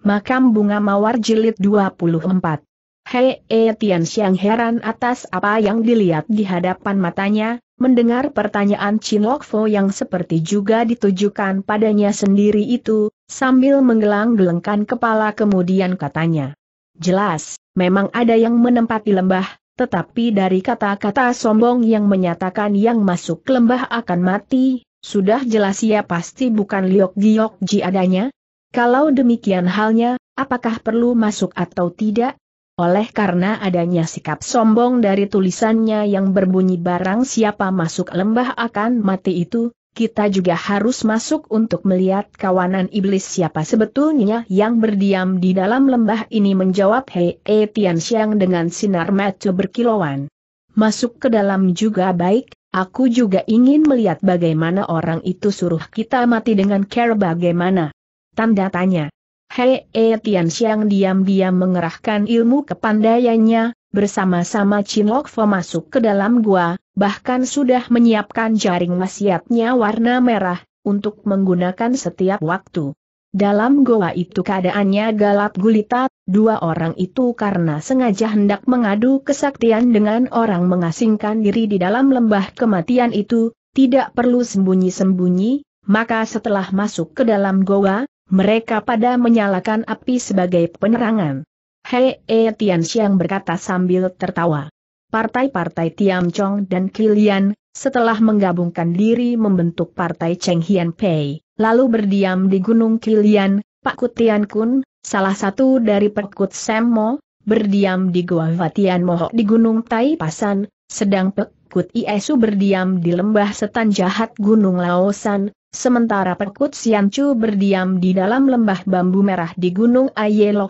Makam Bunga Mawar Jilid 24 Hei e Tian Xiang heran atas apa yang dilihat di hadapan matanya, mendengar pertanyaan Chin Lok Fo yang seperti juga ditujukan padanya sendiri itu, sambil menggelang-gelengkan kepala kemudian katanya. Jelas, memang ada yang menempati lembah, tetapi dari kata-kata sombong yang menyatakan yang masuk lembah akan mati, sudah jelas ia pasti bukan Liok Giok Ji adanya, kalau demikian halnya, apakah perlu masuk atau tidak? Oleh karena adanya sikap sombong dari tulisannya yang berbunyi barang siapa masuk lembah akan mati itu, kita juga harus masuk untuk melihat kawanan iblis siapa sebetulnya yang berdiam di dalam lembah ini menjawab Hei E Tian dengan sinar mata berkilauan. Masuk ke dalam juga baik, aku juga ingin melihat bagaimana orang itu suruh kita mati dengan care bagaimana. Tanda tanya. Hei E Tian Xiang diam-diam mengerahkan ilmu kepandaiannya, bersama-sama Chin Lok Fo masuk ke dalam gua, bahkan sudah menyiapkan jaring wasiatnya warna merah, untuk menggunakan setiap waktu. Dalam goa itu keadaannya galap gulita, dua orang itu karena sengaja hendak mengadu kesaktian dengan orang mengasingkan diri di dalam lembah kematian itu, tidak perlu sembunyi-sembunyi, maka setelah masuk ke dalam goa, mereka pada menyalakan api sebagai penerangan. Hei E Tian Xiang berkata sambil tertawa. Partai-partai Tiam Chong dan Kilian, setelah menggabungkan diri membentuk partai Cheng Hian Pei, lalu berdiam di Gunung Kilian, Pak Kutian Kun, salah satu dari Perkut Semo, berdiam di gua Vatian Moho di Gunung Tai Pasan, sedang Pekut Iesu berdiam di lembah setan jahat Gunung Laosan, Sementara Perkut Siancu berdiam di dalam lembah bambu merah di Gunung Ayelo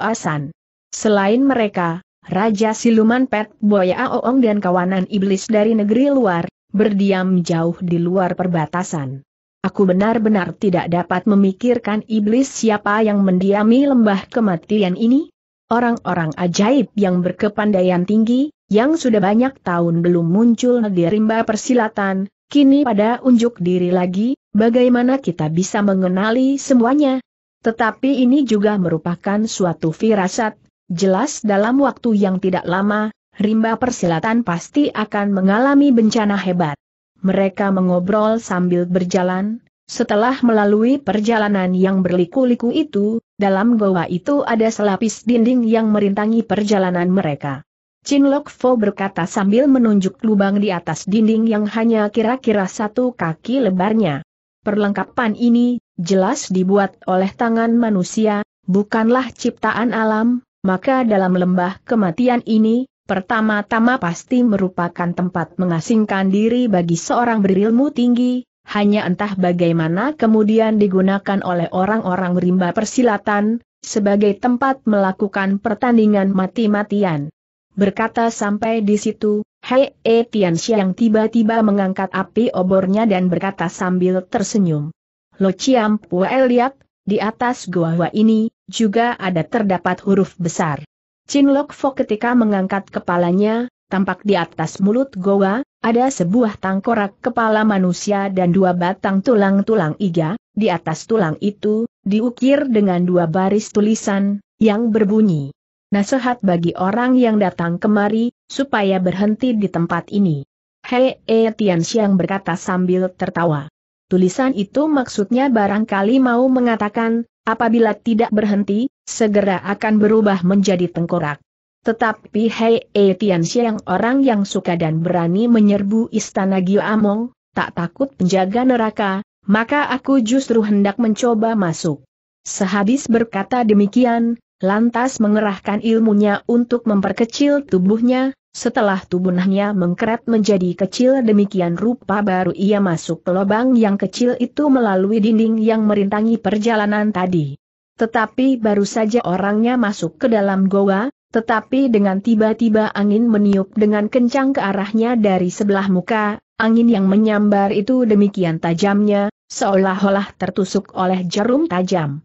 Selain mereka, Raja Siluman Pet Boya Aoong dan kawanan iblis dari negeri luar, berdiam jauh di luar perbatasan. Aku benar-benar tidak dapat memikirkan iblis siapa yang mendiami lembah kematian ini? Orang-orang ajaib yang berkepandaian tinggi, yang sudah banyak tahun belum muncul di rimba persilatan, Kini pada unjuk diri lagi, bagaimana kita bisa mengenali semuanya? Tetapi ini juga merupakan suatu firasat, jelas dalam waktu yang tidak lama, rimba persilatan pasti akan mengalami bencana hebat. Mereka mengobrol sambil berjalan, setelah melalui perjalanan yang berliku-liku itu, dalam goa itu ada selapis dinding yang merintangi perjalanan mereka. Chin Lok Fo berkata sambil menunjuk lubang di atas dinding yang hanya kira-kira satu kaki lebarnya. Perlengkapan ini, jelas dibuat oleh tangan manusia, bukanlah ciptaan alam, maka dalam lembah kematian ini, pertama-tama pasti merupakan tempat mengasingkan diri bagi seorang berilmu tinggi, hanya entah bagaimana kemudian digunakan oleh orang-orang rimba persilatan, sebagai tempat melakukan pertandingan mati-matian berkata sampai di situ, Hei E Tian Xiang tiba-tiba mengangkat api obornya dan berkata sambil tersenyum. Lo Chiam Pue lihat, di atas gua gua ini, juga ada terdapat huruf besar. Chin Lok Fo ketika mengangkat kepalanya, tampak di atas mulut goa, ada sebuah tangkorak kepala manusia dan dua batang tulang-tulang iga, di atas tulang itu, diukir dengan dua baris tulisan, yang berbunyi. Nasihat bagi orang yang datang kemari, supaya berhenti di tempat ini. Hei E Tian Xiang berkata sambil tertawa. Tulisan itu maksudnya barangkali mau mengatakan, apabila tidak berhenti, segera akan berubah menjadi tengkorak. Tetapi Hei E Tian Xiang orang yang suka dan berani menyerbu istana Among, tak takut penjaga neraka, maka aku justru hendak mencoba masuk. Sehabis berkata demikian, lantas mengerahkan ilmunya untuk memperkecil tubuhnya, setelah tubuhnya mengkeret menjadi kecil demikian rupa baru ia masuk ke lubang yang kecil itu melalui dinding yang merintangi perjalanan tadi. Tetapi baru saja orangnya masuk ke dalam goa, tetapi dengan tiba-tiba angin meniup dengan kencang ke arahnya dari sebelah muka, angin yang menyambar itu demikian tajamnya, seolah-olah tertusuk oleh jarum tajam.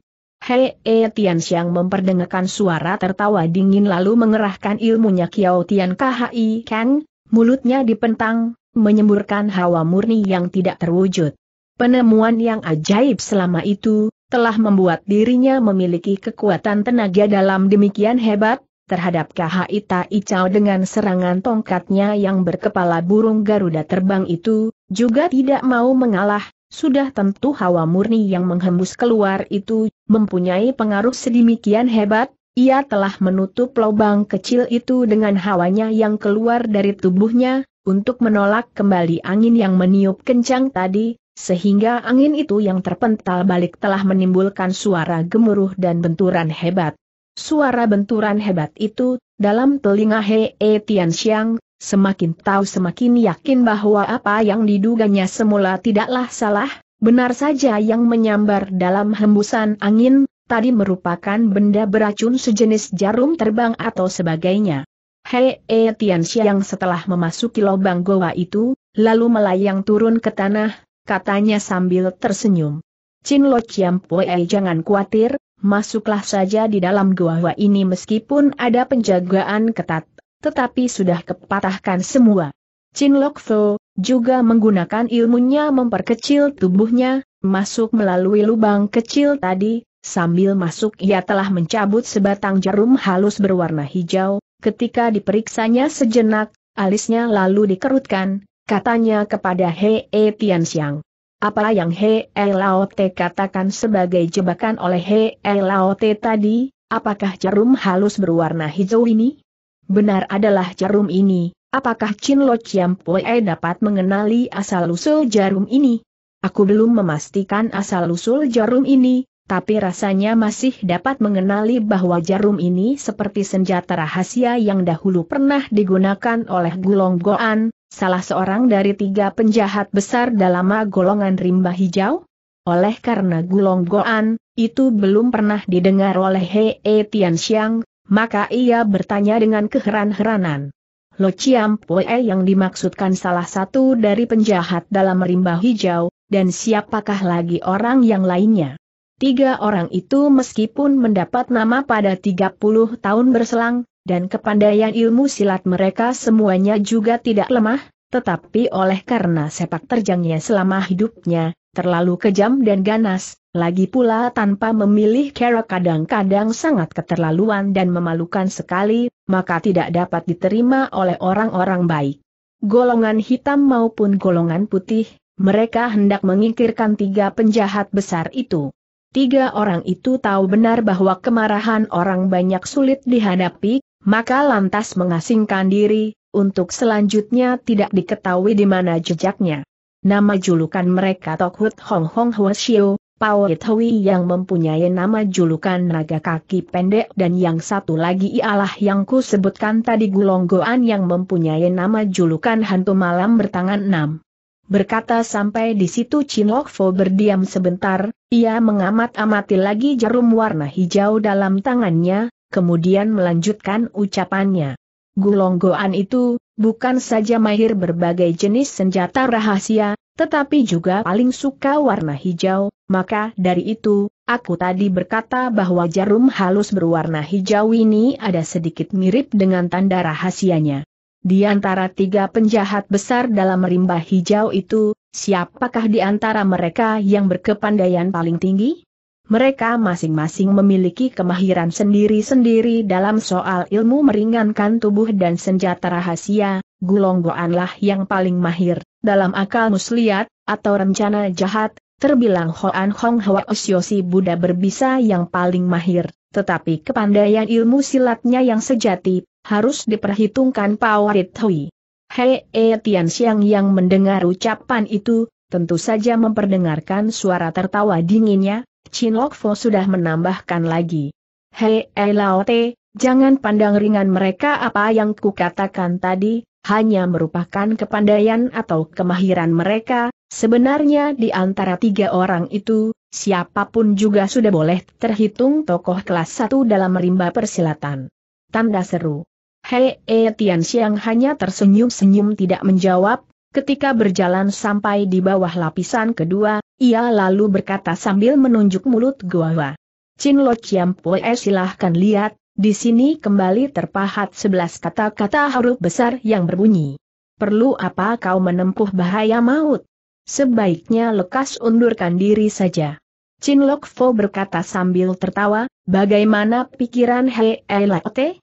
Hei E Tian Xiang memperdengarkan suara tertawa dingin lalu mengerahkan ilmunya Kiao Tian KHI Kang, mulutnya dipentang, menyemburkan hawa murni yang tidak terwujud. Penemuan yang ajaib selama itu, telah membuat dirinya memiliki kekuatan tenaga dalam demikian hebat, terhadap KHI Tai Chao dengan serangan tongkatnya yang berkepala burung Garuda terbang itu, juga tidak mau mengalah, sudah tentu hawa murni yang menghembus keluar itu, mempunyai pengaruh sedemikian hebat, ia telah menutup lubang kecil itu dengan hawanya yang keluar dari tubuhnya, untuk menolak kembali angin yang meniup kencang tadi, sehingga angin itu yang terpental balik telah menimbulkan suara gemuruh dan benturan hebat. Suara benturan hebat itu, dalam telinga Hei Tian Xiang, semakin tahu semakin yakin bahwa apa yang diduganya semula tidaklah salah, benar saja yang menyambar dalam hembusan angin, tadi merupakan benda beracun sejenis jarum terbang atau sebagainya. Hei e Tian setelah memasuki lubang goa itu, lalu melayang turun ke tanah, katanya sambil tersenyum. Chin Lo Chiam Pue jangan khawatir, masuklah saja di dalam goa ini meskipun ada penjagaan ketat tetapi sudah kepatahkan semua. Chin Lok Fo, juga menggunakan ilmunya memperkecil tubuhnya, masuk melalui lubang kecil tadi, Sambil masuk ia telah mencabut sebatang jarum halus berwarna hijau, ketika diperiksanya sejenak, alisnya lalu dikerutkan, katanya kepada He E Tian Xiang. Apa yang He E Lao Te katakan sebagai jebakan oleh He E Lao Te tadi, apakah jarum halus berwarna hijau ini? Benar adalah jarum ini, apakah Chin Lo Chiam Pue dapat mengenali asal-usul jarum ini? Aku belum memastikan asal-usul jarum ini, tapi rasanya masih dapat mengenali bahwa jarum ini seperti senjata rahasia yang dahulu pernah digunakan oleh Gulong Goan, salah seorang dari tiga penjahat besar dalam golongan rimba hijau. Oleh karena Gulong Goan, itu belum pernah didengar oleh Hei e Tian Xiang, maka ia bertanya dengan keheran-heranan. Lo Chiam Pue yang dimaksudkan salah satu dari penjahat dalam rimba hijau, dan siapakah lagi orang yang lainnya? Tiga orang itu meskipun mendapat nama pada 30 tahun berselang, dan kepandaian ilmu silat mereka semuanya juga tidak lemah, tetapi oleh karena sepak terjangnya selama hidupnya, terlalu kejam dan ganas, lagi pula tanpa memilih cara kadang-kadang sangat keterlaluan dan memalukan sekali, maka tidak dapat diterima oleh orang-orang baik. Golongan hitam maupun golongan putih, mereka hendak mengingkirkan tiga penjahat besar itu. Tiga orang itu tahu benar bahwa kemarahan orang banyak sulit dihadapi, maka lantas mengasingkan diri, untuk selanjutnya tidak diketahui di mana jejaknya. Nama julukan mereka Tok Hong Hong Hua Shio, Pao Hui yang mempunyai nama julukan naga kaki pendek dan yang satu lagi ialah yang ku sebutkan tadi Gulonggoan yang mempunyai nama julukan hantu malam bertangan enam. Berkata sampai di situ Chin Lok Fo berdiam sebentar, ia mengamat-amati lagi jarum warna hijau dalam tangannya, kemudian melanjutkan ucapannya. Gulonggoan itu, Bukan saja mahir berbagai jenis senjata rahasia, tetapi juga paling suka warna hijau, maka dari itu, aku tadi berkata bahwa jarum halus berwarna hijau ini ada sedikit mirip dengan tanda rahasianya. Di antara tiga penjahat besar dalam rimba hijau itu, siapakah di antara mereka yang berkepandaian paling tinggi? Mereka masing-masing memiliki kemahiran sendiri-sendiri dalam soal ilmu meringankan tubuh dan senjata rahasia, gulonggoanlah yang paling mahir, dalam akal muslihat, atau rencana jahat, terbilang Hoan Hong Hwa Osyosi Buddha berbisa yang paling mahir, tetapi kepandaian ilmu silatnya yang sejati, harus diperhitungkan Pawarit Hui. Hei E Tian Xiang yang mendengar ucapan itu, tentu saja memperdengarkan suara tertawa dinginnya, Chin Lok Fo sudah menambahkan lagi. Hei eh, Te, jangan pandang ringan mereka apa yang kukatakan tadi, hanya merupakan kepandaian atau kemahiran mereka, sebenarnya di antara tiga orang itu, siapapun juga sudah boleh terhitung tokoh kelas satu dalam rimba persilatan. Tanda seru. Hei E Tian Xiang hanya tersenyum-senyum tidak menjawab, ketika berjalan sampai di bawah lapisan kedua, ia lalu berkata sambil menunjuk mulut gua. Chin Lo Chiam Poe eh, silahkan lihat, di sini kembali terpahat sebelas kata-kata huruf besar yang berbunyi. Perlu apa kau menempuh bahaya maut? Sebaiknya lekas undurkan diri saja. Chin Lok Fo berkata sambil tertawa, bagaimana pikiran Hei Elate? Eh,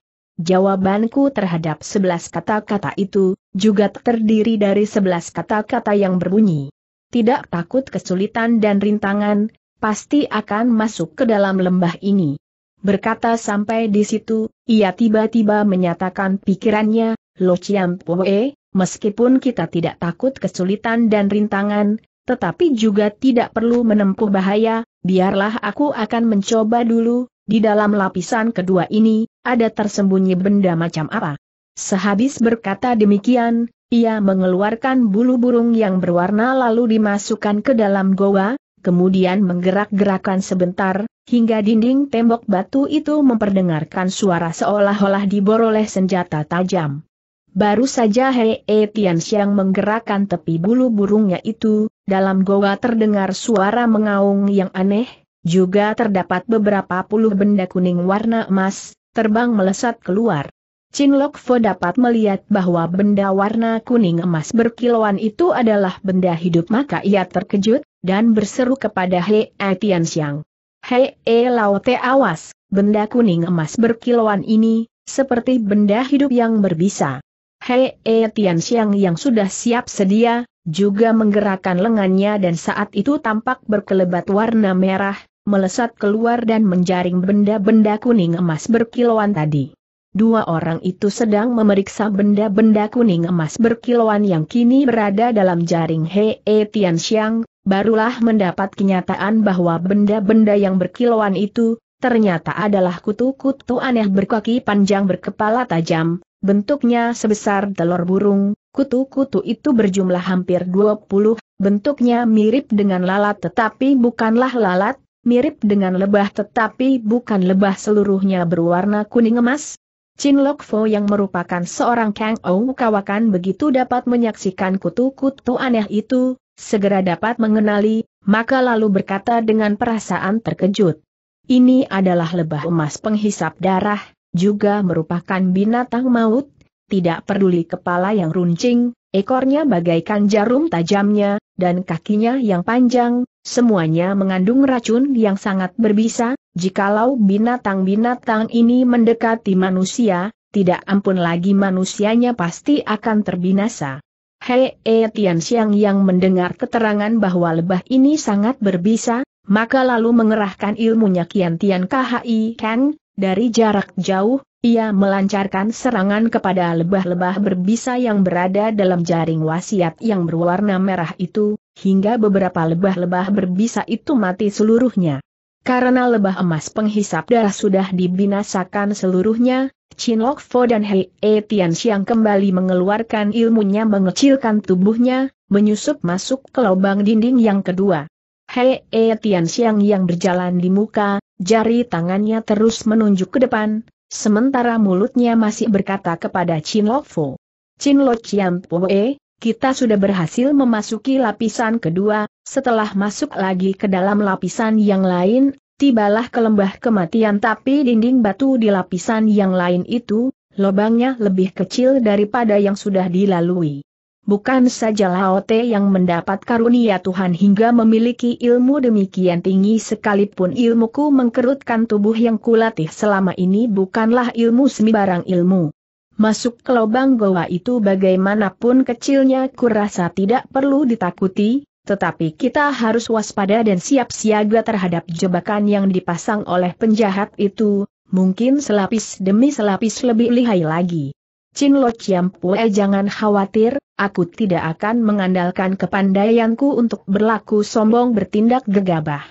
Jawabanku terhadap sebelas kata-kata itu, juga terdiri dari sebelas kata-kata yang berbunyi tidak takut kesulitan dan rintangan, pasti akan masuk ke dalam lembah ini. Berkata sampai di situ, ia tiba-tiba menyatakan pikirannya, Lo Chiam Poe, meskipun kita tidak takut kesulitan dan rintangan, tetapi juga tidak perlu menempuh bahaya, biarlah aku akan mencoba dulu, di dalam lapisan kedua ini, ada tersembunyi benda macam apa. Sehabis berkata demikian, ia mengeluarkan bulu burung yang berwarna lalu dimasukkan ke dalam goa, kemudian menggerak-gerakan sebentar, hingga dinding tembok batu itu memperdengarkan suara seolah-olah diboroleh senjata tajam. Baru saja Hei e Tianxiang menggerakkan tepi bulu burungnya itu, dalam goa terdengar suara mengaung yang aneh, juga terdapat beberapa puluh benda kuning warna emas, terbang melesat keluar. Chin Lok Fo dapat melihat bahwa benda warna kuning emas berkilauan itu adalah benda hidup maka ia terkejut, dan berseru kepada Hei Tian Xiang. Hei E eh, Lao Te awas, benda kuning emas berkilauan ini, seperti benda hidup yang berbisa. Hei E eh, Tian Xiang yang sudah siap sedia, juga menggerakkan lengannya dan saat itu tampak berkelebat warna merah, melesat keluar dan menjaring benda-benda kuning emas berkilauan tadi. Dua orang itu sedang memeriksa benda-benda kuning emas berkilauan yang kini berada dalam jaring Hei -E Tian Xiang, barulah mendapat kenyataan bahwa benda-benda yang berkilauan itu, ternyata adalah kutu-kutu aneh berkaki panjang berkepala tajam, bentuknya sebesar telur burung, kutu-kutu itu berjumlah hampir 20, bentuknya mirip dengan lalat tetapi bukanlah lalat, mirip dengan lebah tetapi bukan lebah seluruhnya berwarna kuning emas, Chin Lok Fo yang merupakan seorang Kang Ou kawakan begitu dapat menyaksikan kutu-kutu aneh itu, segera dapat mengenali, maka lalu berkata dengan perasaan terkejut. Ini adalah lebah emas penghisap darah, juga merupakan binatang maut, tidak peduli kepala yang runcing, ekornya bagaikan jarum tajamnya, dan kakinya yang panjang, semuanya mengandung racun yang sangat berbisa, jikalau binatang-binatang ini mendekati manusia, tidak ampun lagi manusianya pasti akan terbinasa. Hei e Tian Xiang yang mendengar keterangan bahwa lebah ini sangat berbisa, maka lalu mengerahkan ilmunya Kian Tian KHI Kang, dari jarak jauh, ia melancarkan serangan kepada lebah-lebah berbisa yang berada dalam jaring wasiat yang berwarna merah itu, hingga beberapa lebah-lebah berbisa itu mati seluruhnya. Karena lebah emas penghisap darah sudah dibinasakan seluruhnya, Chin Lok Fo dan Hei E Tian Xiang kembali mengeluarkan ilmunya mengecilkan tubuhnya, menyusup masuk ke lubang dinding yang kedua. Hei E Tian Xiang yang berjalan di muka, jari tangannya terus menunjuk ke depan, Sementara mulutnya masih berkata kepada Chin Lo Fu. Chin Lo Chiam Pue, kita sudah berhasil memasuki lapisan kedua, setelah masuk lagi ke dalam lapisan yang lain, tibalah ke lembah kematian tapi dinding batu di lapisan yang lain itu, lobangnya lebih kecil daripada yang sudah dilalui. Bukan saja Laote yang mendapat karunia Tuhan hingga memiliki ilmu demikian tinggi sekalipun ilmuku mengkerutkan tubuh yang kulatih selama ini bukanlah ilmu sembarang ilmu. Masuk ke lubang goa itu bagaimanapun kecilnya kurasa tidak perlu ditakuti, tetapi kita harus waspada dan siap siaga terhadap jebakan yang dipasang oleh penjahat itu, mungkin selapis demi selapis lebih lihai lagi. Chin Lo Chiam Pue jangan khawatir, aku tidak akan mengandalkan kepandaianku untuk berlaku sombong bertindak gegabah.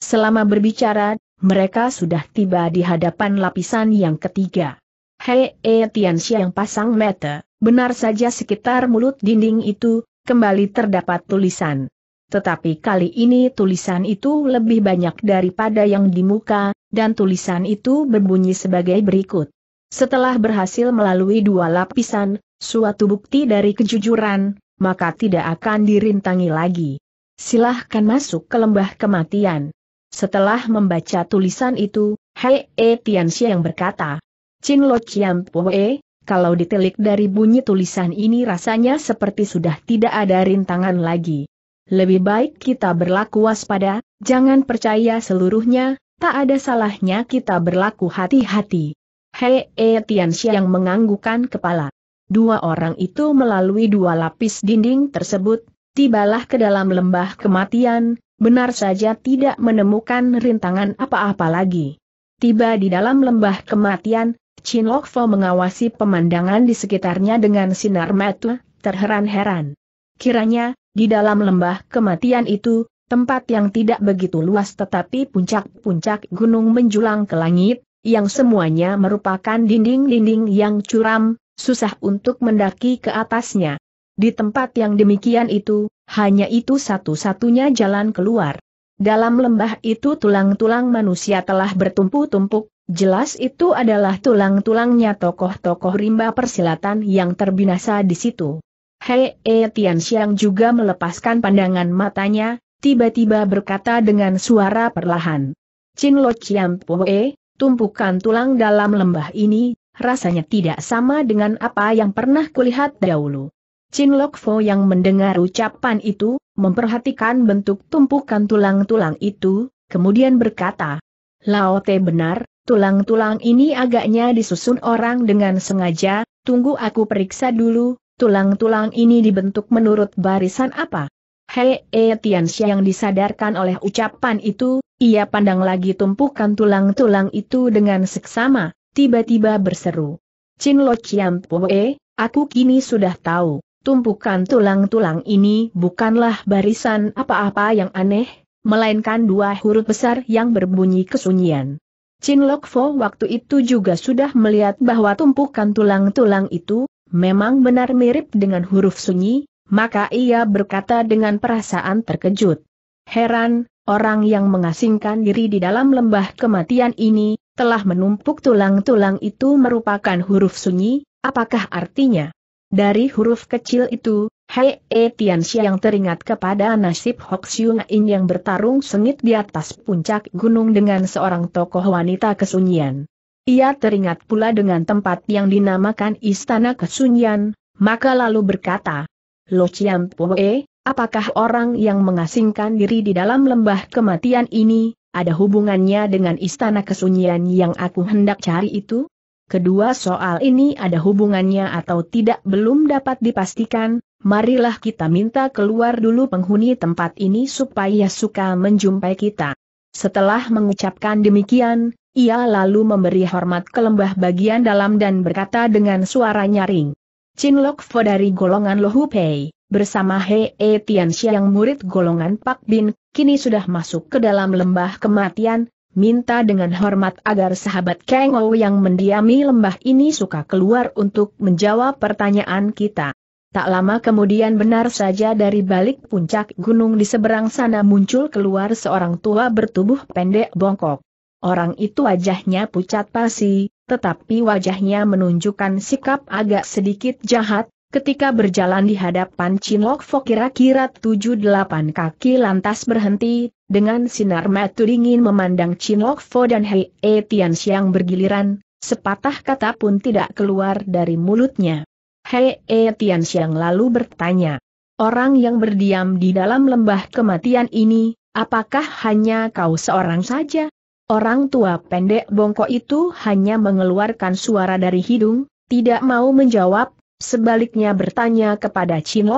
Selama berbicara, mereka sudah tiba di hadapan lapisan yang ketiga. Hei E Tian Xiang pasang mata, benar saja sekitar mulut dinding itu, kembali terdapat tulisan. Tetapi kali ini tulisan itu lebih banyak daripada yang di muka, dan tulisan itu berbunyi sebagai berikut. Setelah berhasil melalui dua lapisan, suatu bukti dari kejujuran, maka tidak akan dirintangi lagi. Silahkan masuk ke lembah kematian. Setelah membaca tulisan itu, Hei E yang berkata, Chin Lo Chiam Poe, kalau ditelik dari bunyi tulisan ini rasanya seperti sudah tidak ada rintangan lagi. Lebih baik kita berlaku waspada, jangan percaya seluruhnya, tak ada salahnya kita berlaku hati-hati. Hei E Tianxia yang menganggukan kepala. Dua orang itu melalui dua lapis dinding tersebut, tibalah ke dalam lembah kematian, benar saja tidak menemukan rintangan apa-apa lagi. Tiba di dalam lembah kematian, Chin Lok mengawasi pemandangan di sekitarnya dengan sinar mata, terheran-heran. Kiranya, di dalam lembah kematian itu, tempat yang tidak begitu luas tetapi puncak-puncak gunung menjulang ke langit, yang semuanya merupakan dinding-dinding yang curam, susah untuk mendaki ke atasnya. Di tempat yang demikian itu, hanya itu satu-satunya jalan keluar. Dalam lembah itu tulang-tulang manusia telah bertumpu-tumpuk, jelas itu adalah tulang-tulangnya tokoh-tokoh rimba persilatan yang terbinasa di situ. Hei E Tian juga melepaskan pandangan matanya, tiba-tiba berkata dengan suara perlahan. Chin Lo Chiam Poe, Tumpukan tulang dalam lembah ini, rasanya tidak sama dengan apa yang pernah kulihat dahulu. Chin Lok Fo yang mendengar ucapan itu, memperhatikan bentuk tumpukan tulang-tulang itu, kemudian berkata, Lao Te benar, tulang-tulang ini agaknya disusun orang dengan sengaja, tunggu aku periksa dulu, tulang-tulang ini dibentuk menurut barisan apa. Hei eh, Tian yang disadarkan oleh ucapan itu, ia pandang lagi tumpukan tulang-tulang itu dengan seksama, tiba-tiba berseru. Chin Lo Chiam Poe, eh, aku kini sudah tahu, tumpukan tulang-tulang ini bukanlah barisan apa-apa yang aneh, melainkan dua huruf besar yang berbunyi kesunyian. Chin Lok Fo waktu itu juga sudah melihat bahwa tumpukan tulang-tulang itu, memang benar mirip dengan huruf sunyi, maka ia berkata dengan perasaan terkejut. Heran, orang yang mengasingkan diri di dalam lembah kematian ini, telah menumpuk tulang-tulang itu merupakan huruf sunyi, apakah artinya? Dari huruf kecil itu, Hei E Tianxia yang teringat kepada nasib Hok In yang bertarung sengit di atas puncak gunung dengan seorang tokoh wanita kesunyian. Ia teringat pula dengan tempat yang dinamakan Istana Kesunyian, maka lalu berkata, Lo Chiam Poe, eh? apakah orang yang mengasingkan diri di dalam lembah kematian ini, ada hubungannya dengan istana kesunyian yang aku hendak cari itu? Kedua soal ini ada hubungannya atau tidak belum dapat dipastikan, marilah kita minta keluar dulu penghuni tempat ini supaya suka menjumpai kita. Setelah mengucapkan demikian, ia lalu memberi hormat ke lembah bagian dalam dan berkata dengan suara nyaring. Chin Lok Fo dari golongan Lohu Pei, bersama He E Tian yang murid golongan Pak Bin, kini sudah masuk ke dalam lembah kematian, minta dengan hormat agar sahabat Kang Ou yang mendiami lembah ini suka keluar untuk menjawab pertanyaan kita. Tak lama kemudian benar saja dari balik puncak gunung di seberang sana muncul keluar seorang tua bertubuh pendek bongkok. Orang itu wajahnya pucat pasi, tetapi wajahnya menunjukkan sikap agak sedikit jahat, ketika berjalan di hadapan Chin Lok Fo kira-kira 7-8 kaki lantas berhenti, dengan sinar mata dingin memandang Chin Lok Fo dan Hei E Tian Siang bergiliran, sepatah kata pun tidak keluar dari mulutnya. Hei E Tian Siang lalu bertanya, orang yang berdiam di dalam lembah kematian ini, apakah hanya kau seorang saja? Orang tua pendek bongkok itu hanya mengeluarkan suara dari hidung, tidak mau menjawab, sebaliknya bertanya kepada Chin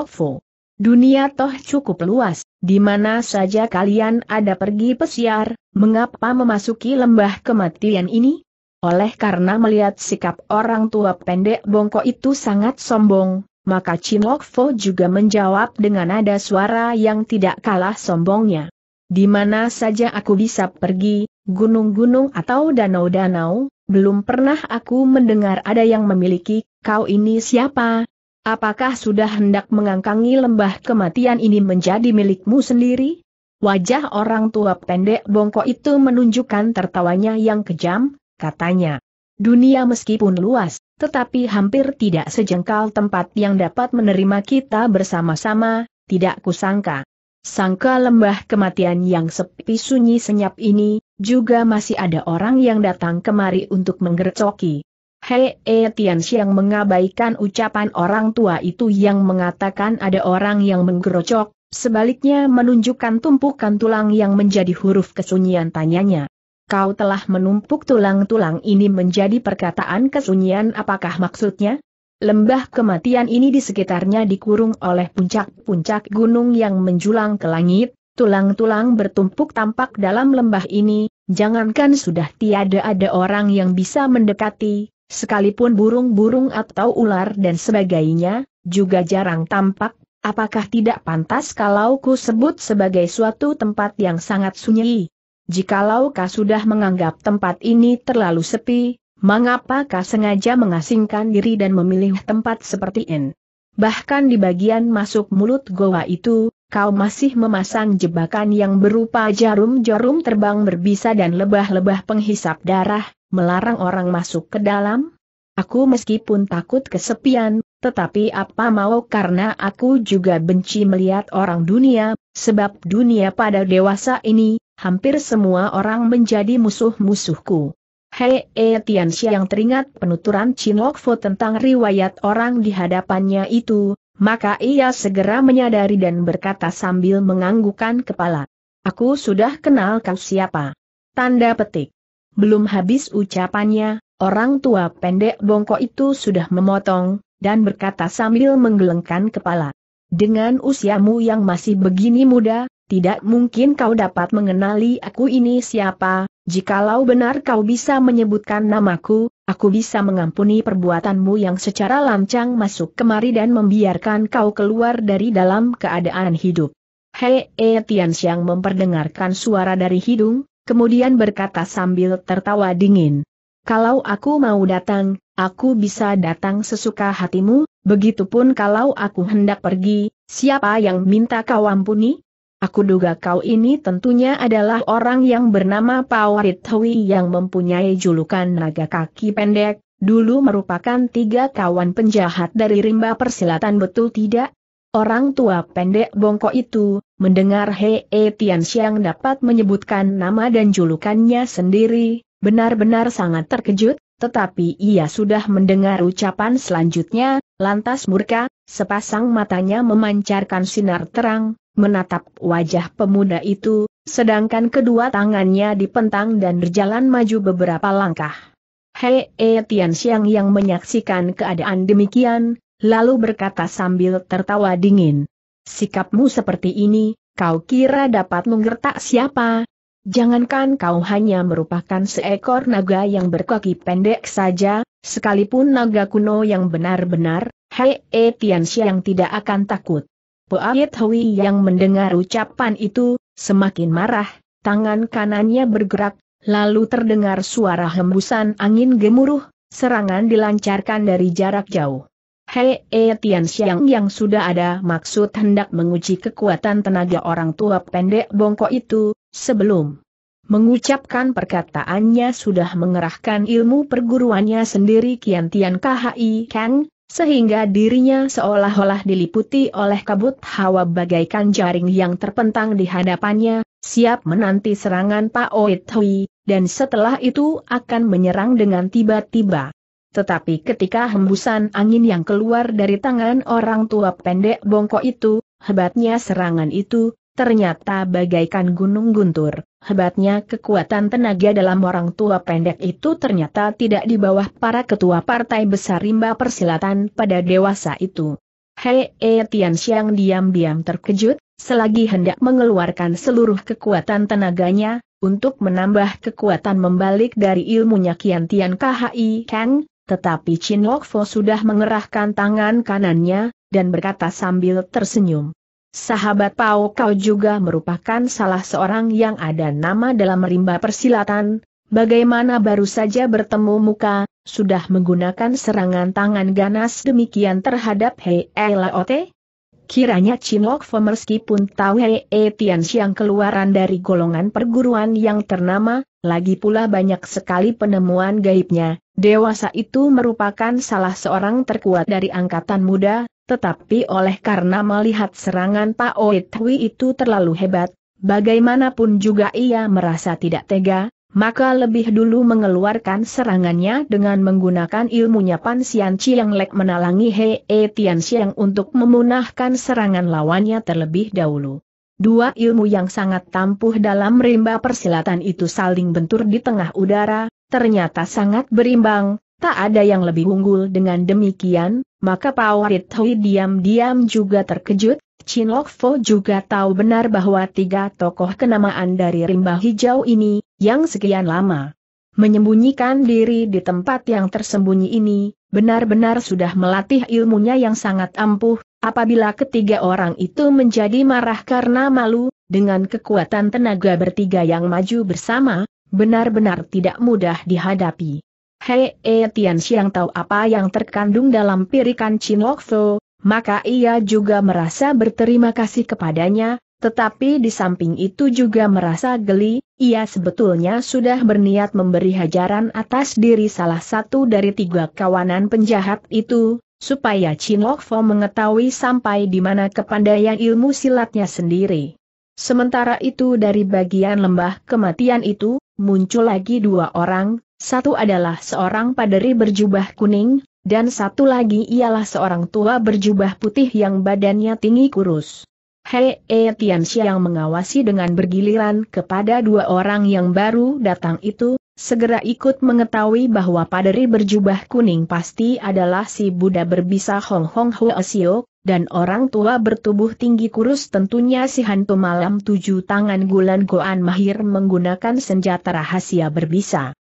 Dunia toh cukup luas, di mana saja kalian ada pergi pesiar, mengapa memasuki lembah kematian ini? Oleh karena melihat sikap orang tua pendek bongkok itu sangat sombong, maka Chin Lokfo juga menjawab dengan nada suara yang tidak kalah sombongnya. Di mana saja aku bisa pergi, gunung-gunung atau danau-danau, belum pernah aku mendengar ada yang memiliki, kau ini siapa? Apakah sudah hendak mengangkangi lembah kematian ini menjadi milikmu sendiri? Wajah orang tua pendek bongkok itu menunjukkan tertawanya yang kejam, katanya. Dunia meskipun luas, tetapi hampir tidak sejengkal tempat yang dapat menerima kita bersama-sama, tidak kusangka. Sangka lembah kematian yang sepi sunyi senyap ini, juga masih ada orang yang datang kemari untuk menggercoki. Hei e Tian Xiang mengabaikan ucapan orang tua itu yang mengatakan ada orang yang menggerocok, sebaliknya menunjukkan tumpukan tulang yang menjadi huruf kesunyian tanyanya. Kau telah menumpuk tulang-tulang ini menjadi perkataan kesunyian apakah maksudnya? Lembah kematian ini di sekitarnya dikurung oleh puncak-puncak gunung yang menjulang ke langit, Tulang-tulang bertumpuk tampak dalam lembah ini, jangankan sudah tiada ada orang yang bisa mendekati, sekalipun burung-burung atau ular dan sebagainya, juga jarang tampak, apakah tidak pantas kalau ku sebut sebagai suatu tempat yang sangat sunyi? Jikalau kau sudah menganggap tempat ini terlalu sepi, mengapa kau sengaja mengasingkan diri dan memilih tempat seperti ini? Bahkan di bagian masuk mulut goa itu, kau masih memasang jebakan yang berupa jarum-jarum terbang berbisa dan lebah-lebah penghisap darah, melarang orang masuk ke dalam? Aku meskipun takut kesepian, tetapi apa mau karena aku juga benci melihat orang dunia, sebab dunia pada dewasa ini, hampir semua orang menjadi musuh-musuhku. Hei E Tianxia yang teringat penuturan Chin Fu tentang riwayat orang di hadapannya itu, maka ia segera menyadari dan berkata sambil menganggukan kepala. Aku sudah kenal kau siapa. Tanda petik. Belum habis ucapannya, orang tua pendek bongkok itu sudah memotong, dan berkata sambil menggelengkan kepala. Dengan usiamu yang masih begini muda, tidak mungkin kau dapat mengenali aku ini siapa, jikalau benar kau bisa menyebutkan namaku, Aku bisa mengampuni perbuatanmu yang secara lancang masuk kemari dan membiarkan kau keluar dari dalam keadaan hidup. Hei, e Tian Xiang memperdengarkan suara dari hidung, kemudian berkata sambil tertawa dingin. Kalau aku mau datang, aku bisa datang sesuka hatimu, begitupun kalau aku hendak pergi, siapa yang minta kau ampuni? Aku duga kau ini tentunya adalah orang yang bernama Pawarit Hui yang mempunyai julukan naga kaki pendek, dulu merupakan tiga kawan penjahat dari rimba persilatan betul tidak? Orang tua pendek bongkok itu, mendengar Hei -he e Tian Xiang dapat menyebutkan nama dan julukannya sendiri, benar-benar sangat terkejut, tetapi ia sudah mendengar ucapan selanjutnya, lantas murka, sepasang matanya memancarkan sinar terang, menatap wajah pemuda itu, sedangkan kedua tangannya dipentang dan berjalan maju beberapa langkah. Hei e eh, Tian Xiang yang menyaksikan keadaan demikian, lalu berkata sambil tertawa dingin. Sikapmu seperti ini, kau kira dapat menggertak siapa? Jangankan kau hanya merupakan seekor naga yang berkaki pendek saja, sekalipun naga kuno yang benar-benar, Hei E eh, Tian yang tidak akan takut. Poat Hui yang mendengar ucapan itu, semakin marah, tangan kanannya bergerak, lalu terdengar suara hembusan angin gemuruh, serangan dilancarkan dari jarak jauh. Hei e Tian Xiang yang sudah ada maksud hendak menguji kekuatan tenaga orang tua pendek bongkok itu, sebelum mengucapkan perkataannya sudah mengerahkan ilmu perguruannya sendiri Kian Tian KHI Kang, sehingga dirinya seolah-olah diliputi oleh kabut hawa bagaikan jaring yang terpentang di hadapannya, siap menanti serangan Pak Oit Hui, dan setelah itu akan menyerang dengan tiba-tiba. Tetapi ketika hembusan angin yang keluar dari tangan orang tua pendek bongkok itu, hebatnya serangan itu, ternyata bagaikan gunung guntur. Hebatnya kekuatan tenaga dalam orang tua pendek itu ternyata tidak di bawah para ketua partai besar rimba persilatan pada dewasa itu. Hei E Tian Xiang diam-diam terkejut, selagi hendak mengeluarkan seluruh kekuatan tenaganya, untuk menambah kekuatan membalik dari ilmunya Kian Tian KHI Kang, tetapi Chin Lok Fo sudah mengerahkan tangan kanannya, dan berkata sambil tersenyum. Sahabat Pau Kau juga merupakan salah seorang yang ada nama dalam rimba persilatan, bagaimana baru saja bertemu muka, sudah menggunakan serangan tangan ganas demikian terhadap Hei Elaote? Kiranya Chinlok Fomerski pun tahu Hei e Tian keluaran dari golongan perguruan yang ternama, lagi pula banyak sekali penemuan gaibnya, dewasa itu merupakan salah seorang terkuat dari angkatan muda, tetapi oleh karena melihat serangan Pak Oetwi itu terlalu hebat, bagaimanapun juga ia merasa tidak tega, maka lebih dulu mengeluarkan serangannya dengan menggunakan ilmunya Pan Xian Chiang Lek menalangi He e Tian Xiang untuk memunahkan serangan lawannya terlebih dahulu. Dua ilmu yang sangat tampuh dalam rimba persilatan itu saling bentur di tengah udara, ternyata sangat berimbang, Tak ada yang lebih unggul dengan demikian, maka Pawarit Hui diam-diam juga terkejut, Chin Lok Fo juga tahu benar bahwa tiga tokoh kenamaan dari rimba hijau ini, yang sekian lama menyembunyikan diri di tempat yang tersembunyi ini, benar-benar sudah melatih ilmunya yang sangat ampuh, apabila ketiga orang itu menjadi marah karena malu, dengan kekuatan tenaga bertiga yang maju bersama, benar-benar tidak mudah dihadapi. Hei E eh, Tian Xiang tahu apa yang terkandung dalam pirikan Chin Lokso, maka ia juga merasa berterima kasih kepadanya, tetapi di samping itu juga merasa geli, ia sebetulnya sudah berniat memberi hajaran atas diri salah satu dari tiga kawanan penjahat itu, supaya Chin Lokfo mengetahui sampai di mana kepandaian ilmu silatnya sendiri. Sementara itu dari bagian lembah kematian itu, muncul lagi dua orang, satu adalah seorang paderi berjubah kuning, dan satu lagi ialah seorang tua berjubah putih yang badannya tinggi kurus. Hei E Tianxia yang mengawasi dengan bergiliran kepada dua orang yang baru datang itu, segera ikut mengetahui bahwa paderi berjubah kuning pasti adalah si Buddha berbisa Hong Hong Huasio, dan orang tua bertubuh tinggi kurus tentunya si hantu malam tujuh tangan Gulan Goan Mahir menggunakan senjata rahasia berbisa.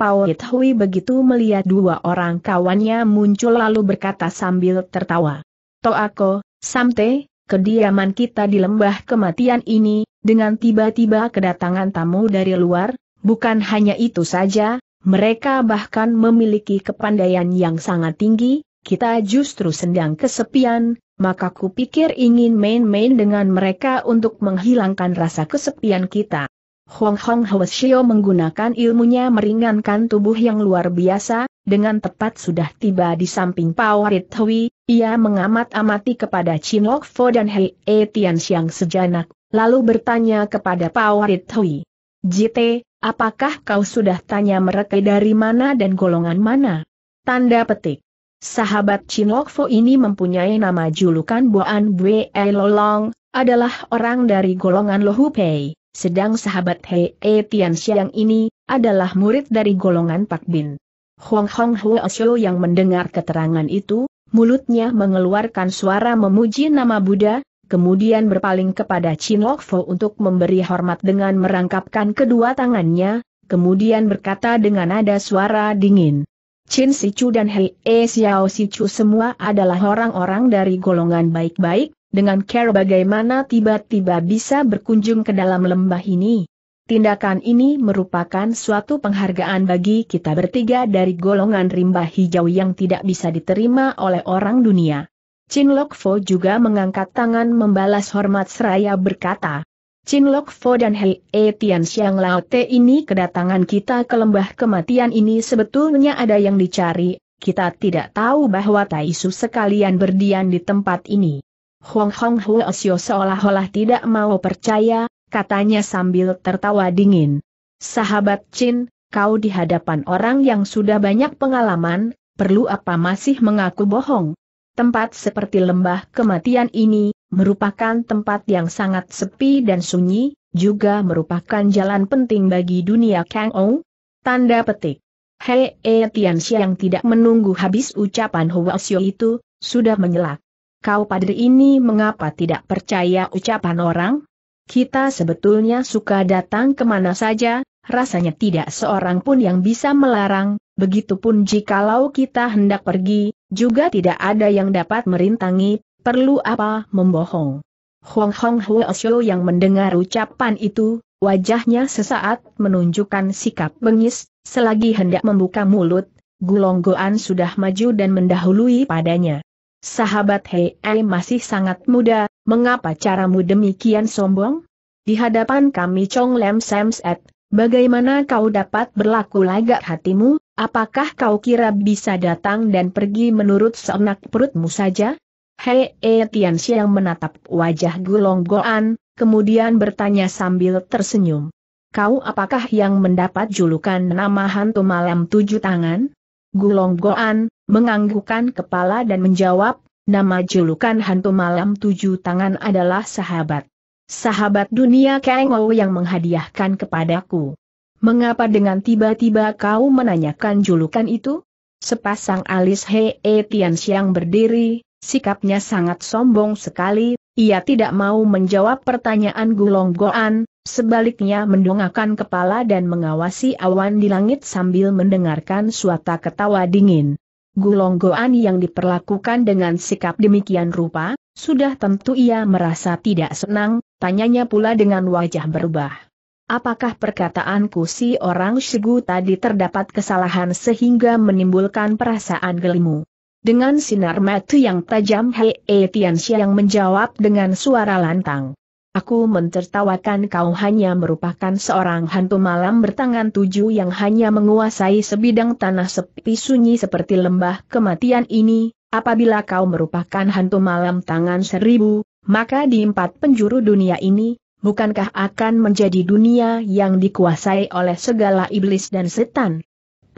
Pao Hui begitu melihat dua orang kawannya muncul lalu berkata sambil tertawa. Toako, Samte, kediaman kita di lembah kematian ini, dengan tiba-tiba kedatangan tamu dari luar, bukan hanya itu saja, mereka bahkan memiliki kepandaian yang sangat tinggi, kita justru sedang kesepian, maka kupikir ingin main-main dengan mereka untuk menghilangkan rasa kesepian kita. Hong Hong Xiao menggunakan ilmunya meringankan tubuh yang luar biasa, dengan tepat sudah tiba di samping Pawarit Hui, ia mengamat-amati kepada Chin Lok Fo dan Hei E Tian Siang sejanak, lalu bertanya kepada Pawarit Hui. JT, apakah kau sudah tanya mereka dari mana dan golongan mana? Tanda petik. Sahabat Chin Lok Fo ini mempunyai nama julukan Boan Bue Lolong, adalah orang dari golongan Lohu Pei. Sedang sahabat Hei E Tian Xiang ini, adalah murid dari golongan Pak Bin. Hong Hong Huo Xiu yang mendengar keterangan itu, mulutnya mengeluarkan suara memuji nama Buddha, kemudian berpaling kepada Chin Lok Fo untuk memberi hormat dengan merangkapkan kedua tangannya, kemudian berkata dengan nada suara dingin. Chin Sichu dan Hei E Xiao Sichu semua adalah orang-orang dari golongan baik-baik, dengan care bagaimana tiba-tiba bisa berkunjung ke dalam lembah ini. Tindakan ini merupakan suatu penghargaan bagi kita bertiga dari golongan rimba hijau yang tidak bisa diterima oleh orang dunia. Chin Lok Fo juga mengangkat tangan membalas hormat seraya berkata, Chin Lok Fo dan Hei E Tian Xiang Lao Te ini kedatangan kita ke lembah kematian ini sebetulnya ada yang dicari, kita tidak tahu bahwa Taisu sekalian berdian di tempat ini. Hong Hong Hua seolah-olah tidak mau percaya, katanya sambil tertawa dingin. Sahabat Chin, kau di hadapan orang yang sudah banyak pengalaman, perlu apa masih mengaku bohong? Tempat seperti lembah kematian ini, merupakan tempat yang sangat sepi dan sunyi, juga merupakan jalan penting bagi dunia Kang Ong. Tanda petik. Hei E yang tidak menunggu habis ucapan Hua Xiu itu, sudah menyelak. Kau padri ini mengapa tidak percaya ucapan orang? Kita sebetulnya suka datang kemana saja, rasanya tidak seorang pun yang bisa melarang, begitupun jikalau kita hendak pergi, juga tidak ada yang dapat merintangi, perlu apa membohong. Hong Hong Huo yang mendengar ucapan itu, wajahnya sesaat menunjukkan sikap bengis, selagi hendak membuka mulut, Gulonggoan sudah maju dan mendahului padanya. Sahabat Hei Ai masih sangat muda, mengapa caramu demikian sombong? Di hadapan kami Chong Lem Sam Set, bagaimana kau dapat berlaku lagak hatimu, apakah kau kira bisa datang dan pergi menurut seenak perutmu saja? Hei E Tian Xiang menatap wajah Gulong Goan, kemudian bertanya sambil tersenyum. Kau apakah yang mendapat julukan nama hantu malam tujuh tangan? Gulong Goan, Menganggukkan kepala dan menjawab, nama julukan hantu malam tujuh tangan adalah sahabat. Sahabat dunia Kengou yang menghadiahkan kepadaku. Mengapa dengan tiba-tiba kau menanyakan julukan itu? Sepasang alis Hei e Tianxiang berdiri, sikapnya sangat sombong sekali, ia tidak mau menjawab pertanyaan Gulong Goan, sebaliknya mendongakkan kepala dan mengawasi awan di langit sambil mendengarkan suara ketawa dingin. Gulonggoan yang diperlakukan dengan sikap demikian rupa, sudah tentu ia merasa tidak senang, tanyanya pula dengan wajah berubah. Apakah perkataanku si orang Shigu tadi terdapat kesalahan sehingga menimbulkan perasaan gelimu? Dengan sinar mata yang tajam Hei e Tianxia yang menjawab dengan suara lantang. Aku mentertawakan kau hanya merupakan seorang hantu malam bertangan tujuh yang hanya menguasai sebidang tanah sepi sunyi seperti lembah kematian ini, apabila kau merupakan hantu malam tangan seribu, maka di empat penjuru dunia ini, bukankah akan menjadi dunia yang dikuasai oleh segala iblis dan setan?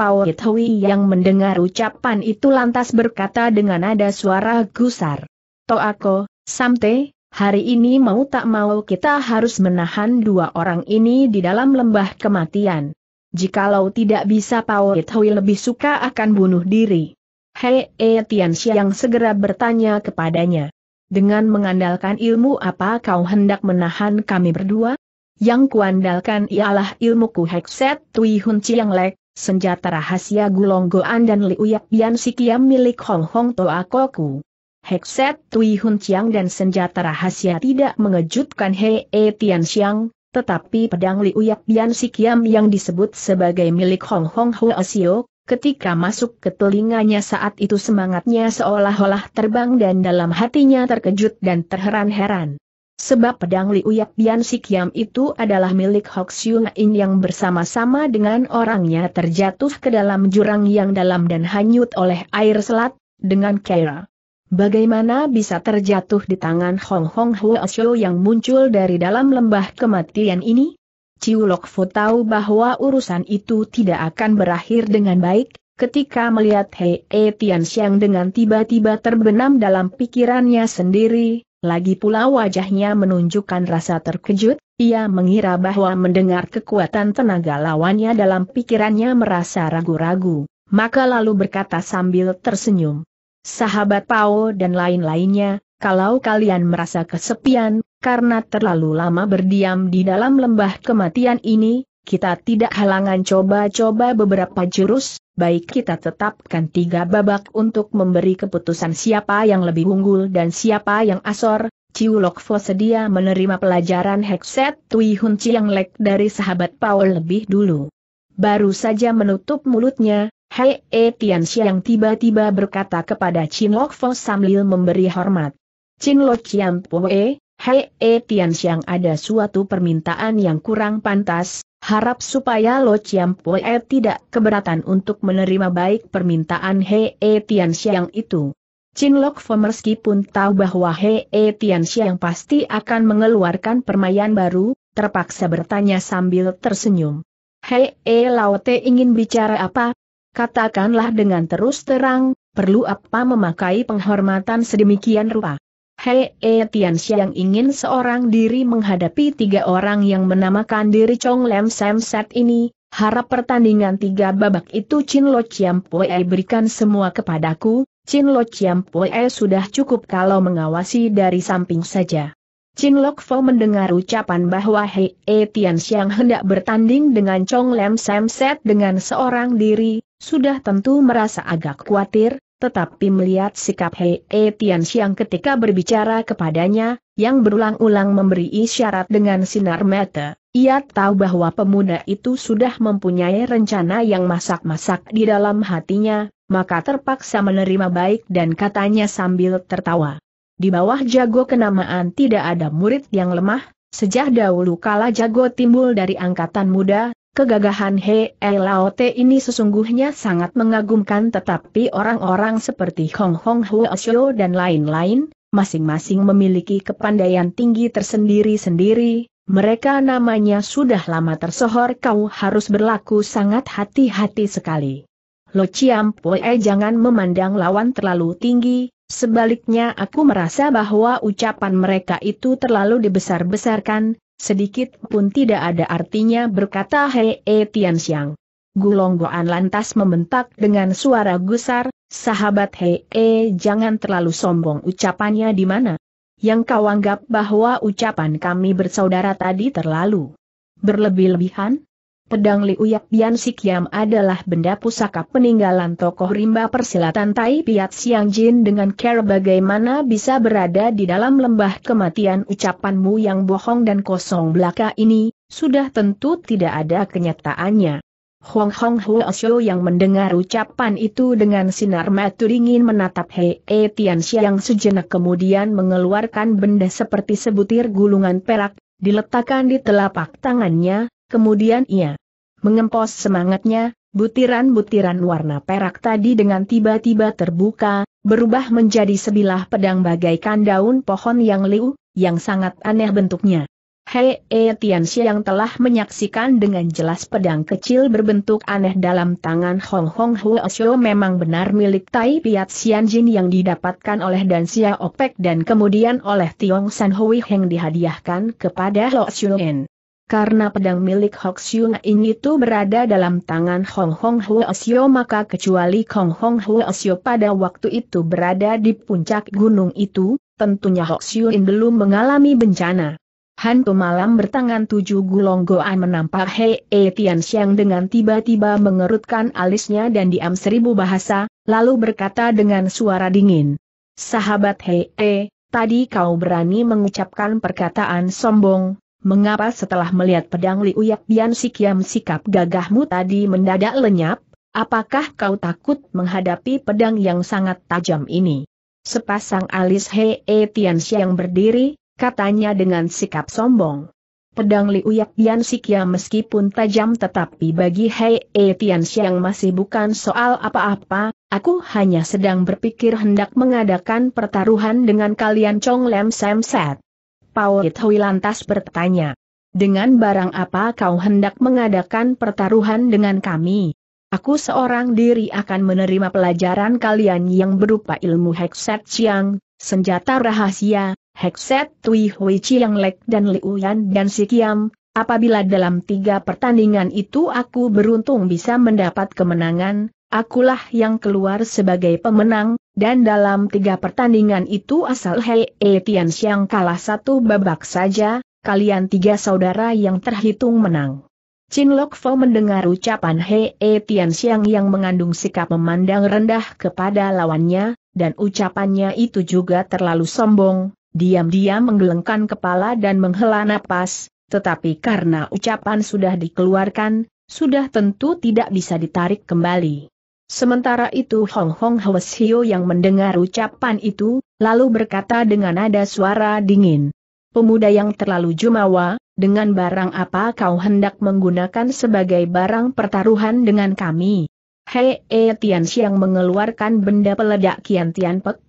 Pao Hui yang mendengar ucapan itu lantas berkata dengan nada suara gusar. Toako, Samte, Hari ini mau tak mau kita harus menahan dua orang ini di dalam lembah kematian. Jikalau tidak bisa Pao Hui lebih suka akan bunuh diri. Hei E Tian yang segera bertanya kepadanya. Dengan mengandalkan ilmu apa kau hendak menahan kami berdua? Yang kuandalkan ialah ilmuku Hekset Tui Hun Chiang Lek, senjata rahasia Goan dan Liuyak Bian Sikiam milik Hong Hong Koku. Hekset Tui Hun Chiang dan senjata rahasia tidak mengejutkan Hei E Tian Xiang, tetapi pedang Liu Yak Bian Sikiam yang disebut sebagai milik Hong Hong Huo Sio, ketika masuk ke telinganya saat itu semangatnya seolah-olah terbang dan dalam hatinya terkejut dan terheran-heran. Sebab pedang Liu Yak Bian Sikiam itu adalah milik Hok Xiu In yang bersama-sama dengan orangnya terjatuh ke dalam jurang yang dalam dan hanyut oleh air selat, dengan Kaira. Bagaimana bisa terjatuh di tangan Hong Hong Huo Xiu yang muncul dari dalam lembah kematian ini? Ciu Lok Fu tahu bahwa urusan itu tidak akan berakhir dengan baik, ketika melihat Hei E Tian Xiang dengan tiba-tiba terbenam dalam pikirannya sendiri, lagi pula wajahnya menunjukkan rasa terkejut, ia mengira bahwa mendengar kekuatan tenaga lawannya dalam pikirannya merasa ragu-ragu, maka lalu berkata sambil tersenyum sahabat Pao dan lain-lainnya, kalau kalian merasa kesepian, karena terlalu lama berdiam di dalam lembah kematian ini, kita tidak halangan coba-coba beberapa jurus, baik kita tetapkan tiga babak untuk memberi keputusan siapa yang lebih unggul dan siapa yang asor, Lok Fo sedia menerima pelajaran Hekset Tui Hun Chiang Lek dari sahabat Paul lebih dulu. Baru saja menutup mulutnya, Hei E eh Tian Xiang tiba-tiba berkata kepada Chin Lok Fo sambil memberi hormat. Chin Lok Chiam E, Hei E eh Tian Xiang ada suatu permintaan yang kurang pantas, harap supaya Lo Chiam E tidak keberatan untuk menerima baik permintaan Hei E eh Tian Xiang itu. Chin Lok Fo meskipun tahu bahwa Hei E Tian Xiang pasti akan mengeluarkan permainan baru, terpaksa bertanya sambil tersenyum. Hei E Lao Te ingin bicara apa? Katakanlah dengan terus terang, perlu apa memakai penghormatan sedemikian rupa. Hei e Tian Xiang ingin seorang diri menghadapi tiga orang yang menamakan diri Chong Lem Sam Set ini, harap pertandingan tiga babak itu Chin Lo Chiam Pue berikan semua kepadaku, Chin Lo Chiam Pue sudah cukup kalau mengawasi dari samping saja. Chin Lok Fo mendengar ucapan bahwa Hei e Tian hendak bertanding dengan Chong Lem Sam Set dengan seorang diri, sudah tentu merasa agak khawatir, tetapi melihat sikap Hei e Tian ketika berbicara kepadanya, yang berulang-ulang memberi isyarat dengan sinar mata, ia tahu bahwa pemuda itu sudah mempunyai rencana yang masak-masak di dalam hatinya, maka terpaksa menerima baik dan katanya sambil tertawa. Di bawah jago kenamaan tidak ada murid yang lemah, sejak dahulu kala jago timbul dari angkatan muda, kegagahan He Laote ini sesungguhnya sangat mengagumkan tetapi orang-orang seperti Hong Hong Huo Xiu dan lain-lain, masing-masing memiliki kepandaian tinggi tersendiri-sendiri, mereka namanya sudah lama tersohor kau harus berlaku sangat hati-hati sekali. Lo Chiam jangan memandang lawan terlalu tinggi, Sebaliknya aku merasa bahwa ucapan mereka itu terlalu dibesar-besarkan, sedikit pun tidak ada artinya berkata Hei e Tian Xiang. Goan lantas membentak dengan suara gusar, sahabat Hei e, jangan terlalu sombong ucapannya di mana. Yang kau anggap bahwa ucapan kami bersaudara tadi terlalu berlebih-lebihan? Pedang Liuyak Bian Sikiam adalah benda pusaka peninggalan tokoh rimba persilatan Tai Piat Siang Jin dengan cara bagaimana bisa berada di dalam lembah kematian ucapanmu yang bohong dan kosong belaka ini, sudah tentu tidak ada kenyataannya. Huang Hong Huo Xiu yang mendengar ucapan itu dengan sinar mata dingin menatap Hei e Tian Xiang sejenak kemudian mengeluarkan benda seperti sebutir gulungan perak, diletakkan di telapak tangannya, kemudian ia Mengempos semangatnya, butiran-butiran warna perak tadi dengan tiba-tiba terbuka, berubah menjadi sebilah pedang bagaikan daun pohon yang liu, yang sangat aneh bentuknya. Hei E Tianxi yang telah menyaksikan dengan jelas pedang kecil berbentuk aneh dalam tangan Hong Hong Huo Xiu memang benar milik Tai Piat Xian Jin yang didapatkan oleh Dan Xia Opek dan kemudian oleh Tiong San Hui Heng dihadiahkan kepada Lo Xiu'en karena pedang milik Hok ini tuh itu berada dalam tangan Hong Hong Huo Sio maka kecuali Hong Hong Huo Sio pada waktu itu berada di puncak gunung itu, tentunya Hok Xiong belum mengalami bencana. Hantu malam bertangan tujuh goan menampak Hei E Tian Xiang dengan tiba-tiba mengerutkan alisnya dan diam seribu bahasa, lalu berkata dengan suara dingin. Sahabat Hei E, tadi kau berani mengucapkan perkataan sombong, mengapa setelah melihat pedang Liuyak Bian Sikiam sikap gagahmu tadi mendadak lenyap, apakah kau takut menghadapi pedang yang sangat tajam ini? Sepasang alis Hei e Tianxia yang berdiri, katanya dengan sikap sombong. Pedang Liuyak Bian meskipun tajam tetapi bagi Hei E Tian Xiang masih bukan soal apa-apa, aku hanya sedang berpikir hendak mengadakan pertaruhan dengan kalian Chong Lem Sam Set. Power Itoi lantas bertanya. Dengan barang apa kau hendak mengadakan pertaruhan dengan kami? Aku seorang diri akan menerima pelajaran kalian yang berupa ilmu Hekset Siang, senjata rahasia, Hekset Tui Hui Chiang Lek dan Liuyan dan Sikiam. Apabila dalam tiga pertandingan itu aku beruntung bisa mendapat kemenangan, akulah yang keluar sebagai pemenang, dan dalam tiga pertandingan itu asal Hei e Tian kalah satu babak saja, kalian tiga saudara yang terhitung menang. Chin Lok Fo mendengar ucapan Hei e Tian yang mengandung sikap memandang rendah kepada lawannya, dan ucapannya itu juga terlalu sombong, diam-diam menggelengkan kepala dan menghela napas, tetapi karena ucapan sudah dikeluarkan, sudah tentu tidak bisa ditarik kembali. Sementara itu Hong Hong Hwesio yang mendengar ucapan itu, lalu berkata dengan nada suara dingin. Pemuda yang terlalu jumawa, dengan barang apa kau hendak menggunakan sebagai barang pertaruhan dengan kami? Hei E Tian Xiang mengeluarkan benda peledak Kian Tian Pek,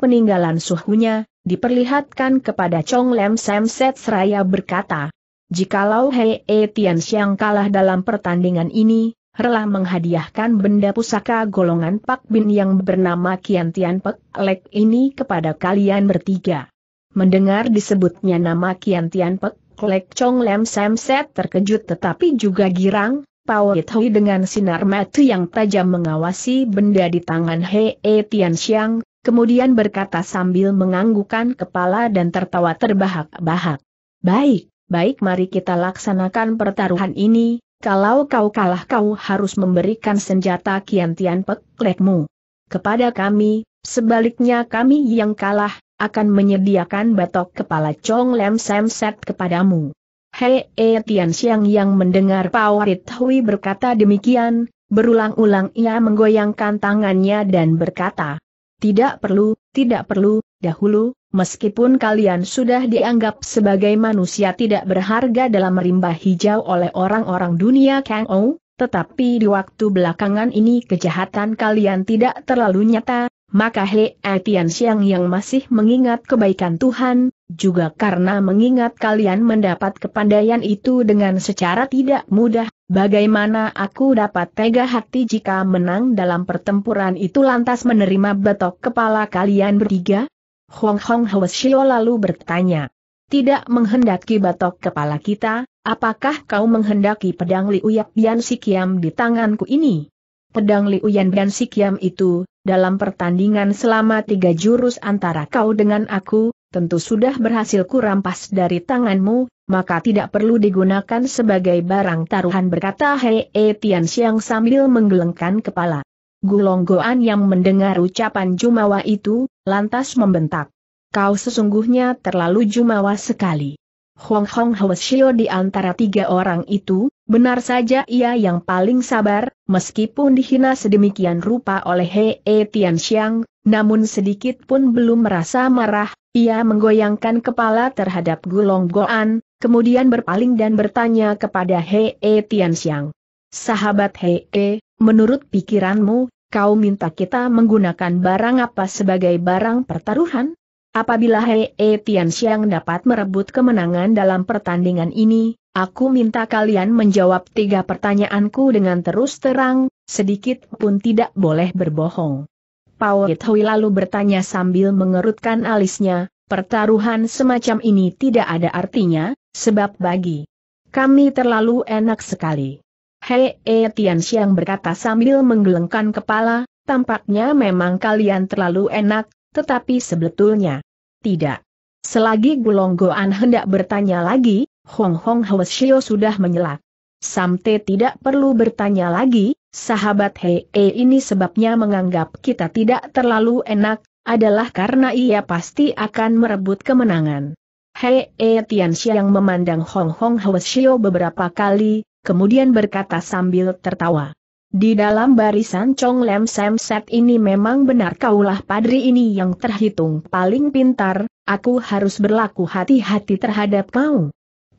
peninggalan suhunya, diperlihatkan kepada Chong Lem Sam Set Seraya berkata, Jikalau Hei E Tian Xiang kalah dalam pertandingan ini, rela menghadiahkan benda pusaka golongan Pak Bin yang bernama Kian Tian Pek Lek ini kepada kalian bertiga. Mendengar disebutnya nama Kian Tian Pek Lek Chong Lem Sam Set terkejut tetapi juga girang, Pao Hui dengan sinar mata yang tajam mengawasi benda di tangan He E Tian Xiang, kemudian berkata sambil menganggukan kepala dan tertawa terbahak-bahak. Baik, baik mari kita laksanakan pertaruhan ini, kalau kau kalah kau harus memberikan senjata Kian Tian Peklekmu. Kepada kami, sebaliknya kami yang kalah, akan menyediakan batok kepala Chong Lem Sam Set kepadamu. Hei E Tian xiang yang mendengar Pawarit Hui berkata demikian, berulang-ulang ia menggoyangkan tangannya dan berkata, Tidak perlu, tidak perlu, dahulu, Meskipun kalian sudah dianggap sebagai manusia tidak berharga dalam rimba hijau oleh orang-orang dunia Kang Ou, tetapi di waktu belakangan ini kejahatan kalian tidak terlalu nyata, maka He Etian Siang yang masih mengingat kebaikan Tuhan, juga karena mengingat kalian mendapat kepandaian itu dengan secara tidak mudah, bagaimana aku dapat tega hati jika menang dalam pertempuran itu lantas menerima betok kepala kalian bertiga? Hong Hong Shio lalu bertanya. Tidak menghendaki batok kepala kita, apakah kau menghendaki pedang Liuyak Bian Sikiam di tanganku ini? Pedang Liuyan Bian Sikiam itu, dalam pertandingan selama tiga jurus antara kau dengan aku, tentu sudah berhasil kurampas dari tanganmu, maka tidak perlu digunakan sebagai barang taruhan berkata Hei e Tian Xiang sambil menggelengkan kepala. Gulonggoan yang mendengar ucapan Jumawa itu, lantas membentak. Kau sesungguhnya terlalu Jumawa sekali. Hong Hong Hwasyo di antara tiga orang itu, benar saja ia yang paling sabar, meskipun dihina sedemikian rupa oleh Hei e Tian Xiang, namun sedikit pun belum merasa marah, ia menggoyangkan kepala terhadap Gulong Goan, kemudian berpaling dan bertanya kepada Hei e Tian Xiang. Sahabat Hei, e, Menurut pikiranmu, kau minta kita menggunakan barang apa sebagai barang pertaruhan? Apabila Hei e Tian dapat merebut kemenangan dalam pertandingan ini, aku minta kalian menjawab tiga pertanyaanku dengan terus terang, sedikit pun tidak boleh berbohong. Pao Hui lalu bertanya sambil mengerutkan alisnya, pertaruhan semacam ini tidak ada artinya, sebab bagi kami terlalu enak sekali. Hei E Tian Xiang berkata sambil menggelengkan kepala, tampaknya memang kalian terlalu enak, tetapi sebetulnya tidak. Selagi Gulonggoan hendak bertanya lagi, Hong Hong Hwasio sudah menyelak. Samte tidak perlu bertanya lagi, sahabat Hei E ini sebabnya menganggap kita tidak terlalu enak, adalah karena ia pasti akan merebut kemenangan. Hei E Tian Xiang memandang Hong Hong Hwasio beberapa kali, kemudian berkata sambil tertawa. Di dalam barisan Chong Lem Sam Set ini memang benar kaulah padri ini yang terhitung paling pintar, aku harus berlaku hati-hati terhadap kau.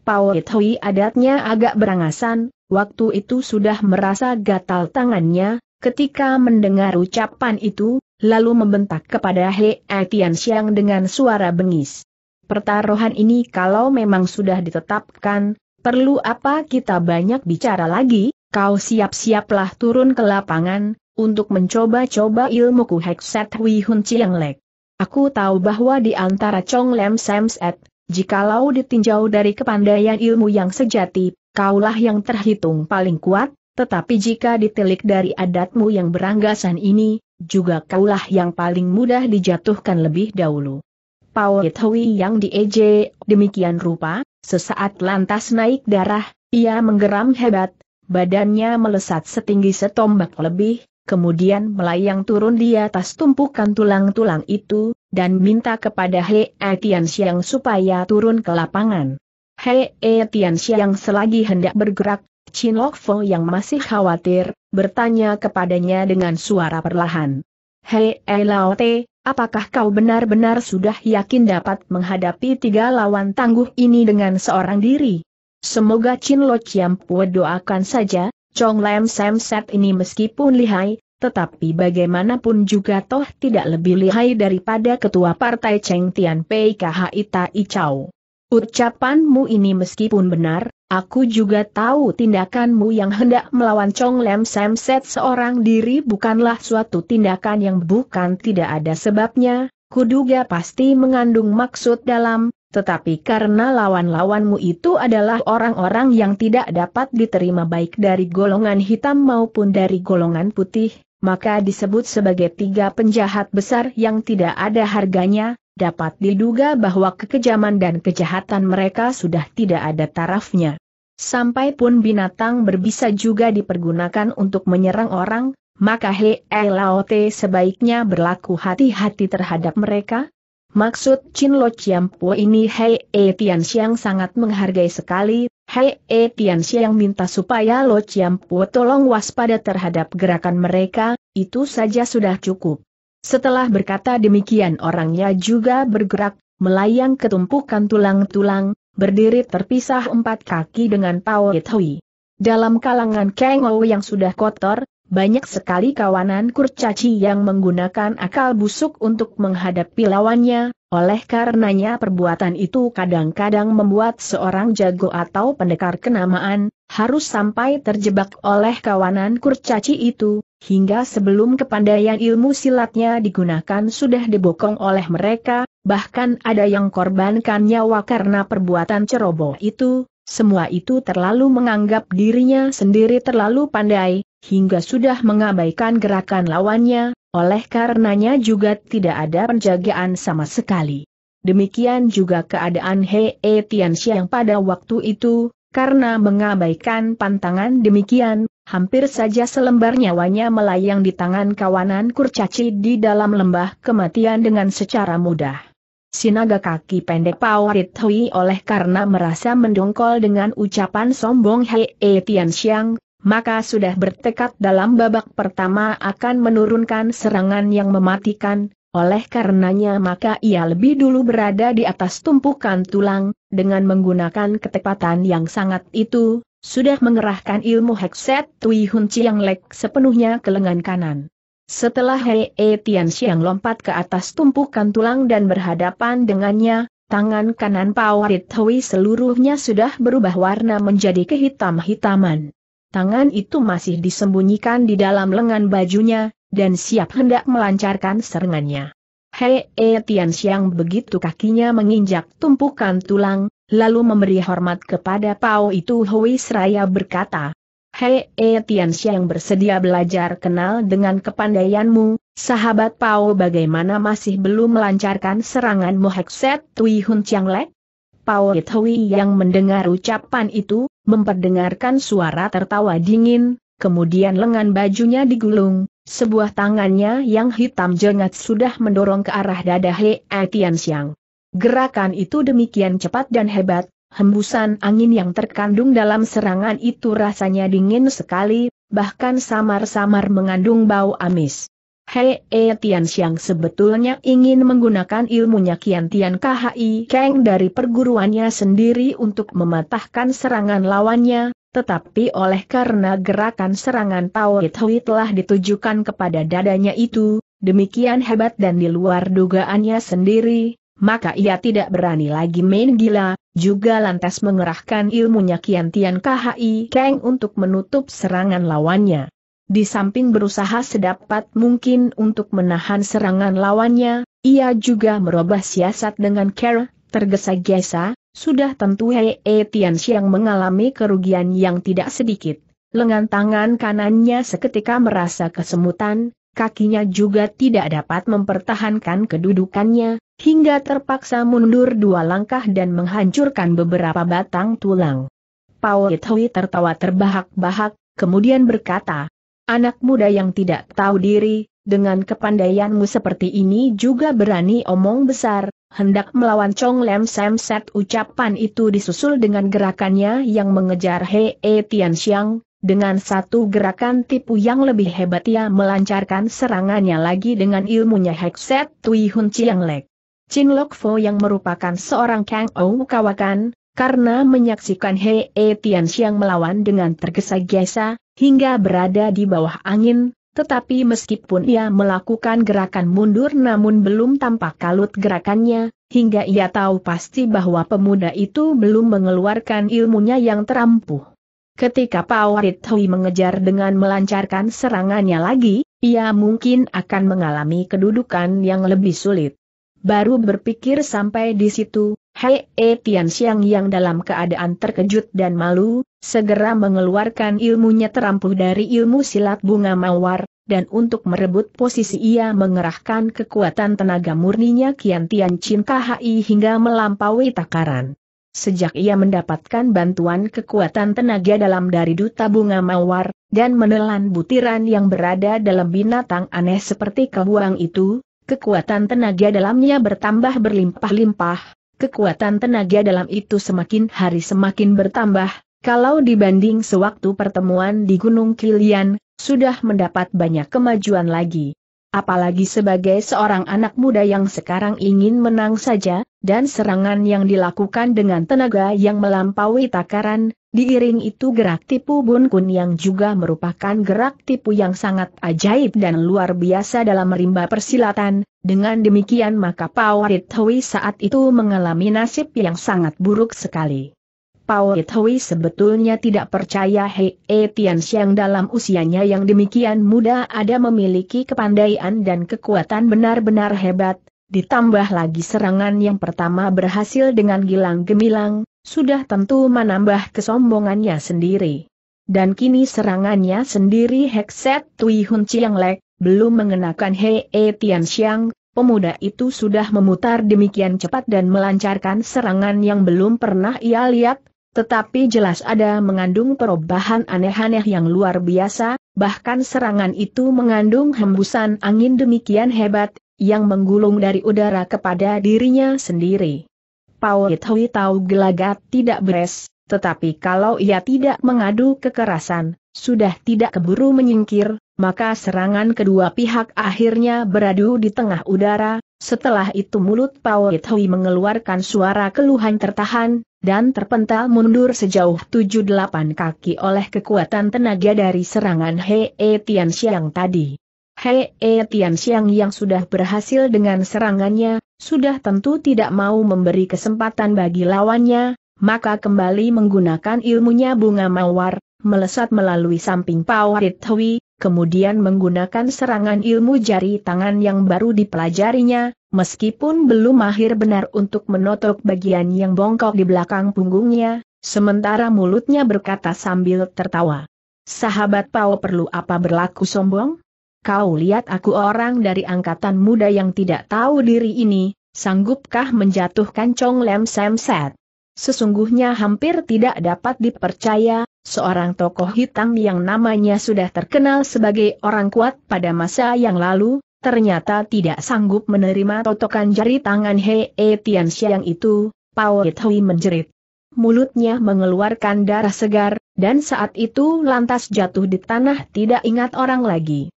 Pao Hui adatnya agak berangasan, waktu itu sudah merasa gatal tangannya, ketika mendengar ucapan itu, lalu membentak kepada He Etian Siang dengan suara bengis. Pertaruhan ini kalau memang sudah ditetapkan, Perlu apa kita banyak bicara lagi, kau siap-siaplah turun ke lapangan, untuk mencoba-coba ilmuku Hekset Hui Hun Chiang Lek. Aku tahu bahwa di antara Chong Lem Samset, jikalau ditinjau dari kepandaian ilmu yang sejati, kaulah yang terhitung paling kuat, tetapi jika ditelik dari adatmu yang beranggasan ini, juga kaulah yang paling mudah dijatuhkan lebih dahulu. Pao Hui yang diejek, demikian rupa, Sesaat lantas naik darah, ia menggeram hebat, badannya melesat setinggi setombak lebih, kemudian melayang turun di atas tumpukan tulang-tulang itu, dan minta kepada He Etian Siang supaya turun ke lapangan. He Etian Siang selagi hendak bergerak, Chin Lok Fo yang masih khawatir, bertanya kepadanya dengan suara perlahan. Hei Lao Te, apakah kau benar-benar sudah yakin dapat menghadapi tiga lawan tangguh ini dengan seorang diri? Semoga Chin Lo Chiam Pue doakan saja, Chong Lam Sam Set ini meskipun lihai, tetapi bagaimanapun juga toh tidak lebih lihai daripada ketua partai Cheng Tian Pei Kha Ita Chau. Ucapanmu ini meskipun benar, Aku juga tahu tindakanmu yang hendak melawan Chong Lem Sam seorang diri bukanlah suatu tindakan yang bukan tidak ada sebabnya, kuduga pasti mengandung maksud dalam, tetapi karena lawan-lawanmu itu adalah orang-orang yang tidak dapat diterima baik dari golongan hitam maupun dari golongan putih, maka disebut sebagai tiga penjahat besar yang tidak ada harganya, dapat diduga bahwa kekejaman dan kejahatan mereka sudah tidak ada tarafnya. Sampai pun binatang berbisa juga dipergunakan untuk menyerang orang, maka He eh, Laote sebaiknya berlaku hati-hati terhadap mereka, Maksud Chin Lo Chiam ini Hei E eh, Tian sangat menghargai sekali, Hei E eh, Tian minta supaya Lo Chiam tolong waspada terhadap gerakan mereka, itu saja sudah cukup. Setelah berkata demikian orangnya juga bergerak, melayang ketumpukan tulang-tulang, berdiri terpisah empat kaki dengan Pao Hui. Dalam kalangan Kengo yang sudah kotor, banyak sekali kawanan kurcaci yang menggunakan akal busuk untuk menghadapi lawannya, oleh karenanya perbuatan itu kadang-kadang membuat seorang jago atau pendekar kenamaan, harus sampai terjebak oleh kawanan kurcaci itu, hingga sebelum kepandaian ilmu silatnya digunakan sudah dibokong oleh mereka, bahkan ada yang korbankan nyawa karena perbuatan ceroboh itu, semua itu terlalu menganggap dirinya sendiri terlalu pandai, hingga sudah mengabaikan gerakan lawannya, oleh karenanya juga tidak ada penjagaan sama sekali. Demikian juga keadaan Hei e Tianxiang pada waktu itu, karena mengabaikan pantangan demikian, hampir saja selembar nyawanya melayang di tangan kawanan kurcaci di dalam lembah kematian dengan secara mudah. Sinaga kaki pendek Pawarit Hui oleh karena merasa mendongkol dengan ucapan sombong Hei e Tian Xiang, maka sudah bertekad dalam babak pertama akan menurunkan serangan yang mematikan, oleh karenanya maka ia lebih dulu berada di atas tumpukan tulang, dengan menggunakan ketepatan yang sangat itu, sudah mengerahkan ilmu Hekset Tui Hun Chiang Lek sepenuhnya ke lengan kanan. Setelah Hei e Tian Xiang lompat ke atas tumpukan tulang dan berhadapan dengannya, tangan kanan Pawarit Hui seluruhnya sudah berubah warna menjadi kehitam-hitaman. Tangan itu masih disembunyikan di dalam lengan bajunya, dan siap hendak melancarkan serangannya. Hei e Tian Xiang begitu kakinya menginjak tumpukan tulang, lalu memberi hormat kepada Pao itu Hui Seraya berkata, Hei E yang bersedia belajar kenal dengan kepandaianmu, sahabat Pao bagaimana masih belum melancarkan seranganmu Hekset Tui Hun Chiang Lek? Pao Hui yang mendengar ucapan itu, memperdengarkan suara tertawa dingin, kemudian lengan bajunya digulung, sebuah tangannya yang hitam jengat sudah mendorong ke arah dada Hei E Tianxiang. Gerakan itu demikian cepat dan hebat, hembusan angin yang terkandung dalam serangan itu rasanya dingin sekali, bahkan samar-samar mengandung bau amis. Hei e Tian Xiang sebetulnya ingin menggunakan ilmunya Kian Tian KHI Kang dari perguruannya sendiri untuk mematahkan serangan lawannya, tetapi oleh karena gerakan serangan Tauhid Hui telah ditujukan kepada dadanya itu, demikian hebat dan di luar dugaannya sendiri, maka ia tidak berani lagi main gila, juga lantas mengerahkan ilmunya Kian Tian KHI Kang untuk menutup serangan lawannya. Di samping berusaha sedapat mungkin untuk menahan serangan lawannya, ia juga merubah siasat dengan care, tergesa-gesa, sudah tentu Hei e Tian Xiang mengalami kerugian yang tidak sedikit. Lengan tangan kanannya seketika merasa kesemutan, kakinya juga tidak dapat mempertahankan kedudukannya, hingga terpaksa mundur dua langkah dan menghancurkan beberapa batang tulang. Pao Itui tertawa terbahak-bahak, kemudian berkata, Anak muda yang tidak tahu diri, dengan kepandaianmu seperti ini juga berani omong besar, hendak melawan Chong Lem Sam Set ucapan itu disusul dengan gerakannya yang mengejar Hei e Tian Xiang, dengan satu gerakan tipu yang lebih hebat ia melancarkan serangannya lagi dengan ilmunya Hekset Tui Hun Chiang Lek. Chin Lok Fo yang merupakan seorang Kang Ou kawakan, karena menyaksikan Hei E Tian Xiang melawan dengan tergesa-gesa, hingga berada di bawah angin, tetapi meskipun ia melakukan gerakan mundur namun belum tampak kalut gerakannya, hingga ia tahu pasti bahwa pemuda itu belum mengeluarkan ilmunya yang terampuh. Ketika Pawarit Hui mengejar dengan melancarkan serangannya lagi, ia mungkin akan mengalami kedudukan yang lebih sulit. Baru berpikir sampai di situ, Hei E Tian Xiang yang dalam keadaan terkejut dan malu, segera mengeluarkan ilmunya terampuh dari ilmu silat bunga mawar, dan untuk merebut posisi ia mengerahkan kekuatan tenaga murninya Kian Tian Chin KHI hingga melampaui takaran. Sejak ia mendapatkan bantuan kekuatan tenaga dalam dari Duta Bunga Mawar, dan menelan butiran yang berada dalam binatang aneh seperti kebuang itu, kekuatan tenaga dalamnya bertambah berlimpah-limpah, kekuatan tenaga dalam itu semakin hari semakin bertambah, kalau dibanding sewaktu pertemuan di Gunung Kilian, sudah mendapat banyak kemajuan lagi apalagi sebagai seorang anak muda yang sekarang ingin menang saja, dan serangan yang dilakukan dengan tenaga yang melampaui takaran, diiring itu gerak tipu Bun Kun yang juga merupakan gerak tipu yang sangat ajaib dan luar biasa dalam merimba persilatan, dengan demikian maka Pawarit Hui saat itu mengalami nasib yang sangat buruk sekali. Pao Hui sebetulnya tidak percaya Hei e Tian dalam usianya yang demikian muda ada memiliki kepandaian dan kekuatan benar-benar hebat, ditambah lagi serangan yang pertama berhasil dengan gilang gemilang, sudah tentu menambah kesombongannya sendiri. Dan kini serangannya sendiri Hekset Tui Hun Chiang Lek, belum mengenakan Hei e Tian Pemuda itu sudah memutar demikian cepat dan melancarkan serangan yang belum pernah ia lihat, tetapi jelas ada mengandung perubahan aneh-aneh yang luar biasa, bahkan serangan itu mengandung hembusan angin demikian hebat, yang menggulung dari udara kepada dirinya sendiri. Pao Hui tahu gelagat tidak beres, tetapi kalau ia tidak mengadu kekerasan, sudah tidak keburu menyingkir, maka serangan kedua pihak akhirnya beradu di tengah udara, setelah itu mulut Pao Hui mengeluarkan suara keluhan tertahan, dan terpental mundur sejauh 7-8 kaki oleh kekuatan tenaga dari serangan Hei -E Tian Xiang tadi. Hei -E Tian Xiang yang sudah berhasil dengan serangannya, sudah tentu tidak mau memberi kesempatan bagi lawannya, maka kembali menggunakan ilmunya bunga mawar, melesat melalui samping Pawarit Hui, kemudian menggunakan serangan ilmu jari tangan yang baru dipelajarinya, Meskipun belum mahir benar untuk menotok bagian yang bongkok di belakang punggungnya, sementara mulutnya berkata sambil tertawa. Sahabat Pao perlu apa berlaku sombong? Kau lihat aku orang dari angkatan muda yang tidak tahu diri ini, sanggupkah menjatuhkan Chong Lem Sam Set? Sesungguhnya hampir tidak dapat dipercaya, seorang tokoh hitam yang namanya sudah terkenal sebagai orang kuat pada masa yang lalu, ternyata tidak sanggup menerima totokan jari tangan Hei e Tian Xiang itu, Pao Hui menjerit. Mulutnya mengeluarkan darah segar, dan saat itu lantas jatuh di tanah tidak ingat orang lagi.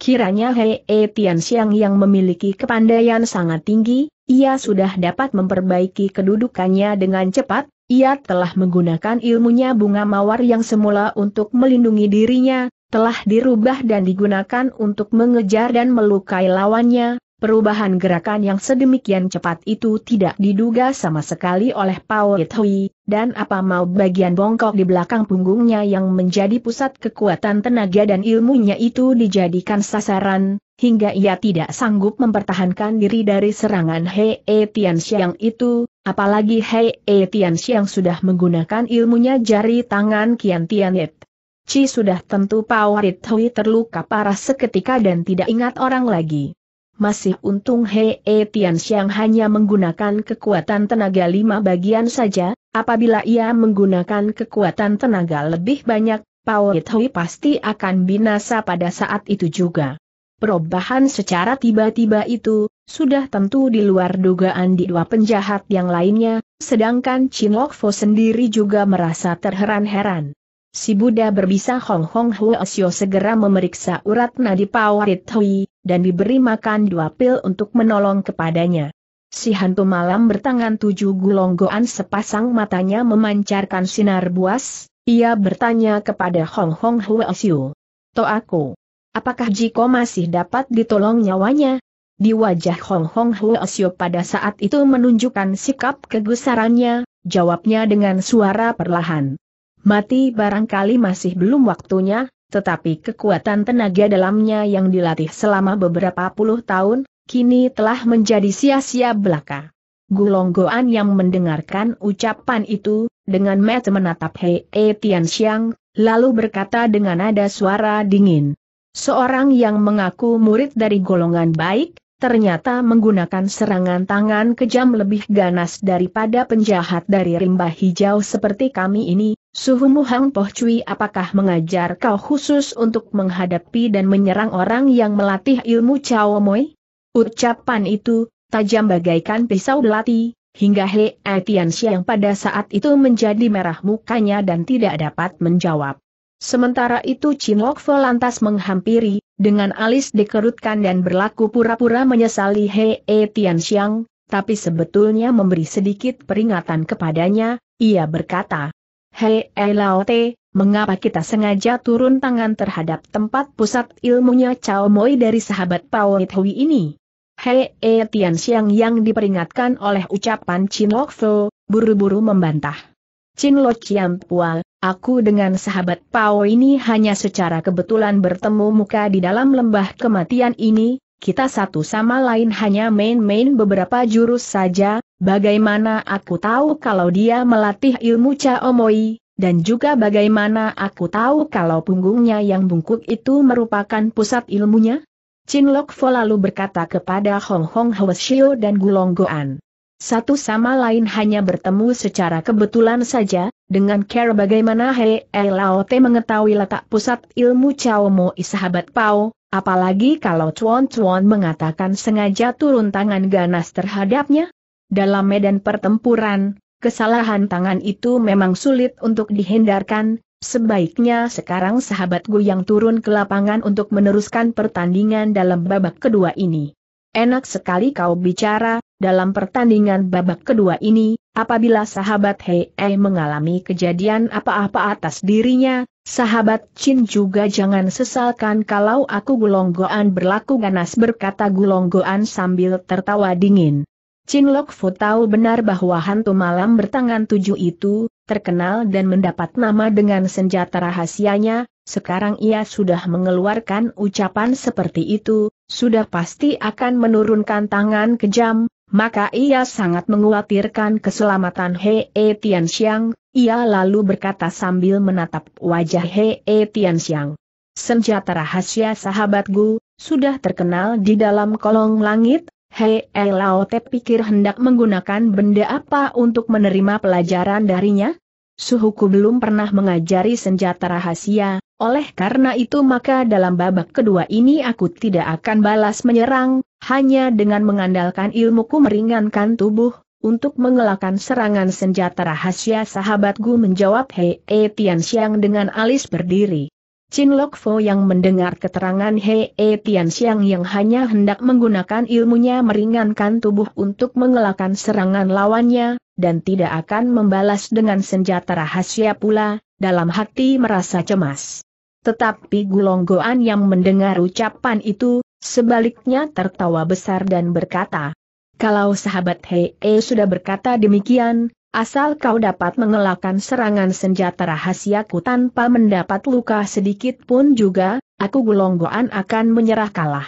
Kiranya Hei e Tian Xiang yang memiliki kepandaian sangat tinggi, ia sudah dapat memperbaiki kedudukannya dengan cepat, ia telah menggunakan ilmunya bunga mawar yang semula untuk melindungi dirinya, telah dirubah dan digunakan untuk mengejar dan melukai lawannya, perubahan gerakan yang sedemikian cepat itu tidak diduga sama sekali oleh Pao Hui, dan apa mau bagian bongkok di belakang punggungnya yang menjadi pusat kekuatan tenaga dan ilmunya itu dijadikan sasaran, hingga ia tidak sanggup mempertahankan diri dari serangan Hei e Tianxiang itu, apalagi Hei e Tianxiang sudah menggunakan ilmunya jari tangan Kian Tianet. Ci sudah tentu Pawarit Hui terluka parah seketika dan tidak ingat orang lagi. Masih untung Hei e Tian Xiang hanya menggunakan kekuatan tenaga lima bagian saja, apabila ia menggunakan kekuatan tenaga lebih banyak, Pawarit Hui pasti akan binasa pada saat itu juga. Perubahan secara tiba-tiba itu, sudah tentu di luar dugaan di dua penjahat yang lainnya, sedangkan Chin Lok Fo sendiri juga merasa terheran-heran. Si Buddha berbisa Hong Hong Huasyo segera memeriksa urat nadi Pawarit Hui, dan diberi makan dua pil untuk menolong kepadanya. Si hantu malam bertangan tujuh gulonggoan sepasang matanya memancarkan sinar buas, ia bertanya kepada Hong Hong To aku, apakah Jiko masih dapat ditolong nyawanya? Di wajah Hong Hong Huasyo pada saat itu menunjukkan sikap kegusarannya, jawabnya dengan suara perlahan. Mati barangkali masih belum waktunya, tetapi kekuatan tenaga dalamnya yang dilatih selama beberapa puluh tahun, kini telah menjadi sia-sia belaka. Gulonggoan yang mendengarkan ucapan itu, dengan mata menatap Hei e Tian Xiang, lalu berkata dengan nada suara dingin. Seorang yang mengaku murid dari golongan baik, ternyata menggunakan serangan tangan kejam lebih ganas daripada penjahat dari rimba hijau seperti kami ini, Suhu Muhang Poh Cui apakah mengajar kau khusus untuk menghadapi dan menyerang orang yang melatih ilmu Chao Moi? Ucapan itu, tajam bagaikan pisau belati, hingga He Atian yang pada saat itu menjadi merah mukanya dan tidak dapat menjawab. Sementara itu Chin Cimokvo lantas menghampiri, dengan alis dikerutkan dan berlaku pura-pura menyesali Hei e, Xiang, tapi sebetulnya memberi sedikit peringatan kepadanya, ia berkata, Hei e, Te, mengapa kita sengaja turun tangan terhadap tempat pusat ilmunya Chao Moi dari sahabat Pao Hui ini? Hei e, Xiang yang diperingatkan oleh ucapan Chin Cimokvo, buru-buru membantah. Chin Lo Chiam Pua, aku dengan sahabat Pao ini hanya secara kebetulan bertemu muka di dalam lembah kematian ini, kita satu sama lain hanya main-main beberapa jurus saja, bagaimana aku tahu kalau dia melatih ilmu Chaomoi, dan juga bagaimana aku tahu kalau punggungnya yang bungkuk itu merupakan pusat ilmunya? Chin Lok Fo lalu berkata kepada Hong Hong Hwasyo dan Gulong Goan. Satu sama lain hanya bertemu secara kebetulan saja, dengan cara bagaimana Hei eh, Laote mengetahui letak pusat ilmu Chao Mo sahabat Pao, apalagi kalau Chuan Chuan mengatakan sengaja turun tangan ganas terhadapnya. Dalam medan pertempuran, kesalahan tangan itu memang sulit untuk dihindarkan, sebaiknya sekarang sahabat Gu yang turun ke lapangan untuk meneruskan pertandingan dalam babak kedua ini. Enak sekali kau bicara, dalam pertandingan babak kedua ini, apabila sahabat Hei mengalami kejadian apa-apa atas dirinya, sahabat Chin juga jangan sesalkan kalau aku gulonggoan berlaku ganas berkata gulonggoan sambil tertawa dingin. Chin Lok Fu tahu benar bahwa hantu malam bertangan tujuh itu, terkenal dan mendapat nama dengan senjata rahasianya, sekarang ia sudah mengeluarkan ucapan seperti itu, sudah pasti akan menurunkan tangan kejam, maka ia sangat mengkhawatirkan keselamatan He e Xiang. ia lalu berkata sambil menatap wajah He e Xiang. Senjata rahasia sahabatku, sudah terkenal di dalam kolong langit, He e Lao Te pikir hendak menggunakan benda apa untuk menerima pelajaran darinya? Suhuku belum pernah mengajari senjata rahasia, oleh karena itu maka dalam babak kedua ini aku tidak akan balas menyerang, hanya dengan mengandalkan ilmuku meringankan tubuh, untuk mengelakkan serangan senjata rahasia sahabatku menjawab Hei e Tian Xiang dengan alis berdiri. Chin Lok Fo yang mendengar keterangan Hei e Tian Xiang yang hanya hendak menggunakan ilmunya meringankan tubuh untuk mengelakkan serangan lawannya, dan tidak akan membalas dengan senjata rahasia pula, dalam hati merasa cemas. Tetapi Gulonggoan yang mendengar ucapan itu, sebaliknya tertawa besar dan berkata, Kalau sahabat Hee sudah berkata demikian, asal kau dapat mengelakkan serangan senjata rahasiaku tanpa mendapat luka sedikit pun juga, aku Gulonggoan akan menyerah kalah.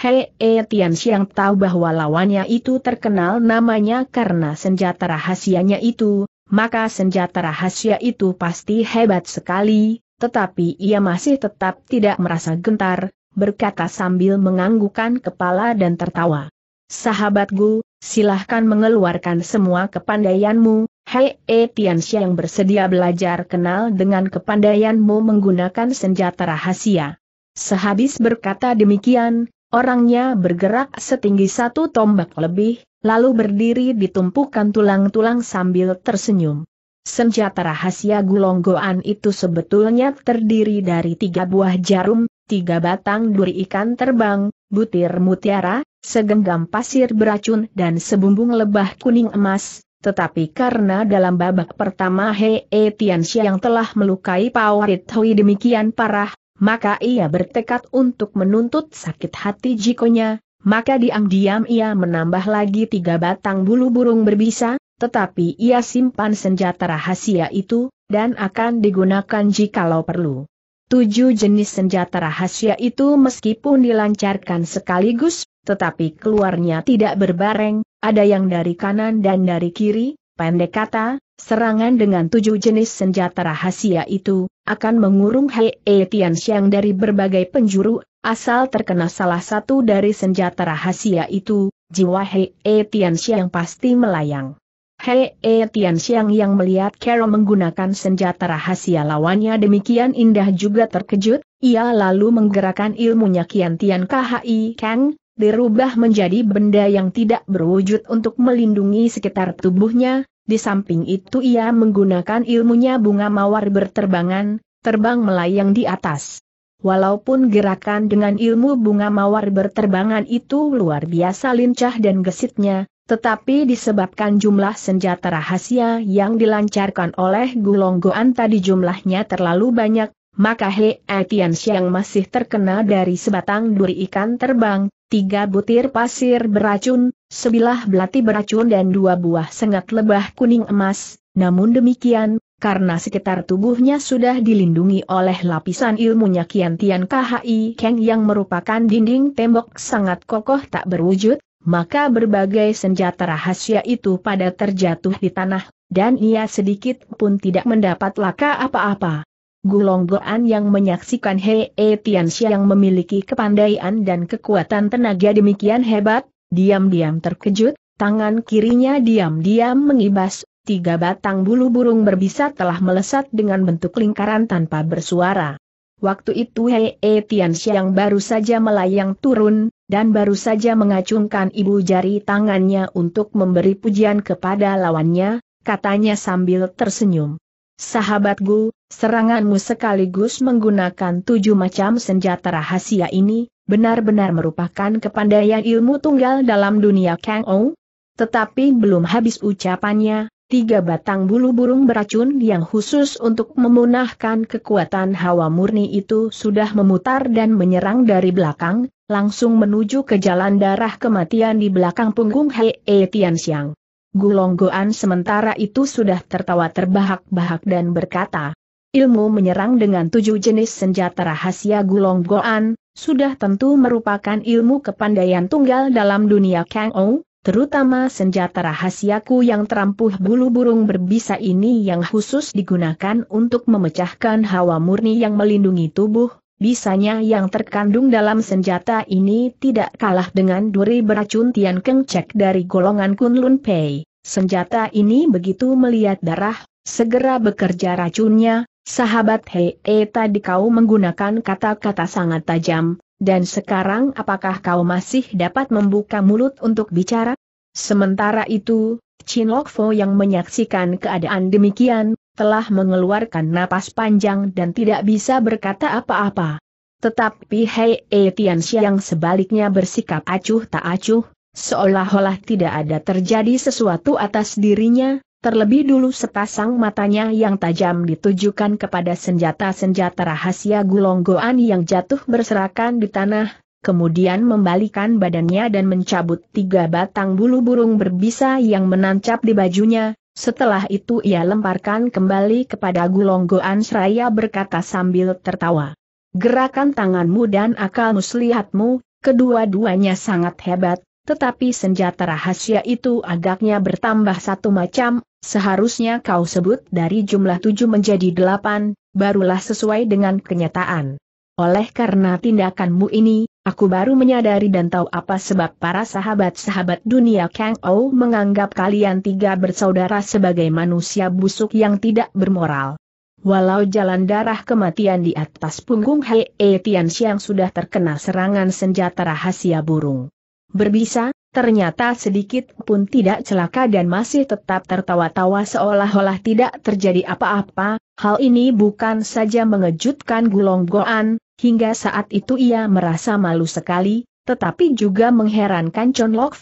Hee -e Tian Xiang tahu bahwa lawannya itu terkenal namanya karena senjata rahasianya itu, maka senjata rahasia itu pasti hebat sekali, tetapi ia masih tetap tidak merasa gentar, berkata sambil menganggukan kepala dan tertawa. Sahabatku, silahkan mengeluarkan semua kepandaianmu, Hei E Tianxia yang bersedia belajar kenal dengan kepandaianmu menggunakan senjata rahasia. Sehabis berkata demikian, orangnya bergerak setinggi satu tombak lebih, lalu berdiri ditumpukan tulang-tulang sambil tersenyum. Senjata rahasia gulonggoan itu sebetulnya terdiri dari tiga buah jarum, tiga batang duri ikan terbang, butir mutiara, segenggam pasir beracun dan sebumbung lebah kuning emas, tetapi karena dalam babak pertama He e Tianxia yang telah melukai Pawarit Hui demikian parah, maka ia bertekad untuk menuntut sakit hati jikonya, maka diam-diam ia menambah lagi tiga batang bulu burung berbisa, tetapi ia simpan senjata rahasia itu, dan akan digunakan jikalau perlu. Tujuh jenis senjata rahasia itu meskipun dilancarkan sekaligus, tetapi keluarnya tidak berbareng, ada yang dari kanan dan dari kiri, pendek kata, serangan dengan tujuh jenis senjata rahasia itu, akan mengurung Hei e Tianxiang dari berbagai penjuru, asal terkena salah satu dari senjata rahasia itu, jiwa Hei e Tianxiang pasti melayang. Hei E Tian Xiang yang melihat Carol menggunakan senjata rahasia lawannya demikian indah juga terkejut, ia lalu menggerakkan ilmunya Kian Tian KHI Kang, dirubah menjadi benda yang tidak berwujud untuk melindungi sekitar tubuhnya, di samping itu ia menggunakan ilmunya bunga mawar berterbangan, terbang melayang di atas. Walaupun gerakan dengan ilmu bunga mawar berterbangan itu luar biasa lincah dan gesitnya, tetapi disebabkan jumlah senjata rahasia yang dilancarkan oleh Gulonggoan tadi jumlahnya terlalu banyak, maka He Etian Siang masih terkena dari sebatang duri ikan terbang, tiga butir pasir beracun, sebilah belati beracun dan dua buah sengat lebah kuning emas, namun demikian, karena sekitar tubuhnya sudah dilindungi oleh lapisan ilmunya Kian Tian KHI Keng yang merupakan dinding tembok sangat kokoh tak berwujud, maka berbagai senjata rahasia itu pada terjatuh di tanah, dan ia sedikit pun tidak mendapat laka apa-apa. Gulonggoan yang menyaksikan Hei e Tianxia yang memiliki kepandaian dan kekuatan tenaga demikian hebat, diam-diam terkejut, tangan kirinya diam-diam mengibas, tiga batang bulu burung berbisa telah melesat dengan bentuk lingkaran tanpa bersuara. Waktu itu Hei He e Tianxiang baru saja melayang turun, dan baru saja mengacungkan ibu jari tangannya untuk memberi pujian kepada lawannya, katanya sambil tersenyum. Sahabatku, seranganmu sekaligus menggunakan tujuh macam senjata rahasia ini, benar-benar merupakan kepandaian ilmu tunggal dalam dunia Kang Ou. Tetapi belum habis ucapannya, tiga batang bulu burung beracun yang khusus untuk memunahkan kekuatan hawa murni itu sudah memutar dan menyerang dari belakang, langsung menuju ke jalan darah kematian di belakang punggung Hei e Tianxiang. Gulonggoan sementara itu sudah tertawa terbahak-bahak dan berkata, Ilmu menyerang dengan tujuh jenis senjata rahasia Gulonggoan, sudah tentu merupakan ilmu kepandaian tunggal dalam dunia Kang Ou, terutama senjata rahasiaku yang terampuh bulu burung berbisa ini yang khusus digunakan untuk memecahkan hawa murni yang melindungi tubuh, bisanya yang terkandung dalam senjata ini tidak kalah dengan duri beracun Tian Keng Cek dari golongan Kunlun Pei. Senjata ini begitu melihat darah, segera bekerja racunnya, sahabat Hei e, tadi kau menggunakan kata-kata sangat tajam, dan sekarang apakah kau masih dapat membuka mulut untuk bicara? Sementara itu, Chin Lok Fo yang menyaksikan keadaan demikian, telah mengeluarkan napas panjang dan tidak bisa berkata apa-apa. Tetapi Hei E Tianxia yang sebaliknya bersikap acuh tak acuh, seolah-olah tidak ada terjadi sesuatu atas dirinya, Terlebih dulu sepasang matanya yang tajam ditujukan kepada senjata-senjata rahasia gulonggoan yang jatuh berserakan di tanah, kemudian membalikan badannya dan mencabut tiga batang bulu burung berbisa yang menancap di bajunya, setelah itu ia lemparkan kembali kepada gulonggoan seraya berkata sambil tertawa. Gerakan tanganmu dan akal muslihatmu, kedua-duanya sangat hebat, tetapi senjata rahasia itu agaknya bertambah satu macam, seharusnya kau sebut dari jumlah tujuh menjadi delapan, barulah sesuai dengan kenyataan. Oleh karena tindakanmu ini, aku baru menyadari dan tahu apa sebab para sahabat-sahabat dunia Kang O menganggap kalian tiga bersaudara sebagai manusia busuk yang tidak bermoral. Walau jalan darah kematian di atas punggung Hei e Tian Xiang sudah terkena serangan senjata rahasia burung berbisa, ternyata sedikit pun tidak celaka dan masih tetap tertawa-tawa seolah-olah tidak terjadi apa-apa, hal ini bukan saja mengejutkan Gulong Goan, hingga saat itu ia merasa malu sekali, tetapi juga mengherankan Chon Lok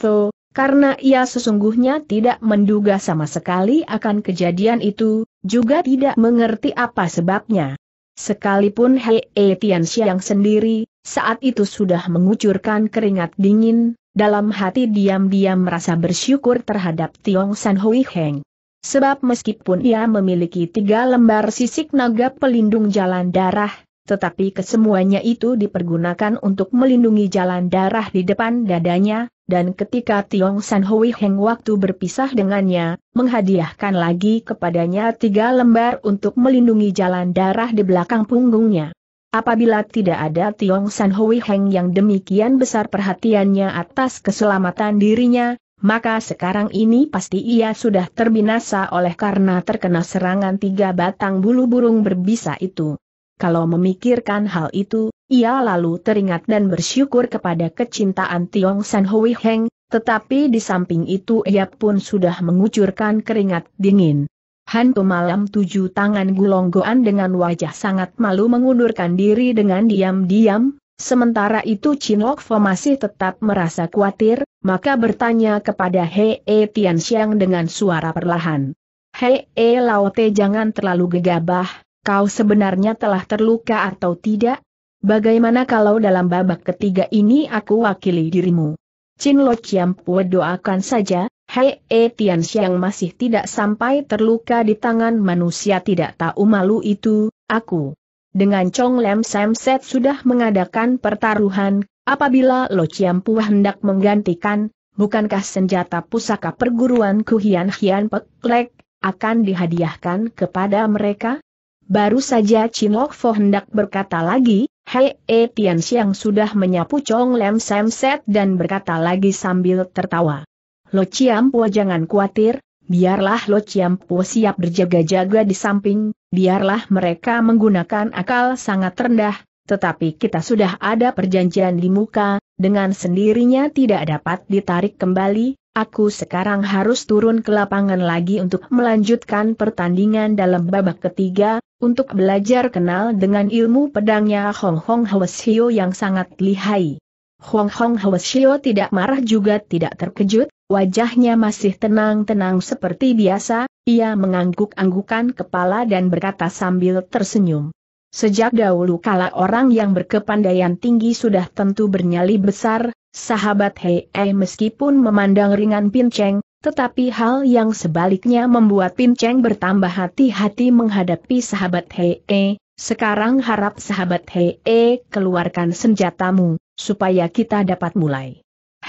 karena ia sesungguhnya tidak menduga sama sekali akan kejadian itu, juga tidak mengerti apa sebabnya. Sekalipun Hei e Tian Xiang yang sendiri, saat itu sudah mengucurkan keringat dingin, dalam hati diam-diam merasa bersyukur terhadap Tiong San Hui Heng. Sebab meskipun ia memiliki tiga lembar sisik naga pelindung jalan darah, tetapi kesemuanya itu dipergunakan untuk melindungi jalan darah di depan dadanya, dan ketika Tiong San Hui Heng waktu berpisah dengannya, menghadiahkan lagi kepadanya tiga lembar untuk melindungi jalan darah di belakang punggungnya. Apabila tidak ada Tiong San Hui Heng yang demikian besar perhatiannya atas keselamatan dirinya, maka sekarang ini pasti ia sudah terbinasa oleh karena terkena serangan tiga batang bulu burung berbisa itu. Kalau memikirkan hal itu, ia lalu teringat dan bersyukur kepada kecintaan Tiong San Hui Heng, tetapi di samping itu ia pun sudah mengucurkan keringat dingin. Hantu malam tujuh tangan gulonggoan dengan wajah sangat malu mengundurkan diri dengan diam-diam, sementara itu Chin Lok Fo masih tetap merasa khawatir, maka bertanya kepada Hee e Tian Xiang dengan suara perlahan. Hee e Te jangan terlalu gegabah, kau sebenarnya telah terluka atau tidak? Bagaimana kalau dalam babak ketiga ini aku wakili dirimu? Chin Lok Chiam Pue doakan saja, Hei E Tian Xiang masih tidak sampai terluka di tangan manusia tidak tahu malu itu, aku. Dengan Chong Lem Sam Set sudah mengadakan pertaruhan, apabila Lo Chiam Pu hendak menggantikan, bukankah senjata pusaka perguruan Kuhian Hian Pek akan dihadiahkan kepada mereka? Baru saja Chin Lok Fo hendak berkata lagi, Hei E Tian Xiang sudah menyapu Chong Lem Sam Set dan berkata lagi sambil tertawa. Lo Ciampo jangan khawatir, biarlah Lo Ciampo siap berjaga-jaga di samping, biarlah mereka menggunakan akal sangat rendah, tetapi kita sudah ada perjanjian di muka, dengan sendirinya tidak dapat ditarik kembali, aku sekarang harus turun ke lapangan lagi untuk melanjutkan pertandingan dalam babak ketiga, untuk belajar kenal dengan ilmu pedangnya Hong Hong Hwasio yang sangat lihai. Hong Hong Hwasio tidak marah juga tidak terkejut, Wajahnya masih tenang-tenang seperti biasa, ia mengangguk-anggukan kepala dan berkata sambil tersenyum. Sejak dahulu kala orang yang berkepandaian tinggi sudah tentu bernyali besar, sahabat Hei e meskipun memandang ringan Pinceng, tetapi hal yang sebaliknya membuat Pinceng bertambah hati-hati menghadapi sahabat Hei e. Sekarang harap sahabat Hei e keluarkan senjatamu, supaya kita dapat mulai.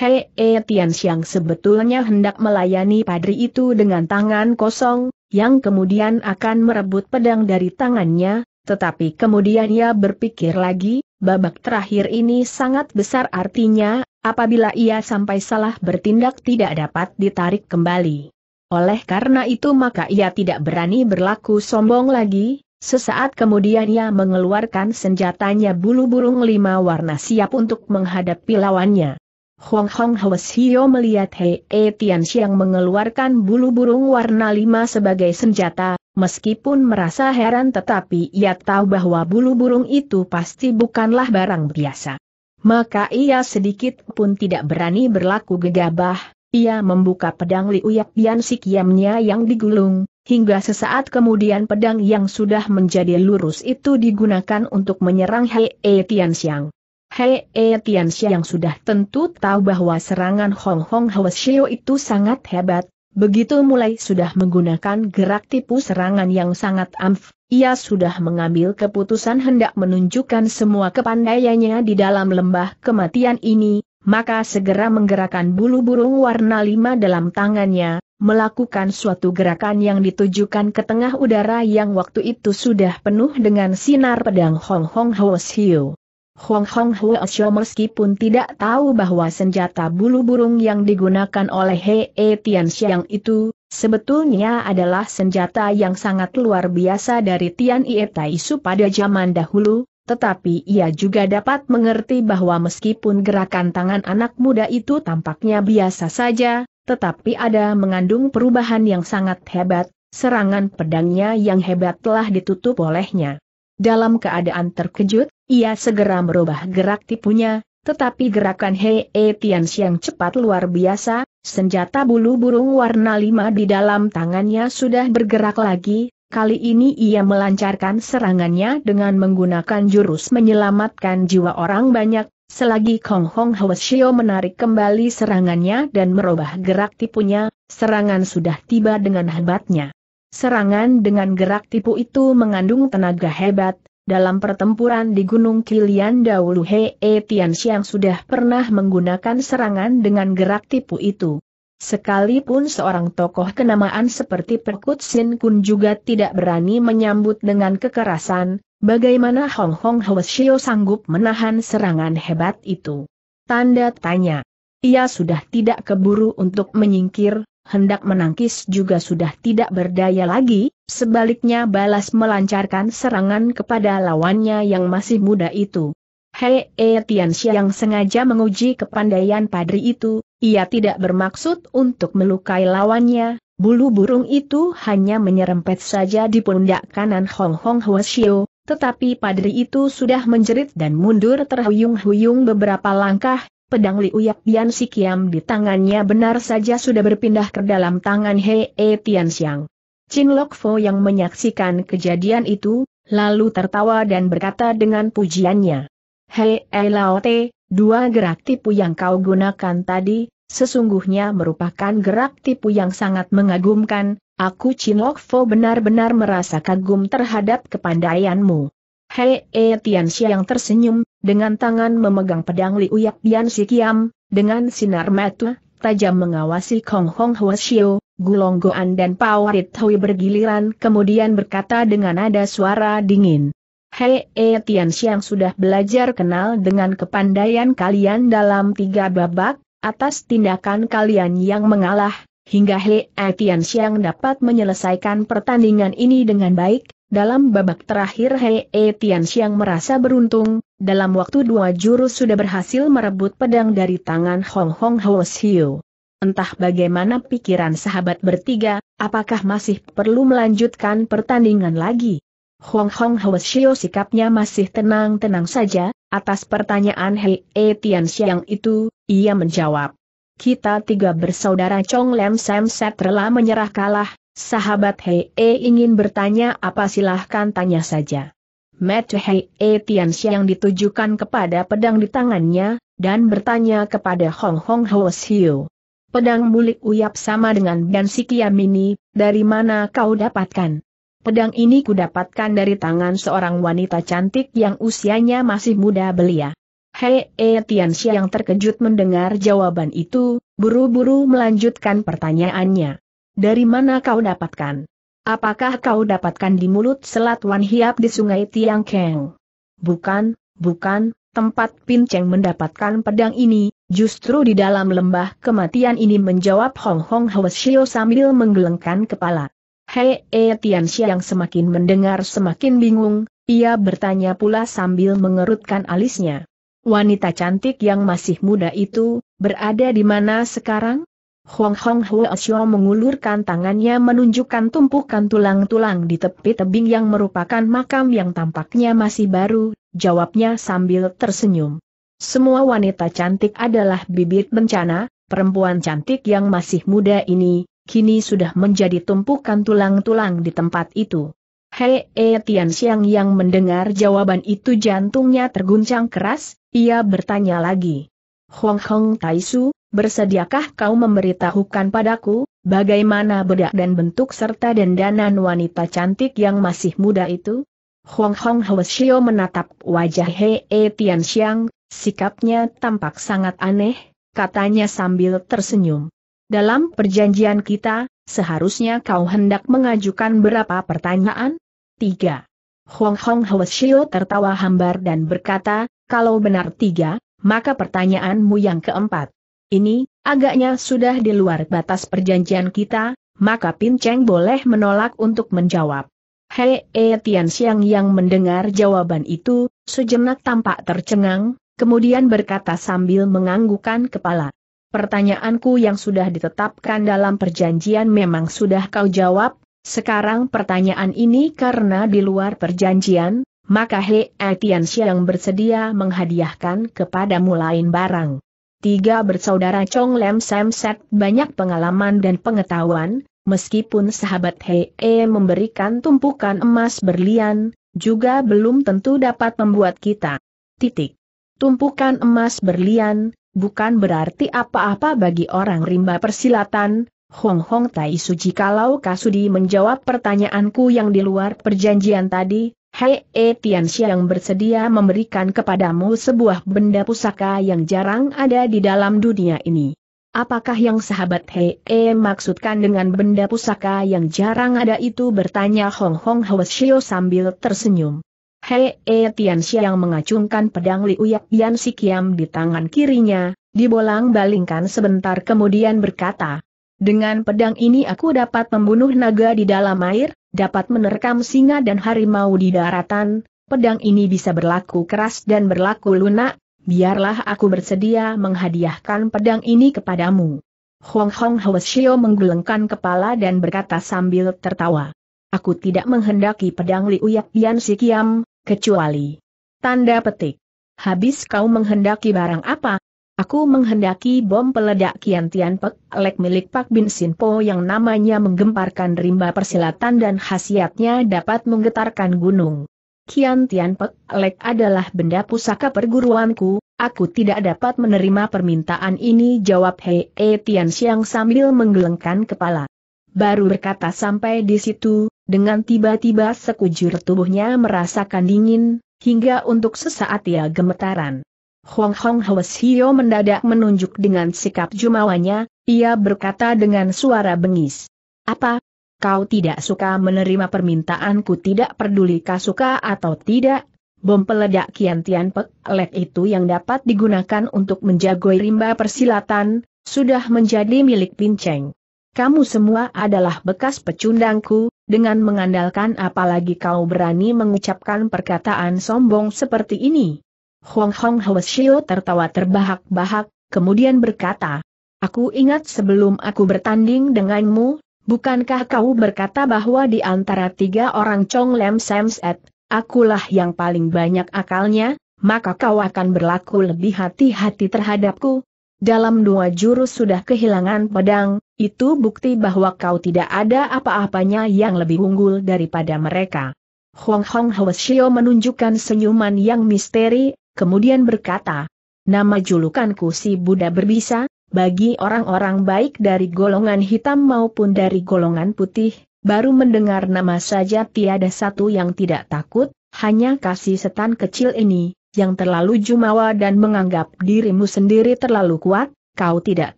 Hei E Xiang sebetulnya hendak melayani padri itu dengan tangan kosong, yang kemudian akan merebut pedang dari tangannya, tetapi kemudian ia berpikir lagi, babak terakhir ini sangat besar artinya, apabila ia sampai salah bertindak tidak dapat ditarik kembali. Oleh karena itu maka ia tidak berani berlaku sombong lagi, Sesaat kemudian ia mengeluarkan senjatanya bulu burung lima warna siap untuk menghadapi lawannya. Hong Hong Sio melihat Hei E Tian Xiang mengeluarkan bulu burung warna lima sebagai senjata, meskipun merasa heran tetapi ia tahu bahwa bulu burung itu pasti bukanlah barang biasa. Maka ia sedikit pun tidak berani berlaku gegabah, ia membuka pedang Liuyak Bian Sikiamnya yang digulung, hingga sesaat kemudian pedang yang sudah menjadi lurus itu digunakan untuk menyerang Hei E Tian Xiang. Hei Etiansia eh, yang sudah tentu tahu bahwa serangan Hong Hong Hwasyo itu sangat hebat, begitu mulai sudah menggunakan gerak tipu serangan yang sangat amf, ia sudah mengambil keputusan hendak menunjukkan semua kepandaiannya di dalam lembah kematian ini, maka segera menggerakkan bulu burung warna lima dalam tangannya, melakukan suatu gerakan yang ditujukan ke tengah udara yang waktu itu sudah penuh dengan sinar pedang Hong Hong Hwasyo. Hong Hong Hu Xiao meskipun tidak tahu bahwa senjata bulu burung yang digunakan oleh Hei Tian Xiang itu, sebetulnya adalah senjata yang sangat luar biasa dari Tian Ie Tai Su pada zaman dahulu, tetapi ia juga dapat mengerti bahwa meskipun gerakan tangan anak muda itu tampaknya biasa saja, tetapi ada mengandung perubahan yang sangat hebat, serangan pedangnya yang hebat telah ditutup olehnya. Dalam keadaan terkejut, ia segera merubah gerak tipunya, tetapi gerakan Hei e yang cepat luar biasa, senjata bulu burung warna lima di dalam tangannya sudah bergerak lagi, kali ini ia melancarkan serangannya dengan menggunakan jurus menyelamatkan jiwa orang banyak, selagi Kong Hong Hwasio menarik kembali serangannya dan merubah gerak tipunya, serangan sudah tiba dengan hebatnya. Serangan dengan gerak tipu itu mengandung tenaga hebat, dalam pertempuran di Gunung Kilian dahulu Hei e Tian sudah pernah menggunakan serangan dengan gerak tipu itu. Sekalipun seorang tokoh kenamaan seperti Perkut Sin Kun juga tidak berani menyambut dengan kekerasan, bagaimana Hong Hong Hwasyo sanggup menahan serangan hebat itu? Tanda tanya. Ia sudah tidak keburu untuk menyingkir, hendak menangkis juga sudah tidak berdaya lagi, sebaliknya balas melancarkan serangan kepada lawannya yang masih muda itu. Hei e Tianxia yang sengaja menguji kepandaian padri itu, ia tidak bermaksud untuk melukai lawannya, bulu burung itu hanya menyerempet saja di pundak kanan Hong Hong Huashio, tetapi padri itu sudah menjerit dan mundur terhuyung-huyung beberapa langkah, pedang Liuyak Si Sikiam di tangannya benar saja sudah berpindah ke dalam tangan Hei e Tian Xiang. Chin Lok Fo yang menyaksikan kejadian itu, lalu tertawa dan berkata dengan pujiannya. Hei e Lao Te, dua gerak tipu yang kau gunakan tadi, sesungguhnya merupakan gerak tipu yang sangat mengagumkan, aku Chin Lok Fo benar-benar merasa kagum terhadap kepandaianmu. Hei e Tian Xiang tersenyum, dengan tangan memegang pedang Liuyak Yak Sikiam, dengan sinar mata tajam mengawasi Kong Hong Huasio, Gulong Goan dan Pawarit Hui bergiliran kemudian berkata dengan nada suara dingin. Hei E Tian Xiang sudah belajar kenal dengan kepandaian kalian dalam tiga babak, atas tindakan kalian yang mengalah, hingga Hei E Tian Xiang dapat menyelesaikan pertandingan ini dengan baik, dalam babak terakhir Hei e Tianxiang merasa beruntung, dalam waktu dua jurus sudah berhasil merebut pedang dari tangan Hong Hong Huos Xiu. Entah bagaimana pikiran sahabat bertiga, apakah masih perlu melanjutkan pertandingan lagi? Hong Hong Huos Xiu sikapnya masih tenang-tenang saja, atas pertanyaan Hei e Tianxiang itu, ia menjawab. Kita tiga bersaudara Chong Lem Sam Set rela menyerah kalah, Sahabat Hei E ingin bertanya apa silahkan tanya saja. Matu Hei E Tianxia yang ditujukan kepada pedang di tangannya, dan bertanya kepada Hong Hong Ho Siu. Pedang mulik uyap sama dengan Dan Sikiamini, dari mana kau dapatkan? Pedang ini kudapatkan dari tangan seorang wanita cantik yang usianya masih muda belia. Hei E Tianxia yang terkejut mendengar jawaban itu, buru-buru melanjutkan pertanyaannya. Dari mana kau dapatkan? Apakah kau dapatkan di mulut selat Wan Hiap di sungai Tiang Keng? Bukan, bukan, tempat Pinceng mendapatkan pedang ini, justru di dalam lembah kematian ini menjawab Hong Hong Shio sambil menggelengkan kepala. Hei E Tian yang semakin mendengar semakin bingung, ia bertanya pula sambil mengerutkan alisnya. Wanita cantik yang masih muda itu, berada di mana sekarang? Hong Hong Huo mengulurkan tangannya menunjukkan tumpukan tulang-tulang di tepi tebing yang merupakan makam yang tampaknya masih baru, jawabnya sambil tersenyum. Semua wanita cantik adalah bibit bencana, perempuan cantik yang masih muda ini, kini sudah menjadi tumpukan tulang-tulang di tempat itu. Hei E Tian Xiang yang mendengar jawaban itu jantungnya terguncang keras, ia bertanya lagi. Hong Hong Taisu, bersediakah kau memberitahukan padaku, bagaimana bedak dan bentuk serta dendanan wanita cantik yang masih muda itu? Hong Hong Shio menatap wajah He e Tian Xiang, sikapnya tampak sangat aneh, katanya sambil tersenyum. Dalam perjanjian kita, seharusnya kau hendak mengajukan berapa pertanyaan? Tiga. Hong Hong Shio tertawa hambar dan berkata, kalau benar tiga, maka pertanyaanmu yang keempat ini, agaknya sudah di luar batas perjanjian kita, maka Pin Cheng boleh menolak untuk menjawab. Hei e Tian Xiang yang mendengar jawaban itu, sejenak tampak tercengang, kemudian berkata sambil menganggukkan kepala. Pertanyaanku yang sudah ditetapkan dalam perjanjian memang sudah kau jawab, sekarang pertanyaan ini karena di luar perjanjian, maka Hei e, Tian Xiang bersedia menghadiahkan kepadamu lain barang tiga bersaudara Chong Lem Sam Set banyak pengalaman dan pengetahuan, meskipun sahabat Hei E memberikan tumpukan emas berlian, juga belum tentu dapat membuat kita. Titik. Tumpukan emas berlian, bukan berarti apa-apa bagi orang rimba persilatan, Hong Hong Tai Suji kalau Kasudi menjawab pertanyaanku yang di luar perjanjian tadi, Hei e yang bersedia memberikan kepadamu sebuah benda pusaka yang jarang ada di dalam dunia ini. Apakah yang sahabat Hei e maksudkan dengan benda pusaka yang jarang ada itu bertanya Hong Hong Hwasyo sambil tersenyum. Hei e yang mengacungkan pedang Liuyak Yan Sikiam di tangan kirinya, dibolang balingkan sebentar kemudian berkata, dengan pedang ini aku dapat membunuh naga di dalam air, dapat menerkam singa dan harimau di daratan, pedang ini bisa berlaku keras dan berlaku lunak, biarlah aku bersedia menghadiahkan pedang ini kepadamu. Hong Hong Hwasyo menggelengkan kepala dan berkata sambil tertawa. Aku tidak menghendaki pedang Liu Yak Bian Sikiam, kecuali. Tanda petik. Habis kau menghendaki barang apa, Aku menghendaki bom peledak Kian Tian Pek, lek milik Pak Bin Sin Po yang namanya menggemparkan rimba persilatan dan khasiatnya dapat menggetarkan gunung. Kian Tian Pek, lek adalah benda pusaka perguruanku, aku tidak dapat menerima permintaan ini jawab Hei E Tian Xiang sambil menggelengkan kepala. Baru berkata sampai di situ, dengan tiba-tiba sekujur tubuhnya merasakan dingin, hingga untuk sesaat ia gemetaran. Hong Hong Hwasio mendadak menunjuk dengan sikap jumawanya, ia berkata dengan suara bengis. Apa? Kau tidak suka menerima permintaanku tidak peduli kau suka atau tidak? Bom peledak Kian Tian Pek itu yang dapat digunakan untuk menjagoi rimba persilatan, sudah menjadi milik Pinceng. Kamu semua adalah bekas pecundangku, dengan mengandalkan apalagi kau berani mengucapkan perkataan sombong seperti ini. Hong Hong Shio tertawa terbahak-bahak, kemudian berkata, Aku ingat sebelum aku bertanding denganmu, bukankah kau berkata bahwa di antara tiga orang Chong Lem Samset, akulah yang paling banyak akalnya, maka kau akan berlaku lebih hati-hati terhadapku. Dalam dua jurus sudah kehilangan pedang, itu bukti bahwa kau tidak ada apa-apanya yang lebih unggul daripada mereka. Hong Hong Shio menunjukkan senyuman yang misteri, kemudian berkata, Nama julukanku si Buddha berbisa, bagi orang-orang baik dari golongan hitam maupun dari golongan putih, baru mendengar nama saja tiada satu yang tidak takut, hanya kasih setan kecil ini, yang terlalu jumawa dan menganggap dirimu sendiri terlalu kuat, kau tidak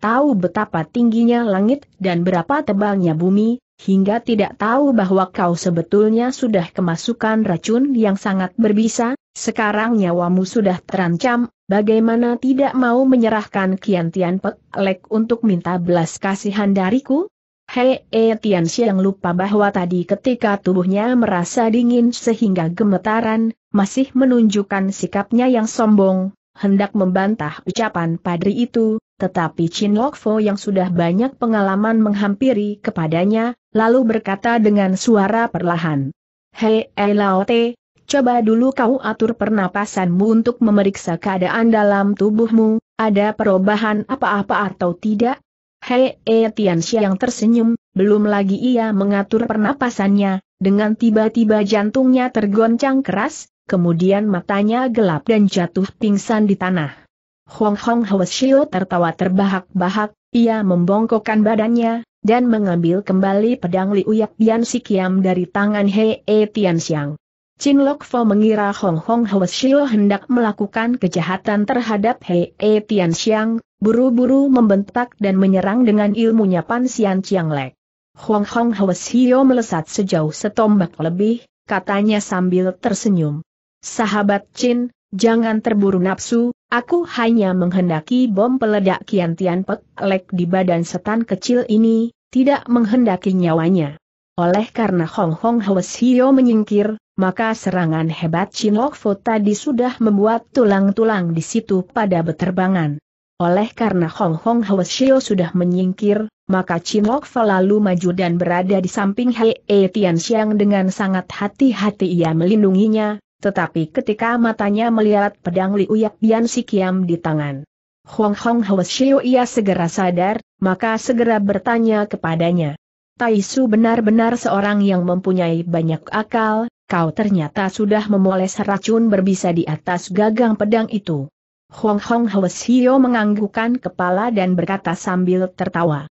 tahu betapa tingginya langit dan berapa tebalnya bumi, hingga tidak tahu bahwa kau sebetulnya sudah kemasukan racun yang sangat berbisa, sekarang nyawamu sudah terancam, bagaimana tidak mau menyerahkan Kian Tian Pek untuk minta belas kasihan dariku? Hei e Tian Xiang lupa bahwa tadi ketika tubuhnya merasa dingin sehingga gemetaran, masih menunjukkan sikapnya yang sombong, hendak membantah ucapan padri itu, tetapi Chin Lok yang sudah banyak pengalaman menghampiri kepadanya, lalu berkata dengan suara perlahan. Hei eh, Te, coba dulu kau atur pernapasanmu untuk memeriksa keadaan dalam tubuhmu, ada perubahan apa-apa atau tidak? Hei E eh, Tianxia yang tersenyum, belum lagi ia mengatur pernapasannya, dengan tiba-tiba jantungnya tergoncang keras, kemudian matanya gelap dan jatuh pingsan di tanah. Hong Hong Hwasyo tertawa terbahak-bahak, ia membongkokkan badannya, dan mengambil kembali pedang Liuyak Bian Sikiam dari tangan He e Tian Xiang. Chin Lok Fo mengira Hong Hong Hwasyo hendak melakukan kejahatan terhadap He e Tian Xiang, buru-buru membentak dan menyerang dengan ilmunya Pan Xian Chiang Lek. Hong Hong Hwasyo melesat sejauh setombak lebih, katanya sambil tersenyum. Sahabat Chin, jangan terburu nafsu, Aku hanya menghendaki bom peledak Kian Tian Pek Lek di badan setan kecil ini, tidak menghendaki nyawanya. Oleh karena Hong Hong Hwes Hio menyingkir, maka serangan hebat Chin Lok Fo tadi sudah membuat tulang-tulang di situ pada beterbangan. Oleh karena Hong Hong Hwes Hio sudah menyingkir, maka Chin Lok Fo lalu maju dan berada di samping Hei E Tian Xiang dengan sangat hati-hati ia melindunginya, tetapi ketika matanya melihat pedang Liuyak Bian Sikiam di tangan Hong Hong Hwa ia segera sadar, maka segera bertanya kepadanya. Taisu benar-benar seorang yang mempunyai banyak akal, kau ternyata sudah memoles racun berbisa di atas gagang pedang itu. Hong Hong Hwasio menganggukkan kepala dan berkata sambil tertawa.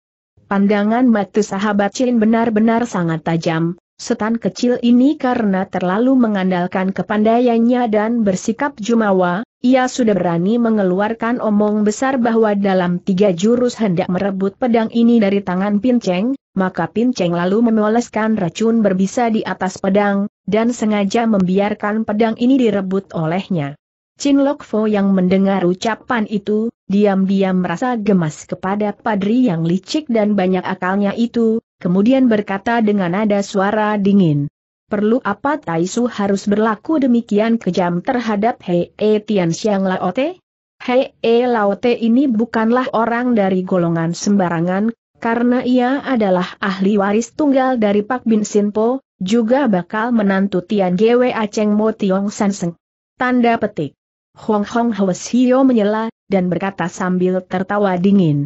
Pandangan mata sahabat Chin benar-benar sangat tajam, Setan kecil ini karena terlalu mengandalkan kepandaiannya dan bersikap jumawa, ia sudah berani mengeluarkan omong besar bahwa dalam tiga jurus hendak merebut pedang ini dari tangan Pinceng, maka Pinceng lalu memoleskan racun berbisa di atas pedang, dan sengaja membiarkan pedang ini direbut olehnya. Chin Lok Fo yang mendengar ucapan itu, diam-diam merasa gemas kepada padri yang licik dan banyak akalnya itu, kemudian berkata dengan nada suara dingin. Perlu apa Taisu harus berlaku demikian kejam terhadap Hei E Tian Xiang Laote? Hei E Laote ini bukanlah orang dari golongan sembarangan, karena ia adalah ahli waris tunggal dari Pak Bin Sinpo, juga bakal menantu Tian Gwe Cheng Mo Tiong Sanseng. Tanda petik. Hong Hong Hwes Hio menyela, dan berkata sambil tertawa dingin.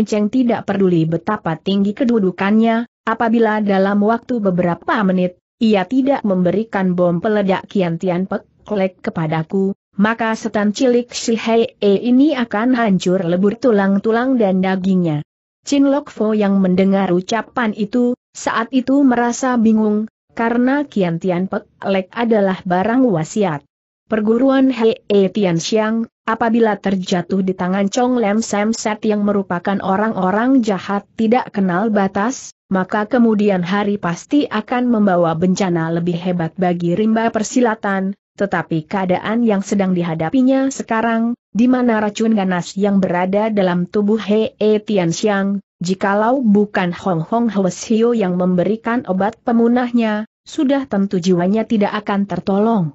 Cheng tidak peduli betapa tinggi kedudukannya, apabila dalam waktu beberapa menit, ia tidak memberikan bom peledak Kian Tian Pek Klek kepadaku, maka setan cilik si Hei e ini akan hancur lebur tulang-tulang dan dagingnya. Chin Lok Fo yang mendengar ucapan itu, saat itu merasa bingung, karena Kian Tian Pek Lek adalah barang wasiat. Perguruan Hei e Tianxiang, apabila terjatuh di tangan Chong Lem Sam Set yang merupakan orang-orang jahat tidak kenal batas, maka kemudian hari pasti akan membawa bencana lebih hebat bagi rimba persilatan, tetapi keadaan yang sedang dihadapinya sekarang, di mana racun ganas yang berada dalam tubuh Hei e Tianxiang, jikalau bukan Hong Hong Hwasio yang memberikan obat pemunahnya, sudah tentu jiwanya tidak akan tertolong.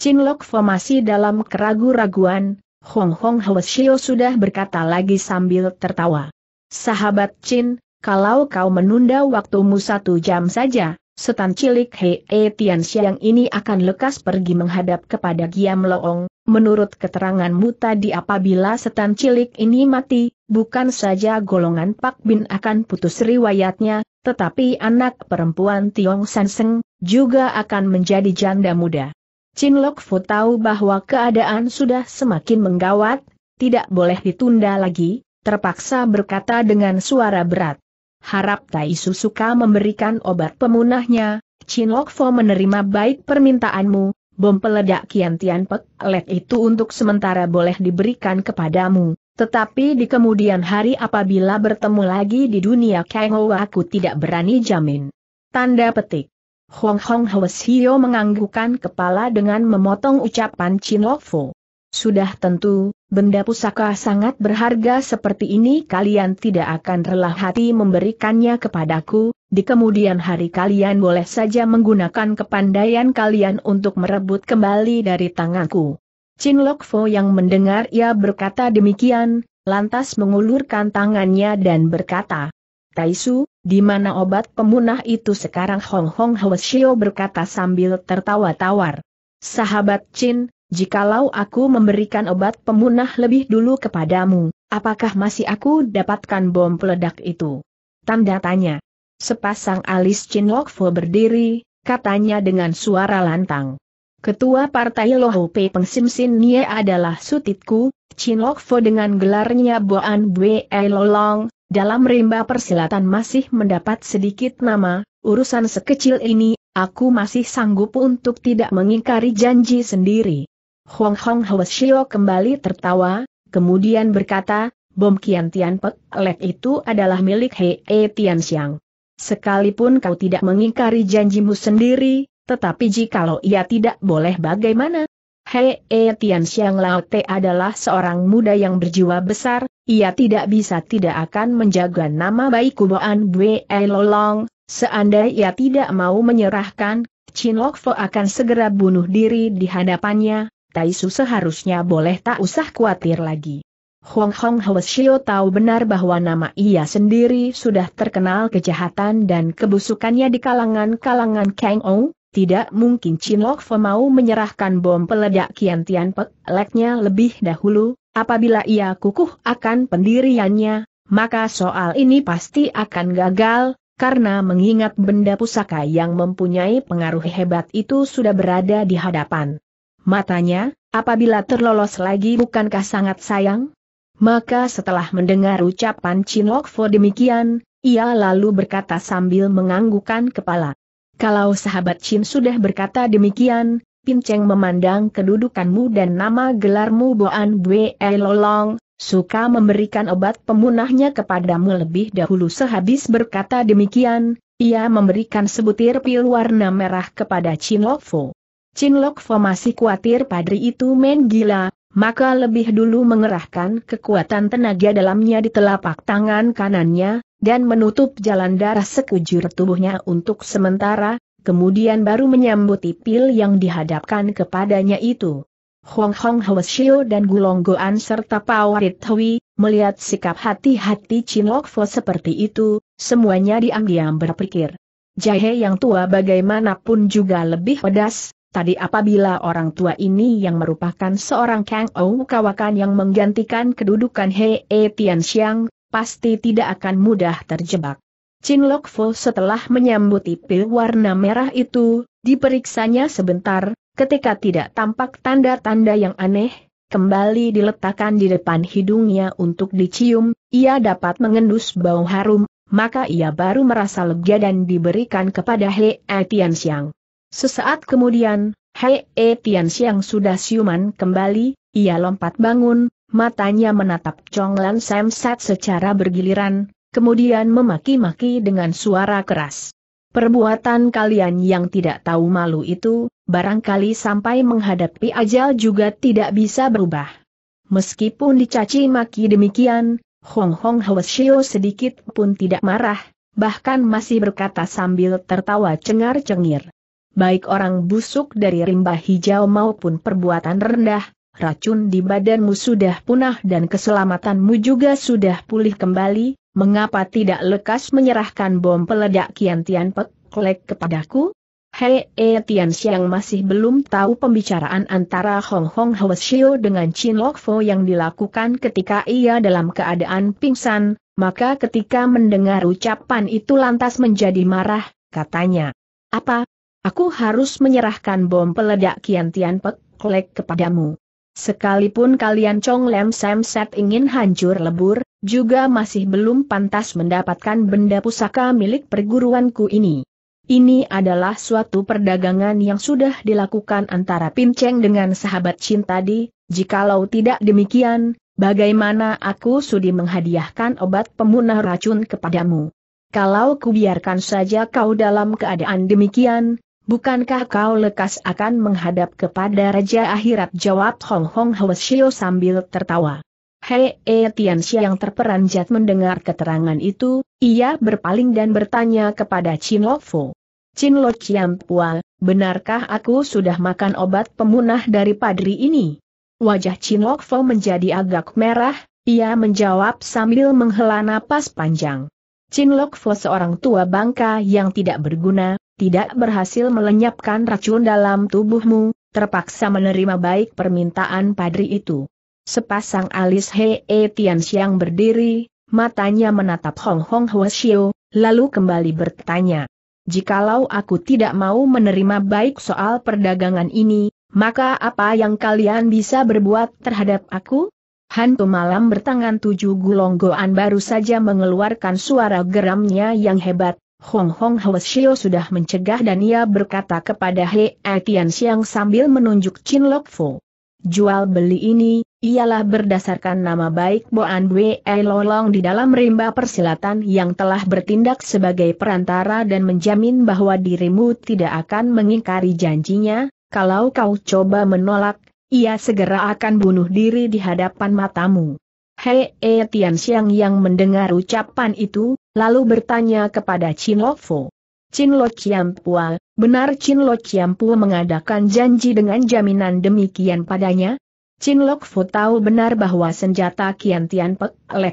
Lok Fo masih dalam keragu-raguan, Hong Hong Hwasio sudah berkata lagi sambil tertawa. Sahabat Chin, kalau kau menunda waktumu satu jam saja, setan cilik Hei e Tian Xiang ini akan lekas pergi menghadap kepada Giam Loong. Menurut keteranganmu tadi apabila setan cilik ini mati, bukan saja golongan Pak Bin akan putus riwayatnya, tetapi anak perempuan Tiong Sanseng, juga akan menjadi janda muda. Chin Lok Fu tahu bahwa keadaan sudah semakin menggawat, tidak boleh ditunda lagi, terpaksa berkata dengan suara berat. Harap Tai Su suka memberikan obat pemunahnya, Chin Lok Fu menerima baik permintaanmu, bom peledak Kian Tian Pek Let itu untuk sementara boleh diberikan kepadamu, tetapi di kemudian hari apabila bertemu lagi di dunia Kang aku tidak berani jamin. Tanda petik. Hong Hong Hwasio menganggukan kepala dengan memotong ucapan Chin Fo. Sudah tentu, benda pusaka sangat berharga seperti ini kalian tidak akan rela hati memberikannya kepadaku, di kemudian hari kalian boleh saja menggunakan kepandaian kalian untuk merebut kembali dari tanganku. Chin Lokfo yang mendengar ia berkata demikian, lantas mengulurkan tangannya dan berkata, Taisu, di mana obat pemunah itu sekarang Hong Hong Hwasio berkata sambil tertawa tawar. Sahabat Chin, jikalau aku memberikan obat pemunah lebih dulu kepadamu, apakah masih aku dapatkan bom peledak itu? Tanda tanya. Sepasang alis Chin Lokfo berdiri, katanya dengan suara lantang. Ketua Partai Lohu Pei Peng Sim Sin Nie adalah sutitku, Chin Lokfo dengan gelarnya Boan Bue Lolong, dalam rimba persilatan masih mendapat sedikit nama, urusan sekecil ini, aku masih sanggup untuk tidak mengingkari janji sendiri. Hong Hong Shio kembali tertawa, kemudian berkata, bom Kian Tian Pek Lek itu adalah milik Hei e Tian Xiang. Sekalipun kau tidak mengingkari janjimu sendiri, tetapi jikalau ia tidak boleh bagaimana? Hei e Tian Xiang Lao Te adalah seorang muda yang berjiwa besar, ia tidak bisa tidak akan menjaga nama baik Kuboan Bwe Lolong, seandainya ia tidak mau menyerahkan, Chin Lok Fo akan segera bunuh diri di hadapannya, Tai Su seharusnya boleh tak usah khawatir lagi. Hong Hong Shio tahu benar bahwa nama ia sendiri sudah terkenal kejahatan dan kebusukannya di kalangan-kalangan Kang Ong, tidak mungkin Chin Lok Fo mau menyerahkan bom peledak Kian Tian Pek Leknya lebih dahulu, Apabila ia kukuh akan pendiriannya, maka soal ini pasti akan gagal, karena mengingat benda pusaka yang mempunyai pengaruh hebat itu sudah berada di hadapan matanya, apabila terlolos lagi bukankah sangat sayang? Maka setelah mendengar ucapan Chin Lok demikian, ia lalu berkata sambil menganggukkan kepala. Kalau sahabat Chin sudah berkata demikian, Pinceng memandang kedudukanmu dan nama gelarmu Boan Bue e Lolong, suka memberikan obat pemunahnya kepadamu lebih dahulu sehabis berkata demikian, ia memberikan sebutir pil warna merah kepada Chin Lok Chin Lok masih khawatir padri itu main gila, maka lebih dulu mengerahkan kekuatan tenaga dalamnya di telapak tangan kanannya, dan menutup jalan darah sekujur tubuhnya untuk sementara, kemudian baru menyambut pil yang dihadapkan kepadanya itu. Hong Hong Hwasio dan Gulong Goan serta Pawarit Hui, melihat sikap hati-hati Chin Lok Fo seperti itu, semuanya diam-diam berpikir. Jahe yang tua bagaimanapun juga lebih pedas, tadi apabila orang tua ini yang merupakan seorang Kang Ou Kawakan yang menggantikan kedudukan Hei e Tian Xiang, pasti tidak akan mudah terjebak. Chin Lok Fo setelah menyambut pil warna merah itu, diperiksanya sebentar, ketika tidak tampak tanda-tanda yang aneh, kembali diletakkan di depan hidungnya untuk dicium, ia dapat mengendus bau harum, maka ia baru merasa lega dan diberikan kepada He Etian Sesaat kemudian, Hei E Tian sudah siuman kembali, ia lompat bangun, matanya menatap Chong Lan Sam Sat secara bergiliran, kemudian memaki-maki dengan suara keras. Perbuatan kalian yang tidak tahu malu itu, barangkali sampai menghadapi ajal juga tidak bisa berubah. Meskipun dicaci maki demikian, Hong Hong Hwasio sedikit pun tidak marah, bahkan masih berkata sambil tertawa cengar-cengir. Baik orang busuk dari rimba hijau maupun perbuatan rendah, racun di badanmu sudah punah dan keselamatanmu juga sudah pulih kembali, mengapa tidak lekas menyerahkan bom peledak Kian Tian Pek kepadaku? Hei E Tian Xiang masih belum tahu pembicaraan antara Hong Hong Hwasio dengan Chin Lok Fo yang dilakukan ketika ia dalam keadaan pingsan, maka ketika mendengar ucapan itu lantas menjadi marah, katanya. Apa? Aku harus menyerahkan bom peledak Kian Tian Pek kepadamu. Sekalipun kalian Chong Lem Sam Set ingin hancur lebur, juga masih belum pantas mendapatkan benda pusaka milik perguruanku ini. Ini adalah suatu perdagangan yang sudah dilakukan antara Pinceng dengan sahabat Chin tadi, jikalau tidak demikian, bagaimana aku sudi menghadiahkan obat pemunah racun kepadamu? Kalau kubiarkan saja kau dalam keadaan demikian, bukankah kau lekas akan menghadap kepada Raja Akhirat? Jawab Hong Hong Hwasyo sambil tertawa. Hei e eh, Tianxia yang terperanjat mendengar keterangan itu, ia berpaling dan bertanya kepada Chin Lo Fu. Chin Lo Chiam Pua, benarkah aku sudah makan obat pemunah dari padri ini? Wajah Chin Lo Fu menjadi agak merah, ia menjawab sambil menghela napas panjang. Chin Lo Fu seorang tua bangka yang tidak berguna, tidak berhasil melenyapkan racun dalam tubuhmu, terpaksa menerima baik permintaan padri itu sepasang alis Hei e Tian Xiang berdiri, matanya menatap Hong Hong Hua Xiu, lalu kembali bertanya. Jikalau aku tidak mau menerima baik soal perdagangan ini, maka apa yang kalian bisa berbuat terhadap aku? Hantu malam bertangan tujuh goan baru saja mengeluarkan suara geramnya yang hebat, Hong Hong Hwasio sudah mencegah dan ia berkata kepada He e Tian Xiang sambil menunjuk Chin Lok Fu. Jual beli ini, ialah berdasarkan nama baik Boan Bwe Lolong di dalam rimba persilatan yang telah bertindak sebagai perantara dan menjamin bahwa dirimu tidak akan mengingkari janjinya, kalau kau coba menolak, ia segera akan bunuh diri di hadapan matamu. Hei Tian Xiang yang mendengar ucapan itu, lalu bertanya kepada Chin Lo Chin Lo Chiampua, benar Chin Lo Chiampua mengadakan janji dengan jaminan demikian padanya? Chin Lok Fu tahu benar bahwa senjata Kian Tian Pek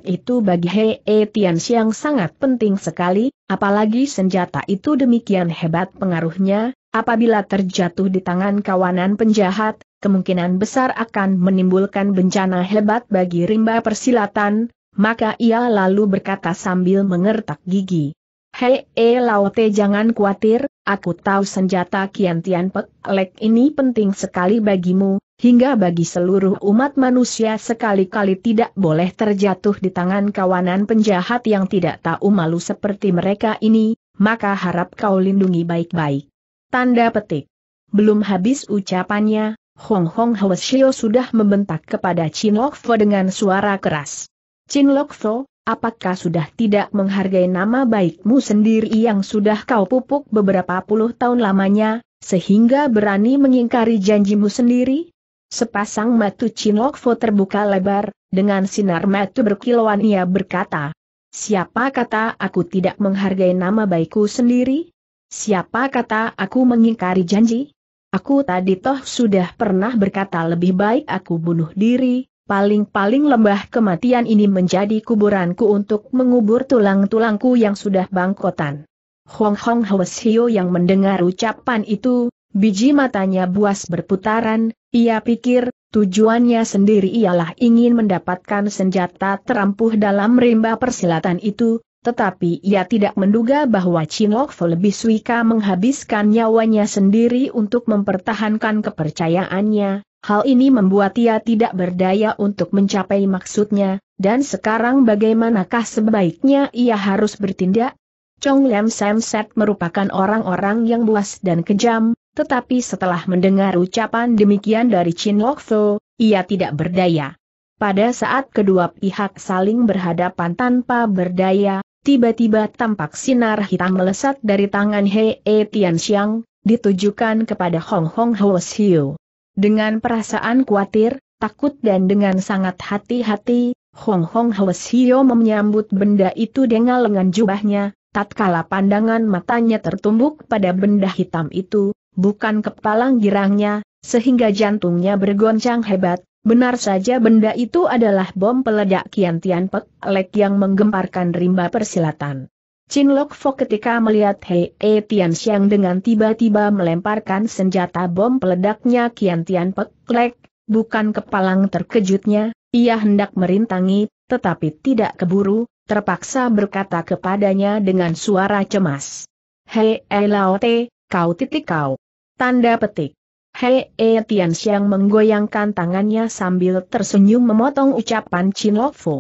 itu bagi Hei e Tian Siang sangat penting sekali, apalagi senjata itu demikian hebat pengaruhnya, apabila terjatuh di tangan kawanan penjahat, kemungkinan besar akan menimbulkan bencana hebat bagi rimba persilatan, maka ia lalu berkata sambil mengertak gigi. Hei E eh, Laote jangan khawatir, aku tahu senjata Kian Tian Pek Lek ini penting sekali bagimu, hingga bagi seluruh umat manusia sekali-kali tidak boleh terjatuh di tangan kawanan penjahat yang tidak tahu malu seperti mereka ini, maka harap kau lindungi baik-baik. Tanda petik. Belum habis ucapannya, Hong Hong Hwasyo sudah membentak kepada Chin Lok Fo dengan suara keras. Chin Lok Fo, apakah sudah tidak menghargai nama baikmu sendiri yang sudah kau pupuk beberapa puluh tahun lamanya, sehingga berani mengingkari janjimu sendiri? Sepasang matu Chinlokfo terbuka lebar, dengan sinar matu berkilauan ia berkata, Siapa kata aku tidak menghargai nama baikku sendiri? Siapa kata aku mengingkari janji? Aku tadi toh sudah pernah berkata lebih baik aku bunuh diri, paling-paling lembah kematian ini menjadi kuburanku untuk mengubur tulang-tulangku yang sudah bangkotan. Hong Hong Hwasio yang mendengar ucapan itu, biji matanya buas berputaran, ia pikir, tujuannya sendiri ialah ingin mendapatkan senjata terampuh dalam rimba persilatan itu, tetapi ia tidak menduga bahwa Chin Fo lebih suika menghabiskan nyawanya sendiri untuk mempertahankan kepercayaannya, Hal ini membuat ia tidak berdaya untuk mencapai maksudnya, dan sekarang bagaimanakah sebaiknya ia harus bertindak? Chong Lam Sam Set merupakan orang-orang yang buas dan kejam, tetapi setelah mendengar ucapan demikian dari Chin Lok Tho, ia tidak berdaya. Pada saat kedua pihak saling berhadapan tanpa berdaya, tiba-tiba tampak sinar hitam melesat dari tangan Hei Tian Xiang, ditujukan kepada Hong Hong Ho Xiu. Dengan perasaan khawatir, takut dan dengan sangat hati-hati, Hong Hong Hwesio menyambut benda itu dengan lengan jubahnya, tatkala pandangan matanya tertumbuk pada benda hitam itu, bukan kepalang girangnya, sehingga jantungnya bergoncang hebat, Benar saja benda itu adalah bom peledak Kian Tian Pek Lek yang menggemparkan rimba persilatan. Chin Lok Fo ketika melihat Hei E Tian Xiang dengan tiba-tiba melemparkan senjata bom peledaknya Kian Tian Pek Lek, bukan kepalang terkejutnya, ia hendak merintangi, tetapi tidak keburu, terpaksa berkata kepadanya dengan suara cemas. Hei E Lao Te, kau titik kau. Tanda petik. Hei E Tian Xiang menggoyangkan tangannya sambil tersenyum memotong ucapan Chin Lok Fo.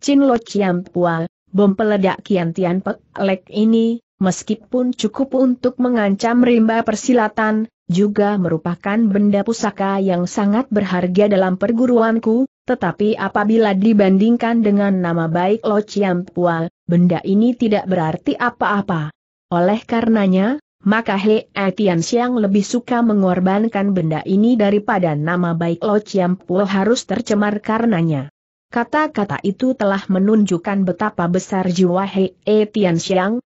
Chin Lok Chiam Pua, Bom peledak Kian Tian Pek ini, meskipun cukup untuk mengancam rimba persilatan, juga merupakan benda pusaka yang sangat berharga dalam perguruanku, tetapi apabila dibandingkan dengan nama baik Lo Chiam Pua, benda ini tidak berarti apa-apa. Oleh karenanya, maka He Tian Siang lebih suka mengorbankan benda ini daripada nama baik Lo Chiam Pua harus tercemar karenanya. Kata-kata itu telah menunjukkan betapa besar jiwa Hei e Tian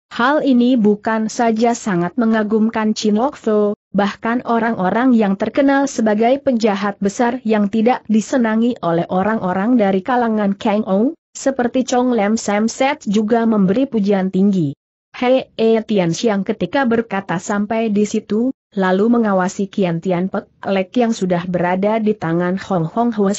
hal ini bukan saja sangat mengagumkan Chin Lokso, bahkan orang-orang yang terkenal sebagai penjahat besar yang tidak disenangi oleh orang-orang dari kalangan Kang Ong, seperti Chong Lam Sam Set juga memberi pujian tinggi. Hei e Tian ketika berkata sampai di situ, lalu mengawasi Kian Tian Pek Lek yang sudah berada di tangan Hong Hong Hua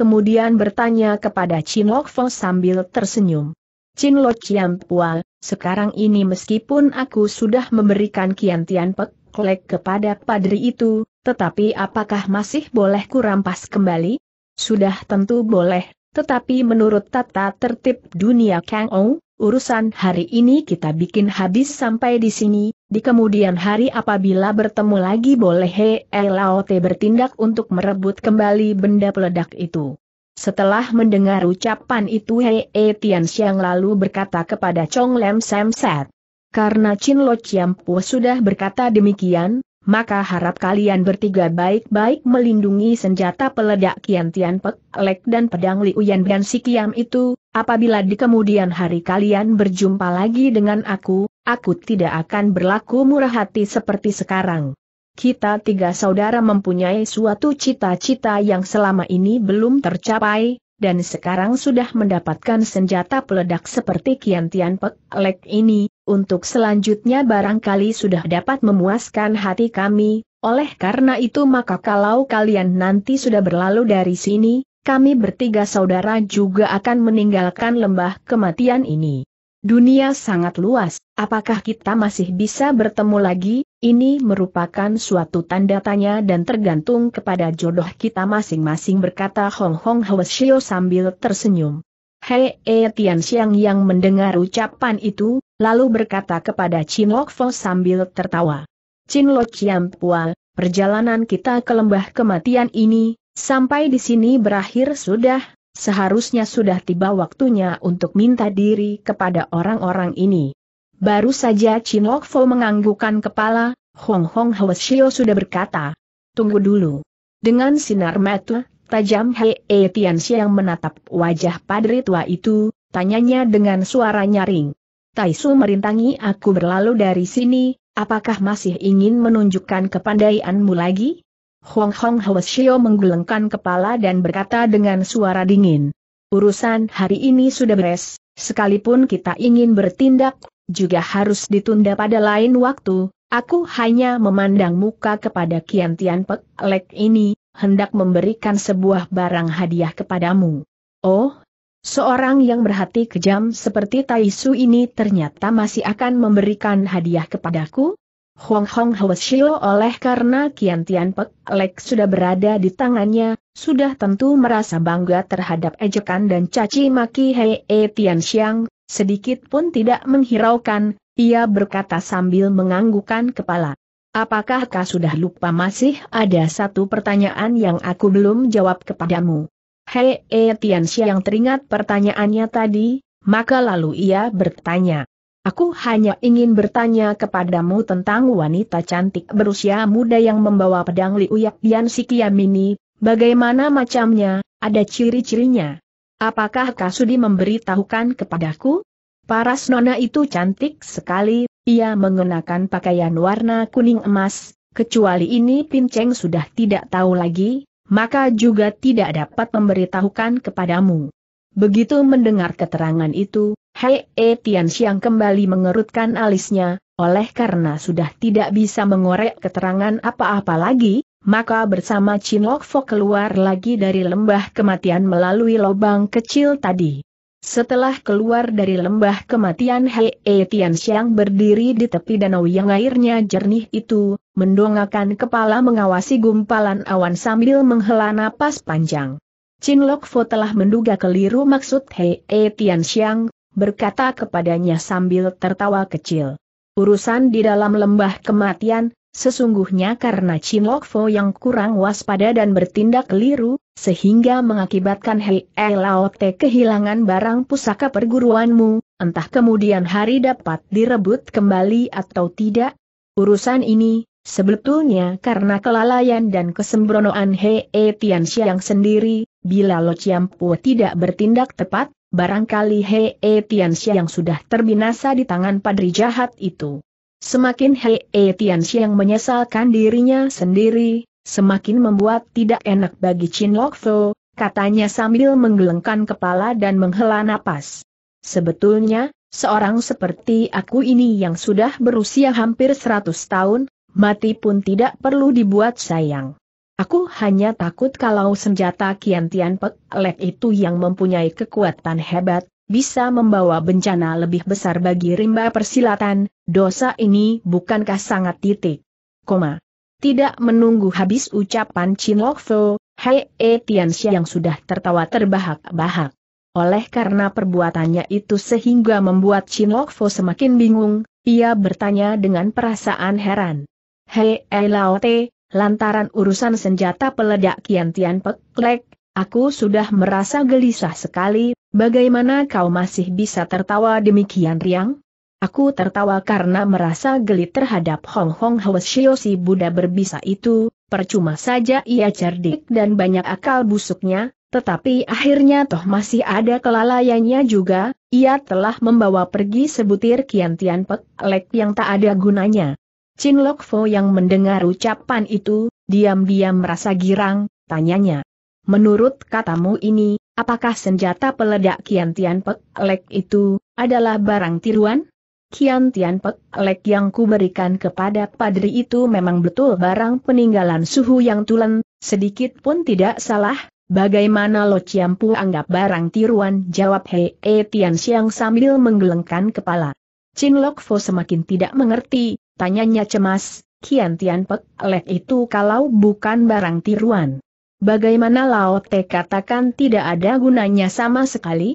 kemudian bertanya kepada Chin Lok Fo sambil tersenyum. Chin Lok Chiam Pual, sekarang ini meskipun aku sudah memberikan Kian Tian Pek Klek kepada padri itu, tetapi apakah masih boleh kurampas kembali? Sudah tentu boleh, tetapi menurut tata tertib dunia Kang Ong, urusan hari ini kita bikin habis sampai di sini, di kemudian hari apabila bertemu lagi boleh Hei Laote bertindak untuk merebut kembali benda peledak itu. Setelah mendengar ucapan itu Hei Tian Xiang lalu berkata kepada Chong Lem Sam Set. Karena Chin Lo Po sudah berkata demikian, maka harap kalian bertiga baik-baik melindungi senjata peledak Kian Tian Pek Lek dan pedang Liuyan Bian si Kiam itu, Apabila di kemudian hari kalian berjumpa lagi dengan aku, aku tidak akan berlaku murah hati seperti sekarang. Kita tiga saudara mempunyai suatu cita-cita yang selama ini belum tercapai, dan sekarang sudah mendapatkan senjata peledak seperti Kian Tian Pek Lek ini, untuk selanjutnya barangkali sudah dapat memuaskan hati kami, oleh karena itu maka kalau kalian nanti sudah berlalu dari sini, kami bertiga saudara juga akan meninggalkan lembah kematian ini. Dunia sangat luas, apakah kita masih bisa bertemu lagi? Ini merupakan suatu tanda tanya dan tergantung kepada jodoh kita masing-masing berkata Hong Hong Hwasyo sambil tersenyum. Hei E Tian Xiang yang mendengar ucapan itu, lalu berkata kepada Chin Lok Fo sambil tertawa. Chin Lok Chiam Pual, perjalanan kita ke lembah kematian ini, Sampai di sini berakhir sudah, seharusnya sudah tiba waktunya untuk minta diri kepada orang-orang ini. Baru saja Chin Lok Fo menganggukkan kepala, Hong Hong Shio sudah berkata, Tunggu dulu. Dengan sinar mata, tajam Hei e Tianxia yang menatap wajah padri tua itu, tanyanya dengan suara nyaring. Tai Su merintangi aku berlalu dari sini, apakah masih ingin menunjukkan kepandaianmu lagi? Hong Hong Hoesio menggelengkan kepala dan berkata dengan suara dingin. Urusan hari ini sudah beres, sekalipun kita ingin bertindak, juga harus ditunda pada lain waktu, aku hanya memandang muka kepada Kian Tian Pek Lek ini, hendak memberikan sebuah barang hadiah kepadamu. Oh, seorang yang berhati kejam seperti Taisu ini ternyata masih akan memberikan hadiah kepadaku? Hong Hong Hwasyo oleh karena Kian Tian Pek Lek sudah berada di tangannya, sudah tentu merasa bangga terhadap ejekan dan caci maki Hei e Tian Xiang, sedikit pun tidak menghiraukan, ia berkata sambil menganggukkan kepala. Apakah kau sudah lupa masih ada satu pertanyaan yang aku belum jawab kepadamu? Hei e Tian Xiang teringat pertanyaannya tadi, maka lalu ia bertanya, Aku hanya ingin bertanya kepadamu tentang wanita cantik berusia muda yang membawa pedang Liuyak Dian ini. bagaimana macamnya, ada ciri-cirinya. Apakah Kasudi memberitahukan kepadaku? Paras nona itu cantik sekali, ia mengenakan pakaian warna kuning emas, kecuali ini Pinceng sudah tidak tahu lagi, maka juga tidak dapat memberitahukan kepadamu. Begitu mendengar keterangan itu, Hei E Tian kembali mengerutkan alisnya, oleh karena sudah tidak bisa mengorek keterangan apa-apa lagi, maka bersama Chin Lok Fo keluar lagi dari lembah kematian melalui lubang kecil tadi. Setelah keluar dari lembah kematian Hei e Tian berdiri di tepi danau yang airnya jernih itu, mendongakkan kepala mengawasi gumpalan awan sambil menghela napas panjang. Chin Lok Fo telah menduga keliru maksud Hei e Tian berkata kepadanya sambil tertawa kecil. Urusan di dalam lembah kematian, sesungguhnya karena Chin Lok Fo yang kurang waspada dan bertindak keliru, sehingga mengakibatkan Hei e Lao Te kehilangan barang pusaka perguruanmu, entah kemudian hari dapat direbut kembali atau tidak. Urusan ini, sebetulnya karena kelalaian dan kesembronoan Hei e Tian yang sendiri, bila Lo Pu tidak bertindak tepat, barangkali Hei e Tianxia yang sudah terbinasa di tangan padri jahat itu. Semakin Hei e Tianxia yang menyesalkan dirinya sendiri, semakin membuat tidak enak bagi Chin Lokso, katanya sambil menggelengkan kepala dan menghela napas. Sebetulnya, seorang seperti aku ini yang sudah berusia hampir 100 tahun, mati pun tidak perlu dibuat sayang. Aku hanya takut kalau senjata Kian Tian Pek Lek itu yang mempunyai kekuatan hebat, bisa membawa bencana lebih besar bagi rimba persilatan, dosa ini bukankah sangat titik. Koma. Tidak menunggu habis ucapan Chin Lok Fo, Hei E Tian yang sudah tertawa terbahak-bahak. Oleh karena perbuatannya itu sehingga membuat Chin Lok Fo semakin bingung, ia bertanya dengan perasaan heran. Hei e Lao Te, lantaran urusan senjata peledak Kian Tian Pek aku sudah merasa gelisah sekali, bagaimana kau masih bisa tertawa demikian riang? Aku tertawa karena merasa geli terhadap Hong Hong Hwasyo si Buddha berbisa itu, percuma saja ia cerdik dan banyak akal busuknya, tetapi akhirnya toh masih ada kelalaiannya juga, ia telah membawa pergi sebutir Kian Tian Pek yang tak ada gunanya. Chin Lok Fo yang mendengar ucapan itu, diam-diam merasa girang, tanyanya. Menurut katamu ini, apakah senjata peledak Kian Tian Pek Lek itu, adalah barang tiruan? Kian Tian Pek Lek yang kuberikan kepada padri itu memang betul barang peninggalan suhu yang tulen, sedikit pun tidak salah, bagaimana Lo Ciampu anggap barang tiruan jawab Hei e Tian Siang sambil menggelengkan kepala. Chin Lok Fo semakin tidak mengerti, Tanyanya cemas, Kian Tian Pek Lek itu kalau bukan barang tiruan. Bagaimana Lao Te katakan tidak ada gunanya sama sekali?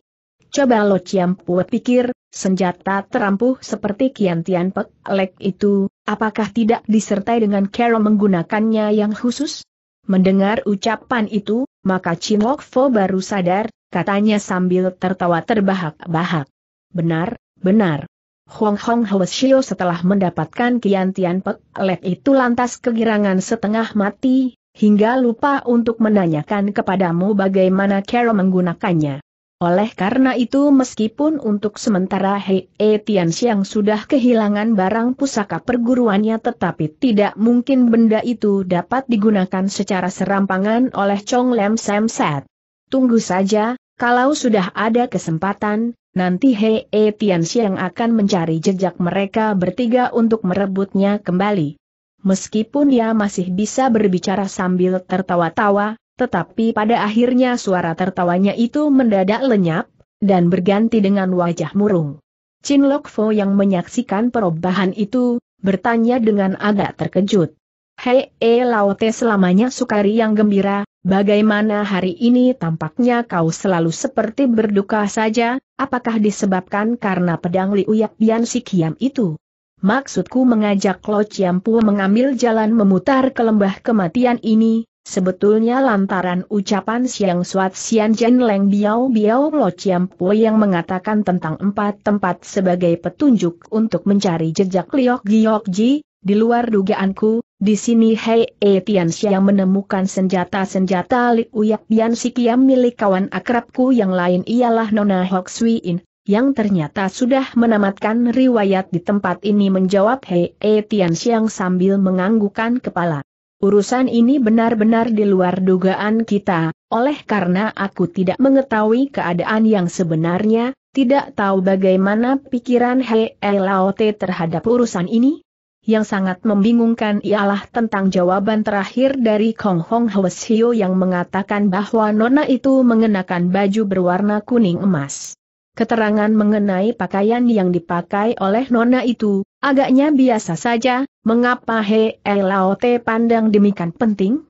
Coba Lo Ciam Pue pikir, senjata terampuh seperti Kian Tian Pek Lek itu, apakah tidak disertai dengan cara menggunakannya yang khusus? Mendengar ucapan itu, maka Chin Wok Fo baru sadar, katanya sambil tertawa terbahak-bahak. Benar, benar. Hong Hong Shio setelah mendapatkan Kian Tian Pek Lek itu lantas kegirangan setengah mati, hingga lupa untuk menanyakan kepadamu bagaimana cara menggunakannya. Oleh karena itu meskipun untuk sementara Hei e Tian Xiang sudah kehilangan barang pusaka perguruannya tetapi tidak mungkin benda itu dapat digunakan secara serampangan oleh Chong Lem Sam Set. Tunggu saja, kalau sudah ada kesempatan, Nanti Hei e Tianxiang akan mencari jejak mereka bertiga untuk merebutnya kembali. Meskipun ia masih bisa berbicara sambil tertawa-tawa, tetapi pada akhirnya suara tertawanya itu mendadak lenyap, dan berganti dengan wajah murung. Chin Lok Fo yang menyaksikan perubahan itu, bertanya dengan agak terkejut. Hei e Lao Te selamanya sukari yang gembira, Bagaimana hari ini tampaknya kau selalu seperti berduka saja, apakah disebabkan karena pedang liuyak Bian si Kiam itu? Maksudku mengajak Lo Ciampu mengambil jalan memutar ke lembah kematian ini, sebetulnya lantaran ucapan Siang Suat Sian Jen Leng Biao Biao Lo Ciampu yang mengatakan tentang empat tempat sebagai petunjuk untuk mencari jejak Liok Giok Ji, di luar dugaanku, di sini Hei E Tianxia menemukan senjata-senjata Li Uyak Bian Sikiam milik kawan akrabku yang lain ialah Nona Hok Sui In, yang ternyata sudah menamatkan riwayat di tempat ini menjawab Hei E Tianxiang sambil menganggukkan kepala. Urusan ini benar-benar di luar dugaan kita, oleh karena aku tidak mengetahui keadaan yang sebenarnya, tidak tahu bagaimana pikiran Hei e Lao Te terhadap urusan ini, yang sangat membingungkan ialah tentang jawaban terakhir dari Kong Hong Hwes Hio yang mengatakan bahwa Nona itu mengenakan baju berwarna kuning emas. Keterangan mengenai pakaian yang dipakai oleh Nona itu, agaknya biasa saja, mengapa He Lao Te pandang demikian penting?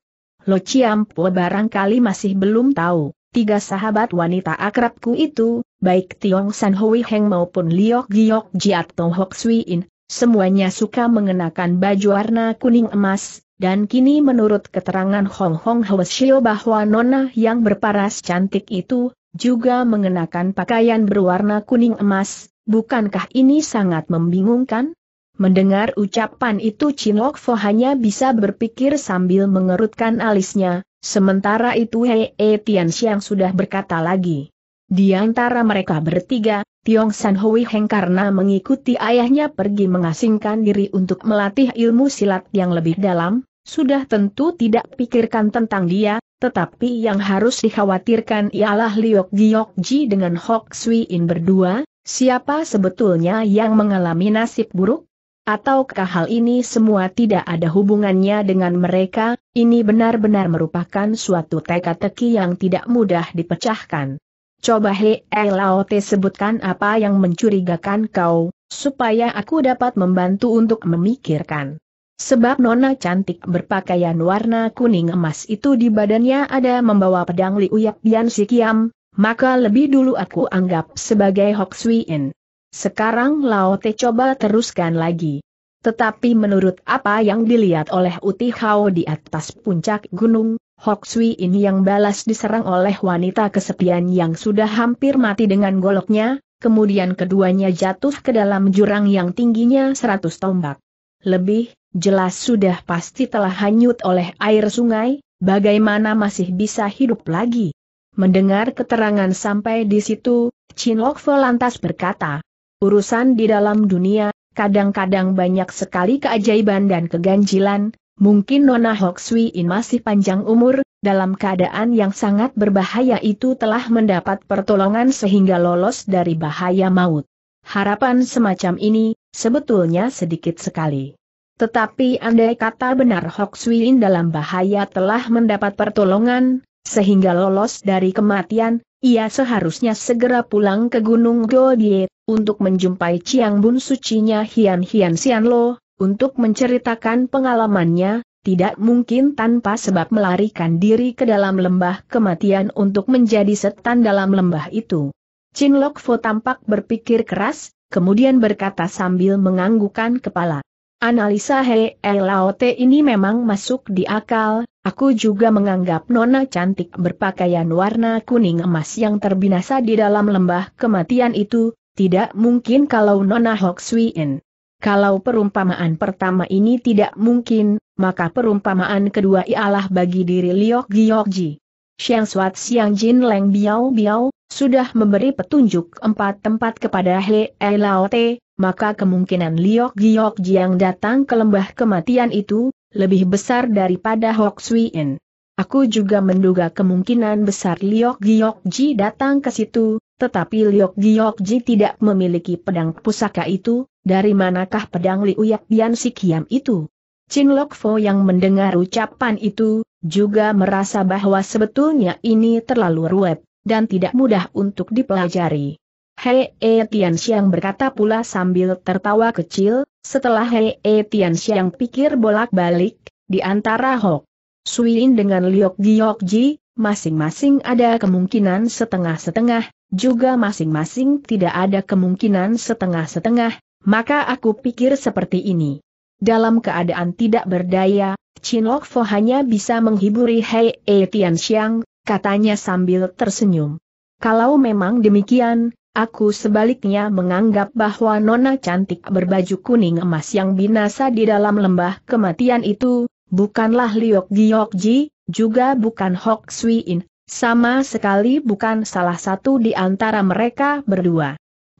Lo Ciampo barangkali masih belum tahu, tiga sahabat wanita akrabku itu, baik Tiong San Hui Heng maupun Liok Giok Jiat Tong Hok Sui In, Semuanya suka mengenakan baju warna kuning emas, dan kini menurut keterangan Hong Hong Hwasyo bahwa nona yang berparas cantik itu, juga mengenakan pakaian berwarna kuning emas, bukankah ini sangat membingungkan? Mendengar ucapan itu Lok Fo hanya bisa berpikir sambil mengerutkan alisnya, sementara itu Hei He e Tian Xiang sudah berkata lagi. Di antara mereka bertiga, Tiong San Hui Heng karena mengikuti ayahnya pergi mengasingkan diri untuk melatih ilmu silat yang lebih dalam, sudah tentu tidak pikirkan tentang dia, tetapi yang harus dikhawatirkan ialah Liok Giok Ji dengan Hok Sui In berdua, siapa sebetulnya yang mengalami nasib buruk? Ataukah hal ini semua tidak ada hubungannya dengan mereka, ini benar-benar merupakan suatu teka-teki yang tidak mudah dipecahkan. Coba he eh, Laote sebutkan apa yang mencurigakan kau, supaya aku dapat membantu untuk memikirkan. Sebab nona cantik berpakaian warna kuning emas itu di badannya ada membawa pedang liuyak Bian Sikiam, maka lebih dulu aku anggap sebagai Hok Suin. Sekarang Laote coba teruskan lagi. Tetapi menurut apa yang dilihat oleh Uti Hao di atas puncak gunung, Hok Sui ini yang balas diserang oleh wanita kesepian yang sudah hampir mati dengan goloknya, kemudian keduanya jatuh ke dalam jurang yang tingginya seratus tombak. Lebih, jelas sudah pasti telah hanyut oleh air sungai, bagaimana masih bisa hidup lagi? Mendengar keterangan sampai di situ, Chin Lok Fo lantas berkata, urusan di dalam dunia, kadang-kadang banyak sekali keajaiban dan keganjilan, Mungkin Nona In masih panjang umur, dalam keadaan yang sangat berbahaya itu telah mendapat pertolongan sehingga lolos dari bahaya maut. Harapan semacam ini, sebetulnya sedikit sekali. Tetapi andai kata benar In dalam bahaya telah mendapat pertolongan, sehingga lolos dari kematian, ia seharusnya segera pulang ke Gunung Godie, untuk menjumpai Chiang Bun sucinya Hian Hian Sian Lo, untuk menceritakan pengalamannya, tidak mungkin tanpa sebab melarikan diri ke dalam lembah kematian untuk menjadi setan dalam lembah itu. Chin Lok Fo tampak berpikir keras, kemudian berkata sambil menganggukan kepala. Analisa Hei Laote ini memang masuk di akal, aku juga menganggap nona cantik berpakaian warna kuning emas yang terbinasa di dalam lembah kematian itu, tidak mungkin kalau nona Hok Swee In kalau perumpamaan pertama ini tidak mungkin, maka perumpamaan kedua ialah bagi diri Liok Giokji. Xiang Suat Xiang Jin Leng Biao Biao, sudah memberi petunjuk empat tempat kepada He E Lao Te, maka kemungkinan Liok Giok yang datang ke lembah kematian itu, lebih besar daripada Hok In. Aku juga menduga kemungkinan besar Liok Giok Ji datang ke situ, tetapi Liok Ji tidak memiliki pedang pusaka itu, dari manakah pedang Liuyak Bian Sikiam itu? Chin Lok Fo yang mendengar ucapan itu, juga merasa bahwa sebetulnya ini terlalu ruwet, dan tidak mudah untuk dipelajari. Hei E Tian Xiang berkata pula sambil tertawa kecil, setelah Hei E Tian Xiang pikir bolak-balik, di antara Hok Suin dengan Liok Giok Ji, masing-masing ada kemungkinan setengah-setengah, juga masing-masing tidak ada kemungkinan setengah-setengah, maka aku pikir seperti ini. Dalam keadaan tidak berdaya, Chin Lok Fo hanya bisa menghiburi Hei E Tian Xiang, katanya sambil tersenyum. Kalau memang demikian, aku sebaliknya menganggap bahwa nona cantik berbaju kuning emas yang binasa di dalam lembah kematian itu, bukanlah Liok Giok Ji, juga bukan Hok Sui In, sama sekali bukan salah satu di antara mereka berdua.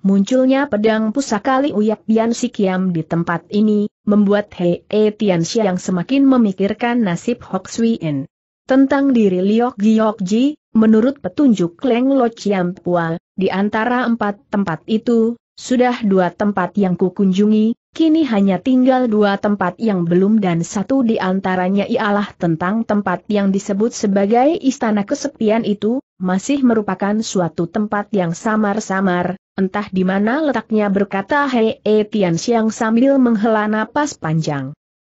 Munculnya pedang pusaka Liu Bian Sikiam di tempat ini, membuat Hei E Tian yang semakin memikirkan nasib Hok Sui In. Tentang diri Liok Giok Ji, menurut petunjuk Leng Lo Chiam Pua, di antara empat tempat itu, sudah dua tempat yang kukunjungi, Kini hanya tinggal dua tempat yang belum dan satu di antaranya ialah tentang tempat yang disebut sebagai istana kesepian itu, masih merupakan suatu tempat yang samar-samar, entah di mana letaknya berkata Hei Tian Xiang sambil menghela napas panjang.